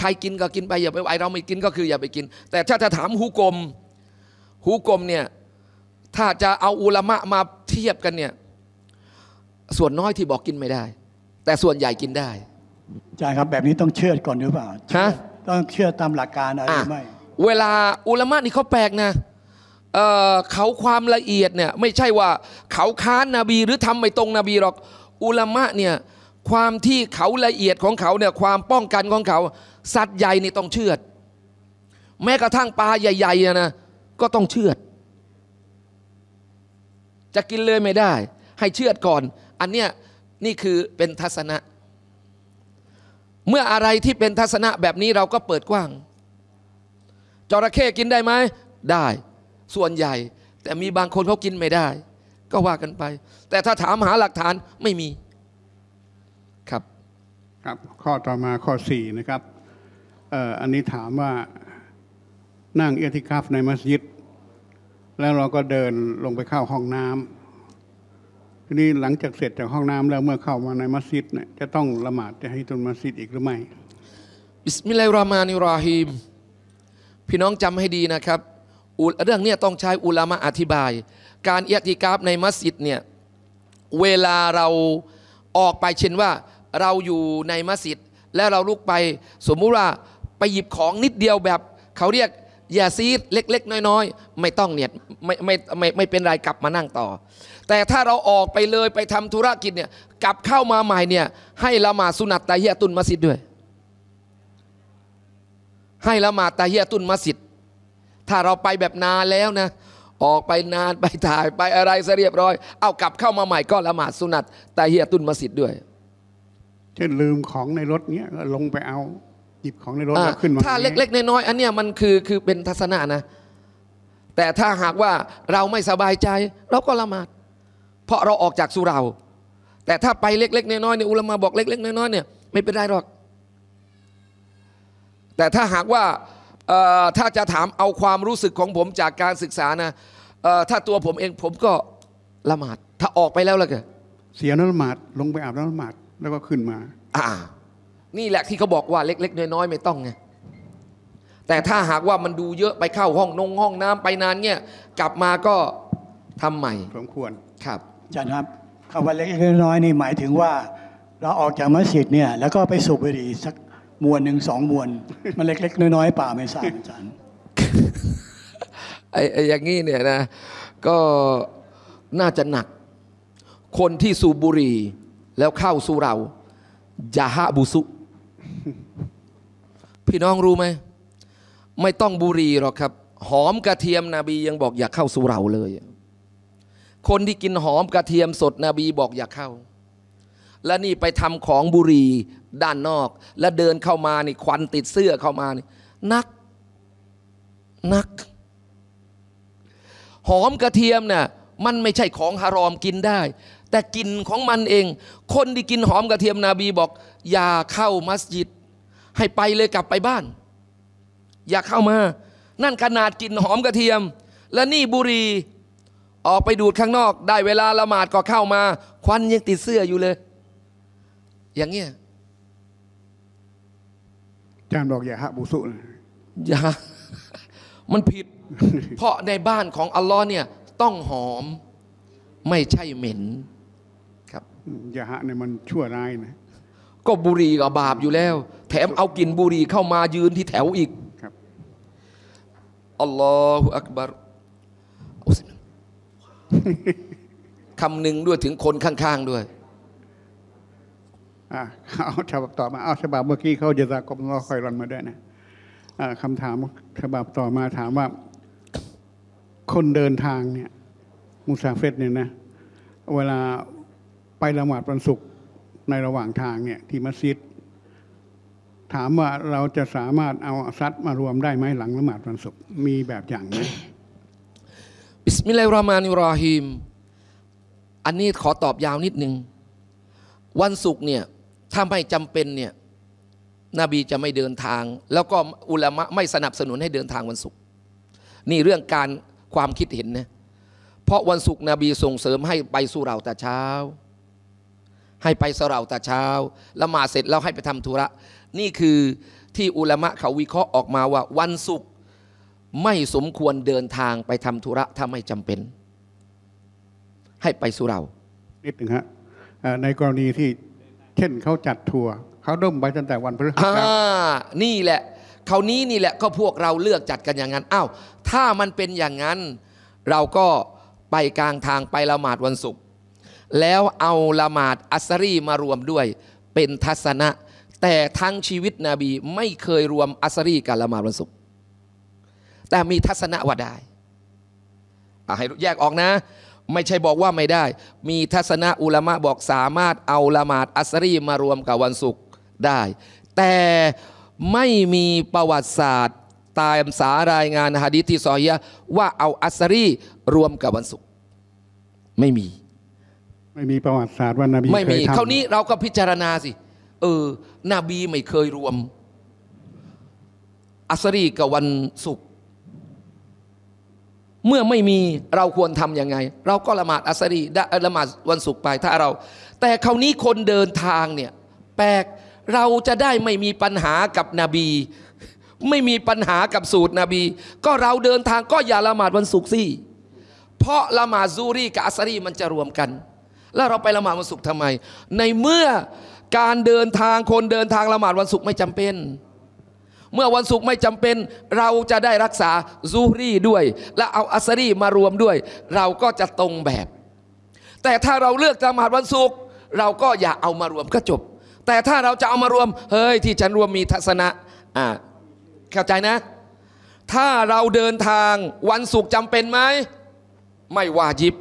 ใครกินก็กินไป อย่าไปไอเราไม่กินก็คืออย่าไปกิน แต่ถ้าจะถามฮูกลมฮูกลมเนี่ยถ้าจะเอาอุลามะมาเทียบกันเนี่ย ส่วนน้อยที่บอกกินไม่ได้ แต่ส่วนใหญ่กินได้ใช่ครับแบบนี้ต้องเชื่อก่อนหรือเปล่าฮะต้องเชื่อตามหลักการอะไรไม่เวลาอุลามะนี่เขาแปลกนะเเขาความละเอียดเนี่ยไม่ใช่ว่าเขาค้านนาบีหรือทำไม่ตรงนบีหรอก อุลามะเนี่ยความที่เขาละเอียดของเขาเนี่ยความป้องกันของเขาสัตว์ใหญ่นี่ต้องเชือด แม้กระทั่งปลาใหญ่ๆนะก็ต้องเชือด จะกินเลยไม่ได้ ให้เชือดก่อน อันเนี้ยนี่คือเป็นทัศนะ เมื่ออะไรที่เป็นทัศนะแบบนี้เราก็เปิดกว้างจระเข้กินได้ไหมได้ส่วนใหญ่แต่มีบางคนเขากินไม่ได้ ก็ว่ากันไป แต่ถ้าถามหาหลักฐานไม่มีครับ ครับข้อต่อมาข้อ4นะครับอันนี้ถามว่านั่งเอติคาฟในมัสยิด แล้วเราก็เดินลงไปเข้าห้องน้ำทีนี้หลังจากเสร็จจากห้องน้ำแล้วเมื่อเข้ามาในมัสยิดเนี่ยจะต้องละหมาดจะให้ตุนมัสยิดอีกหรือไม่บิสมิลลาฮิรราะมานิรราฮิมพี่น้องจำให้ดีนะครับเรื่องนี้ต้องใช้อุลามะอธิบาย การเอติกราฟในมัสยิดเนี่ยเวลาเราออกไปเช่นว่าเราอยู่ในมัสยิด แล้วเราลุกไปสมมุติว่าไปหยิบของนิดเดียวแบบเขาเรียกอย่าซีดเล็กๆ น้อยๆ ไม่ต้องเนี่ยไม่ไม่ไม่ไม่เป็นไรกลับมานั่งต่อ แต่ถ้าเราออกไปเลยไปทำธุรกิจเนี่ยกลับเข้ามาใหม่เนี่ยให้ละหมาดสุนัตตาเฮียตุนมัสยิดด้วย ให้ละหมาดตาเฮียตุนมัสยิด ถ้าเราไปแบบนานแล้วนะออกไปนานไปถ่ายไปอะไรซะเรียบร้อย เอากลับเข้ามาใหม่ก็ละหมาดสุนัตตาเฮียตุนมัสยิดด้วย เช่นลืมของในรถเนี้ยลงไปเอาหยิบของในรถแล้วขึ้นมาถ้าเล็กๆ น้อยๆอันเนี้ยมันคือคือเป็นทัศนะนะ แต่ถ้าหากว่าเราไม่สบายใจ เราก็ละหมาด เพราะเราออกจากสุรา แต่ถ้าไปเล็กๆน้อยๆเนี่ยอุลามะบอกเล็กๆน้อยๆเนี่ยไม่เป็นไรหรอก แต่ถ้าหากว่าถ้าจะถามเอาความรู้สึกของผมจากการศึกษานะ ถ้าตัวผมเองผมก็ละหมาด ถ้าออกไปแล้วล่ะก็เสียน้ำละหมาดลงไปอาบน้ำละหมาดแล้วก็ขึ้นมา อ่านี่แหละที่เขาบอกว่าเล็ก ๆ น้อยๆไม่ต้องไง แต่ถ้าหากว่ามันดูเยอะไปเข้าห้องนงห้องน้ำ ไปนานเนี่ย กลับมาก็ทำใหม่สมควรครับอาจารย์ครับคำว่าเล็กๆน้อยๆนี่ หมายถึงว่าเราออกจากมัสยิดเนี่ยแล้วก็ไปสูบบุหรี่สักมวนหนึ่งสองมวนมันเล็ก ๆ น้อยๆป่าไม่ทราบอาจารย์ไอ้อย่างนี้เนี่ยนะก็น่าจะหนัก คนที่สูบบุหรี่แล้วเข้าสู่เรายาฮะบุสุพี่น้องรู้ไหมไม่ต้องบุรีหรอกครับ หอมกระเทียมนาบียังบอกอย่าเข้าสุเราเลย คนที่กินหอมกระเทียมสดนบีบอกอย่าเข้า และนี่ไปทำของบุรีด้านนอก และเดินเข้ามานี่ควันติดเสื้อเข้ามานี่นักนัก หอมกระเทียมนี่ะมันไม่ใช่ของฮารอมกินได้ แต่กลิ่นของมันเอง คนที่กินหอมกระเทียมนาบีบอก อย่าเข้ามัสยิดให้ไปเลยกลับไปบ้าน อย่าเข้ามา นั่นขนาดกลิ่นหอมกระเทียม และนี่บุรี ออกไปดูดข้างนอก ได้เวลาละหมาดก็เข้ามา ควันยังติดเสื้ออยู่เลย อย่างเงี้ยอาจารย์บอกอย่าฮะบุสุอย่ามันผิด เพราะในบ้านของอัลลอฮ์เนี่ยต้องหอม ไม่ใช่เหม็น ครับอย่าฮะเนี่ยมันชั่วร้ายนะก็บุรีกับบาปอยู่แล้ว แถมเอากินบุรีเข้ามายืนที่แถวอีกอัลลอฮฺอักบารคำหนึ่งด้วยถึงคนข้างๆด้วยเอาฉบับต่อมา เอาฉบับเมื่อกี้เขาจะตากรมรอคอยรอนมาด้วยนะคำถามฉบับต่อมาถามว่า คนเดินทางเนี่ยมุสาเฟตเนี่ยนะ เวลาไปละหมาดวันศุกรในระหว่างทางเนี่ยที่มัสยิด ถามว่าเราจะสามารถเอาซัดมารวมได้ไหมหลังละหมาดวันศุกร์มีแบบอย่างไหมบิสมิลลาฮิรรามานิรอฮีมอันนี้ขอตอบยาวนิดนึง วันศุกร์เนี่ยถ้าไม่จำเป็นเนี่ยนบีจะไม่เดินทาง แล้วก็อุลามะไม่สนับสนุนให้เดินทางวันศุกร์นี่เรื่องการความคิดเห็นนะเพราะวันศุกร์นบีส่งเสริมให้ไปสู่เราแต่เช้าให้ไปสราแต่เช้าละหมาเสร็จแล้วให้ไปทำธุระนี่คือที่อุลามะเขาวิเคราะห์ออกมาว่าวันศุกร์ไม่สมควรเดินทางไปทำธุระถ้าไม่จำเป็น ให้ไปสุเรานิดหนึ่งฮะในกรณีที่เช่นเขาจัดทัวร์เขาเริ่มไปตั้งแต่วันพฤหัสครับนี่แหละคราวนี้นี่แหละก็พวกเราเลือกจัดกันอย่างนั้นอ้าวถ้ามันเป็นอย่างนั้น เราก็ไปกลางทางไปละหมาดวันศุกร์แล้วเอาละหมาดอัสรีมารวมด้วยเป็นทัศนะ แต่ทั้งชีวิตนบีไม่เคยรวมอัสรีกับละหมาดวันศุกร์แต่มีทัศนะว่าได้ให้แยกออกนะ ไม่ใช่บอกว่าไม่ได้ มีทัศนะ อุลามะบอกสามารถเอาละหมาดอัสรีมารวมกับวันศุกร์ได้ แต่ไม่มีประวัติศาสตร์ตามสารายงานฮะดิษที่ซอฮียว่าเอาอัสรีรวมกับวันศุกร์ไม่มีไม่มีประวัติศาสตร์ว่านบีไม่มีท่านี้เราก็พิจารณาสิ เออ นบีไม่เคยรวม อัสรีกับวันศุกร์เมื่อไม่มีเราควรทำยังไง เราก็ละหมาดอัสรีละหมาดวันศุกร์ไปถ้าเรา แต่คราวนี้คนเดินทางเนี่ย แปลกเราจะได้ไม่มีปัญหากับนบี ไม่มีปัญหากับสูตรนบี ก็เราเดินทางก็อย่าละหมาดวันศุกร์สิเพราะละหมาดซูรีกับอัสรีมันจะรวมกันแล้วเราไปละหมาดวันศุกร์ทำไม ในเมื่อการเดินทางคนเดินทางละหมาดวันศุกร์ไม่จำเป็น เมื่อวันศุกร์ไม่จำเป็น เราจะได้รักษาซูรี่ด้วย และเอาอัสรีมารวมด้วย เราก็จะตรงแบบ แต่ถ้าเราเลือกละหมาดวันศุกร์เราก็อย่าเอามารวมก็จบ แต่ถ้าเราจะเอามารวม เฮ้ยที่ฉันรวมมีทัศนะอ่าเข้าใจนะ ถ้าเราเดินทางวันศุกร์จำเป็นไหมไม่วาจิบ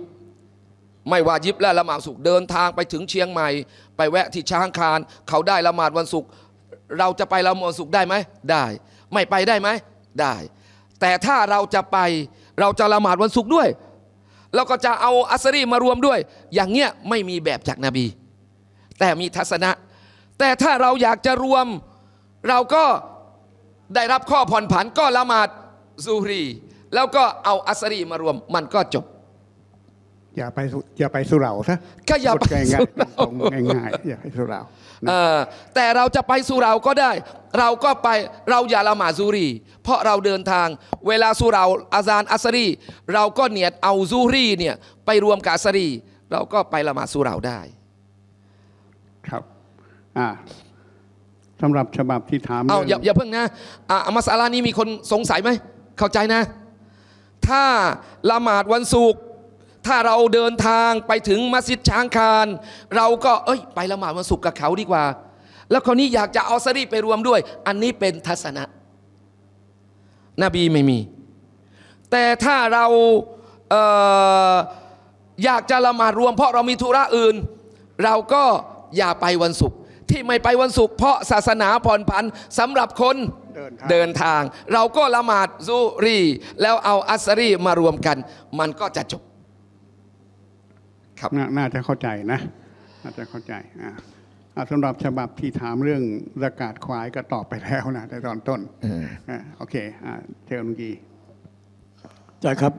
ไม่วาญิบและละหมาดสุกเดินทางไปถึงเชียงใหม่ไปแวะที่ช้างคาน เขาได้ละหมาดวันศุกร์เราจะไปละหมาดศุกร์ได้ไหมได้ ไม่ไปได้ไหมได้ แต่ถ้าเราจะไปเราจะละหมาดวันศุกร์ด้วยเราก็จะเอาอัสรีมารวมด้วย อย่างเงี้ยไม่มีแบบจากนบี แต่มีทัศนะ แต่ถ้าเราอยากจะรวมเราก็ได้รับข้อผ่อนผันก็ละหมาดซูรี แล้วก็เอาอัสรีมารวม มันก็จบอย่าไปอย่าไปสุเหร่าซะก็อย่าไปสุเหร่าง่ายอย่าไปสุเหร่าแต่เราจะไปสุเหร่าก็ได้ เราก็ไปเราอย่าละหมาดซูรีเพราะเราเดินทาง เวลาสุเหร่าอาซานอัสรีเราก็เนียดเอาซูรีเนี่ยไปรวมกับอัสรี เราก็ไปละหมาดสุเหร่าได้ ครับอ่าสำหรับฉบับที่ถาม เอาอย่าอย่าเพิ่งนะอ่ามาสาลานี้มีคนสงสัยไหมเข้าใจนะ ถ้า ละหมาดวันศุกร์ถ้าเราเดินทางไปถึงมัสยิดช้างคานเราก็เอ้ยไปละหมาดวันศุกร์กับเขาดีกว่า แล้วคราวนี้อยากจะเอาซารีไปรวมด้วย อันนี้เป็นทัศนะนบีไม่มี แต่ถ้าเราเอออยากจะละหมาดรวมเพราะเรามีธุระอื่น เราก็อย่าไปวันศุกร์ที่ไม่ไปวันศุกร์เพราะศาสนาผ่อนผันสำหรับคนเดินทาง เราก็ละหมาดซูรี แล้วเอาอัสรีมารวมกันมันก็จะจบครับนน่าจะเข้าใจนะ น่าจะเข้าใจ อ่าสำหรับฉบับที่ถามเรื่องากาศควายก็ตอบไปแล้วนะในตอนต้นอโอเคเทลนุกีจชาครับ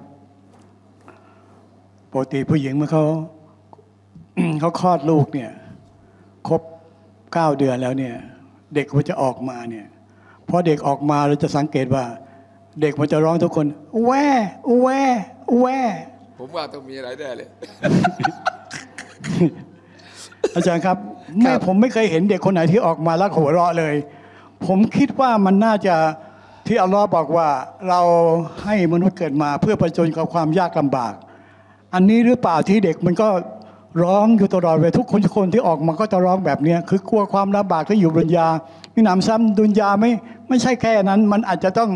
ปกติผู้หญิงเมื่อเขาเขาคลอดลูกเนี่ย ครบเก้าเดือนแล้วเนี่ย เด็กมันจะออกมาเนี่ยพอเด็กออกมาเราจะสังเกตว่า เด็กมันจะร้องทุกคน แว่แว่แว่ผมว่าต้องมีอะไรแน่เลย อาจารย์ครับไม่ผมไม่เคยเห็นเด็กคนไหนที่ออกมาแล้วหัวเราะเลย ผมคิดว่ามันน่าจะที่อัลลอฮ์บอกว่าเราให้มนุษย์เกิดมาเพื่อประจนกับความยากลำบาก อันนี้หรือเปล่าที่เด็กมันก็ร้องอยู่ตลอดเวลาทุกคนทุกคนที่ออกมาก็จะร้องแบบนี้คือกลัวความลำบากที่อยู่บนยาม่นาซ้ำดุนยาไม่ไม่ใช่แค่นั้น มันอาจจะต้อง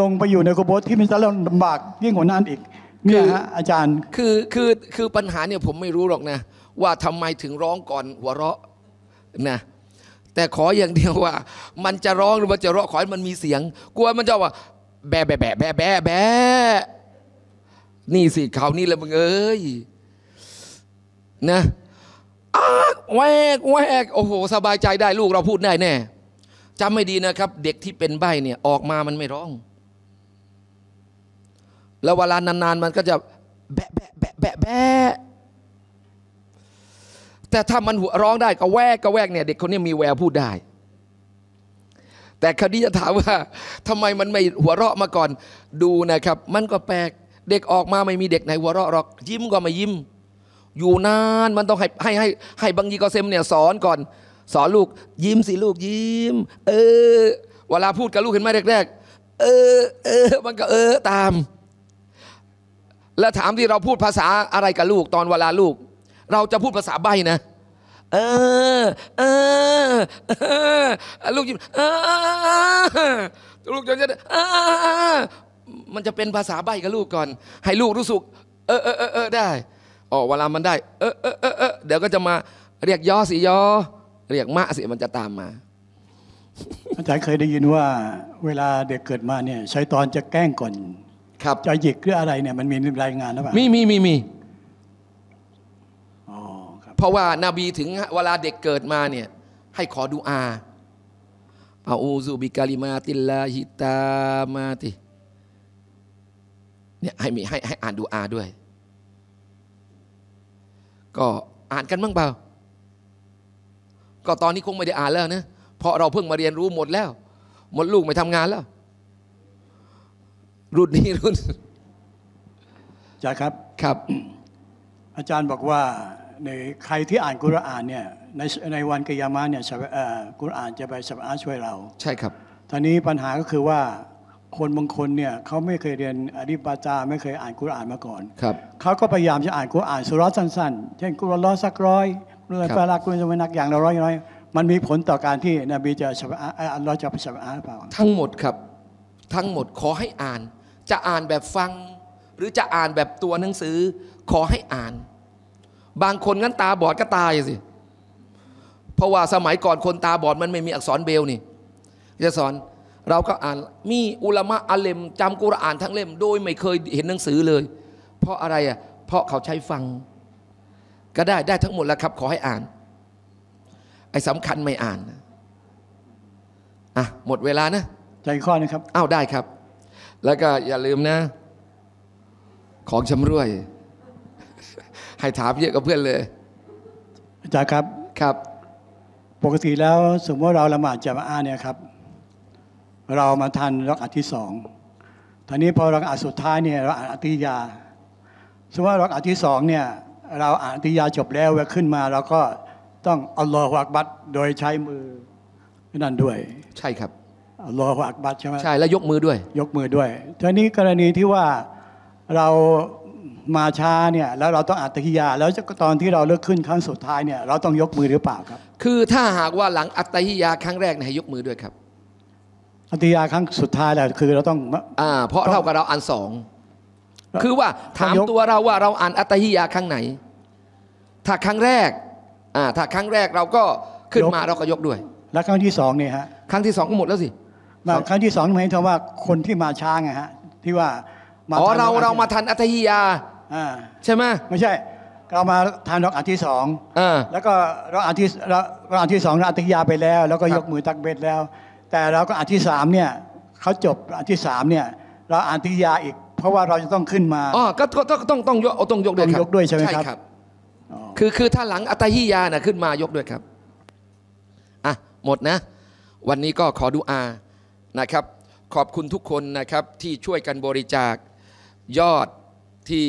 ลงไปอยู่ในกบฏที่มันจะลำบากยิ่งกว่านั้นอีกเนี่ยฮะอาจารย์คือคือคือปัญหาเนี่ย ผมไม่รู้หรอกนะ ว่าทำไมถึงร้องก่อน หัวเราะนะแต่ขออย่างเดียวว่า มันจะร้องหรือมันจะร้องขอให้มันมีเสียง กลัวมันจะว่า แบะแบะแบะแบะแบะแบนี่สิเขานี่แหละมึงเอ้ยนะแวก แวกโอ้โห สบายใจได้ลูก เราพูดได้แน่จำไม่ดีนะครับ เด็กที่เป็นใบเนี่ย ออกมามันไม่ร้องแล้วเวลานานๆมันก็จะแบะแบะแบะแบะแบะแต่ถ้ามันหัวร้องได้ก็แวกก็แวกเนี่ย เด็กคนนี้มีแววพูดได้ แต่คดีจะถามว่า ทำไมมันไม่หัวเราะมาก่อน ดูนะครับ มันก็แปลกเด็กออกมาไม่มีเด็กไหนหัวเราะหรอก ยิ้มก็ไม่ยิ้ม อยู่นาน มันต้องให้ให้ให้ให้บางยีกอเซมเนี่ย สอนก่อน สอนลูก ยิ้มสิลูก ยิ้ม เออเวลาพูดกับลูกเห็นไหมแรกๆเออเออมันก็เออตามและถามที่เราพูดภาษาอะไรกับลูกตอนเวลาลูก เราจะพูดภาษาใบนะเออเออลูกยิ้มเออลูกจะเออมันจะเป็นภาษาใบกับลูกก่อน ให้ลูกรู้สึกเออเออเออได้อ๋อเวลามันได้ เออเออเออเออเดี๋ยวก็จะมาเรียกยอสิยอเรียกมะสิมันจะตามมาอาจารย์เคยได้ยินว่า เวลาเด็กเกิดมาเนี่ย ใช้ตอนจะแกล้งก่อนครับจะหยิกหรืออะไรเนี่ยมันมีรายงานหรือเปล่ามีมีมีมี เพราะว่านาบีถึงเวลาเด็กเกิดมาเนี่ยให้ขอดูอาอาอูซูบิกาลิมาติลาฮิตามาติเนี่ยให้มีให้ให้อ่านดูอาด้วย ก็อ่านกันบ้างเปล่า ก็ตอนนี้คงไม่ได้อ่านแล้วนะเพราะเราเพิ่งมาเรียนรู้หมดแล้ว หมดลูกไม่ทำงานแล้วรุ่นนี้รุ่นอาจาครับ ครับ อาจารย์บอกว่าในใครที่อ่านกุรอานเนี่ยในในวันกิยามะเนี่ยกุรอานจะไปสับอาช่วยเรา ใช่ครับ ตอนนี้ปัญหาก็คือว่าคนบางคนเนี่ยเขาไม่เคยเรียนอริบาจา ไม่เคยอ่านกุรอานมาก่อน ครับเขาก็พยายามจะอ่านกุรอานสุรสั้นๆ เช่นกุรอสักร้อยเรื่องฟาลากุร่นักอย่างละร้อยร้อยมันมีผลต่อการที่นบีจะอัลลอฮ์จะไปสับอาหรือเปล่าทั้งหมดครับทั้งหมดขอให้อ่าน จะอ่านแบบฟัง หรือจะอ่านแบบตัวหนังสือ ขอให้อ่าน บางคนงั้นตาบอด ก็ตายสิเพราะว่าสมัยก่อนคนตาบอดมันไม่มีอักษรเบลนี่จะสอนเราก็อ่าน มีอุลมะอัลเลมจำกุรอานทั้งเล่มโดยไม่เคยเห็นหนังสือเลย เพราะอะไรอ่ะเพราะเขาใช้ฟัง ก็ได้ได้ทั้งหมดแล้วครับ ขอให้อ่าน ไอ้สำคัญไม่อ่านอ่ะหมดเวลานะใจข้อนะครับ อ้าวได้ครับ แล้วก็อย่าลืมนะ ของชำร่วย ให้ถามเยอะกับเพื่อนเลย อาจารย์ครับ ครับ ปกติแล้วสมมติว่าเราละหมาดจามอาเนี่ยครับ เรามาทันรักอัที่สอง ตอนนี้พอรักอัสุดท้ายเนี่ยเราอ่านอัติยา สมมติว่ารักอัที่สองเนี่ยเราอ่านอัติยาจบแล้วเวขึ้นมา เราก็ต้องอัลลอฮฺวักบัตโดยใช้มือนั่นด้วย ใช่ครับรอหักบัตรใช่ไหมใช่แล้วยกมือด้วย ยกมือด้วยทีนี้กรณีที่ว่าเรามาช้าเนี่ยแล้วเราต้องอัตกิยาแล้วตอนที่เราเลิกขึ้นครั้งสุดท้ายเนี่ยเราต้องยกมือหรือเปล่าครับ คือถ้าหากว่าหลังอัตกิยาครั้งแรกเนี่ยยกมือด้วยครับ อัตกิยาครั้งสุดท้ายแหละคือเราต้องอ่าเพราะเท่ากับเราอันสองคือว่าถามตัวเราว่าเราอ่านอัตกิยาครั้งไหนถ้าครั้งแรกอ่าถ้าครั้งแรกเราก็ขึ้นมาเราก็ยกด้วยแล้วครั้งที่สองเนี่ยฮะครั้งที่สองก็หมดแล้วสิมาครั้งที่สองหมายถึงว่าคนที่มาช้าไงฮะที่ว่า อ๋อเราเรามาทันอัธยาใช่ไหมไม่ใช่ เรามาทานรอกอันที่สองแล้วก็รอกอันที่์รกอันที่สองรรกอัธยาไปแล้วแล้วก็ยกมือตักเบ็ดแล้ว แต่เราก็อันที่สามเนี่ยเขาจบอันที่สามเนี่ย เราอัทธตยาอีก เพราะว่าเราจะต้องขึ้นมาอ๋อก็ต้องต้องต้องยกต้องยกด้วยยกด้วยใช่ไหมครับคือคือถ้าหลังอัติยาน่ะขึ้นมายกด้วยครับอ่ะหมดนะ วันนี้ก็ขอดูอานะครับขอบคุณทุกคนนะครับที่ช่วยกันบริจาค ยอดที่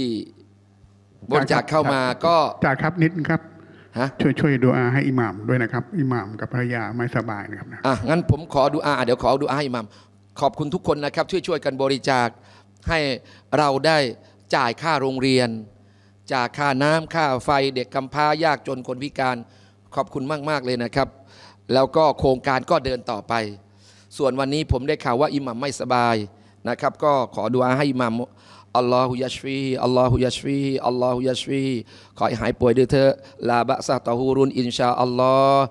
บริจาคเข้ามาก็จากครับนิดครับฮะช่วยช่วยดูอาให้อิหม่ามด้วยนะครับอิหม่ามกับภรรยา ไม่สบายนะครับอ่ะงั้นผมขอดูอา เดี๋ยวขอดูอาอิหม่ามขอบคุณทุกคนนะครับช่วยช่วยกันบริจาค ให้เราได้จ่ายค่าโรงเรียน จากค่าน้ำค่าไฟ เด็กกำพร้ายากจนคนพิการ ขอบคุณมาก ๆ เลยนะครับ แล้วก็โครงการก็เดินต่อไปส่วนวันนี้ผมได้ข่าวว่าอิหมัมไม่สบายนะครับก็ขอดูอาให้อิหมัมอัลลอฮุยาชฟีอัลลอฮุยาชฟีอัลลอฮุยาชฟีขอให้หายป่วยด้วยเถอะลาบะซาตอฮูรุนอินชาอัลลอฮ์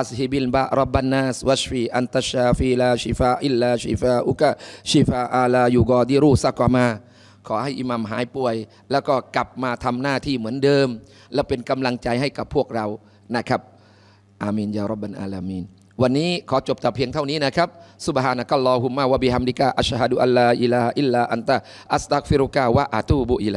อัสฮิบิลบะรับบันนัสวัชฟีอันตัชาฟีลาชิฟาอิลลาชิฟาอุกะชิฟาอาลายูกอดิรูซักกามาขอให้อิหมัมหายป่วย แล้วก็กลับมาทำหน้าที่เหมือนเดิม และเป็นกำลังใจให้กับพวกเรานะครับ อามนยารับบันอาลามีนวันนี้ขอจบแต่เพียงเท่านี้นะครับซุบฮานะกัลลอฮุมมะวะบิฮัมดิกะอัชฮะดุอัลลาอิลาอิลลาอันตะอัสตักฟิรุกะวะอะตูบุอิไล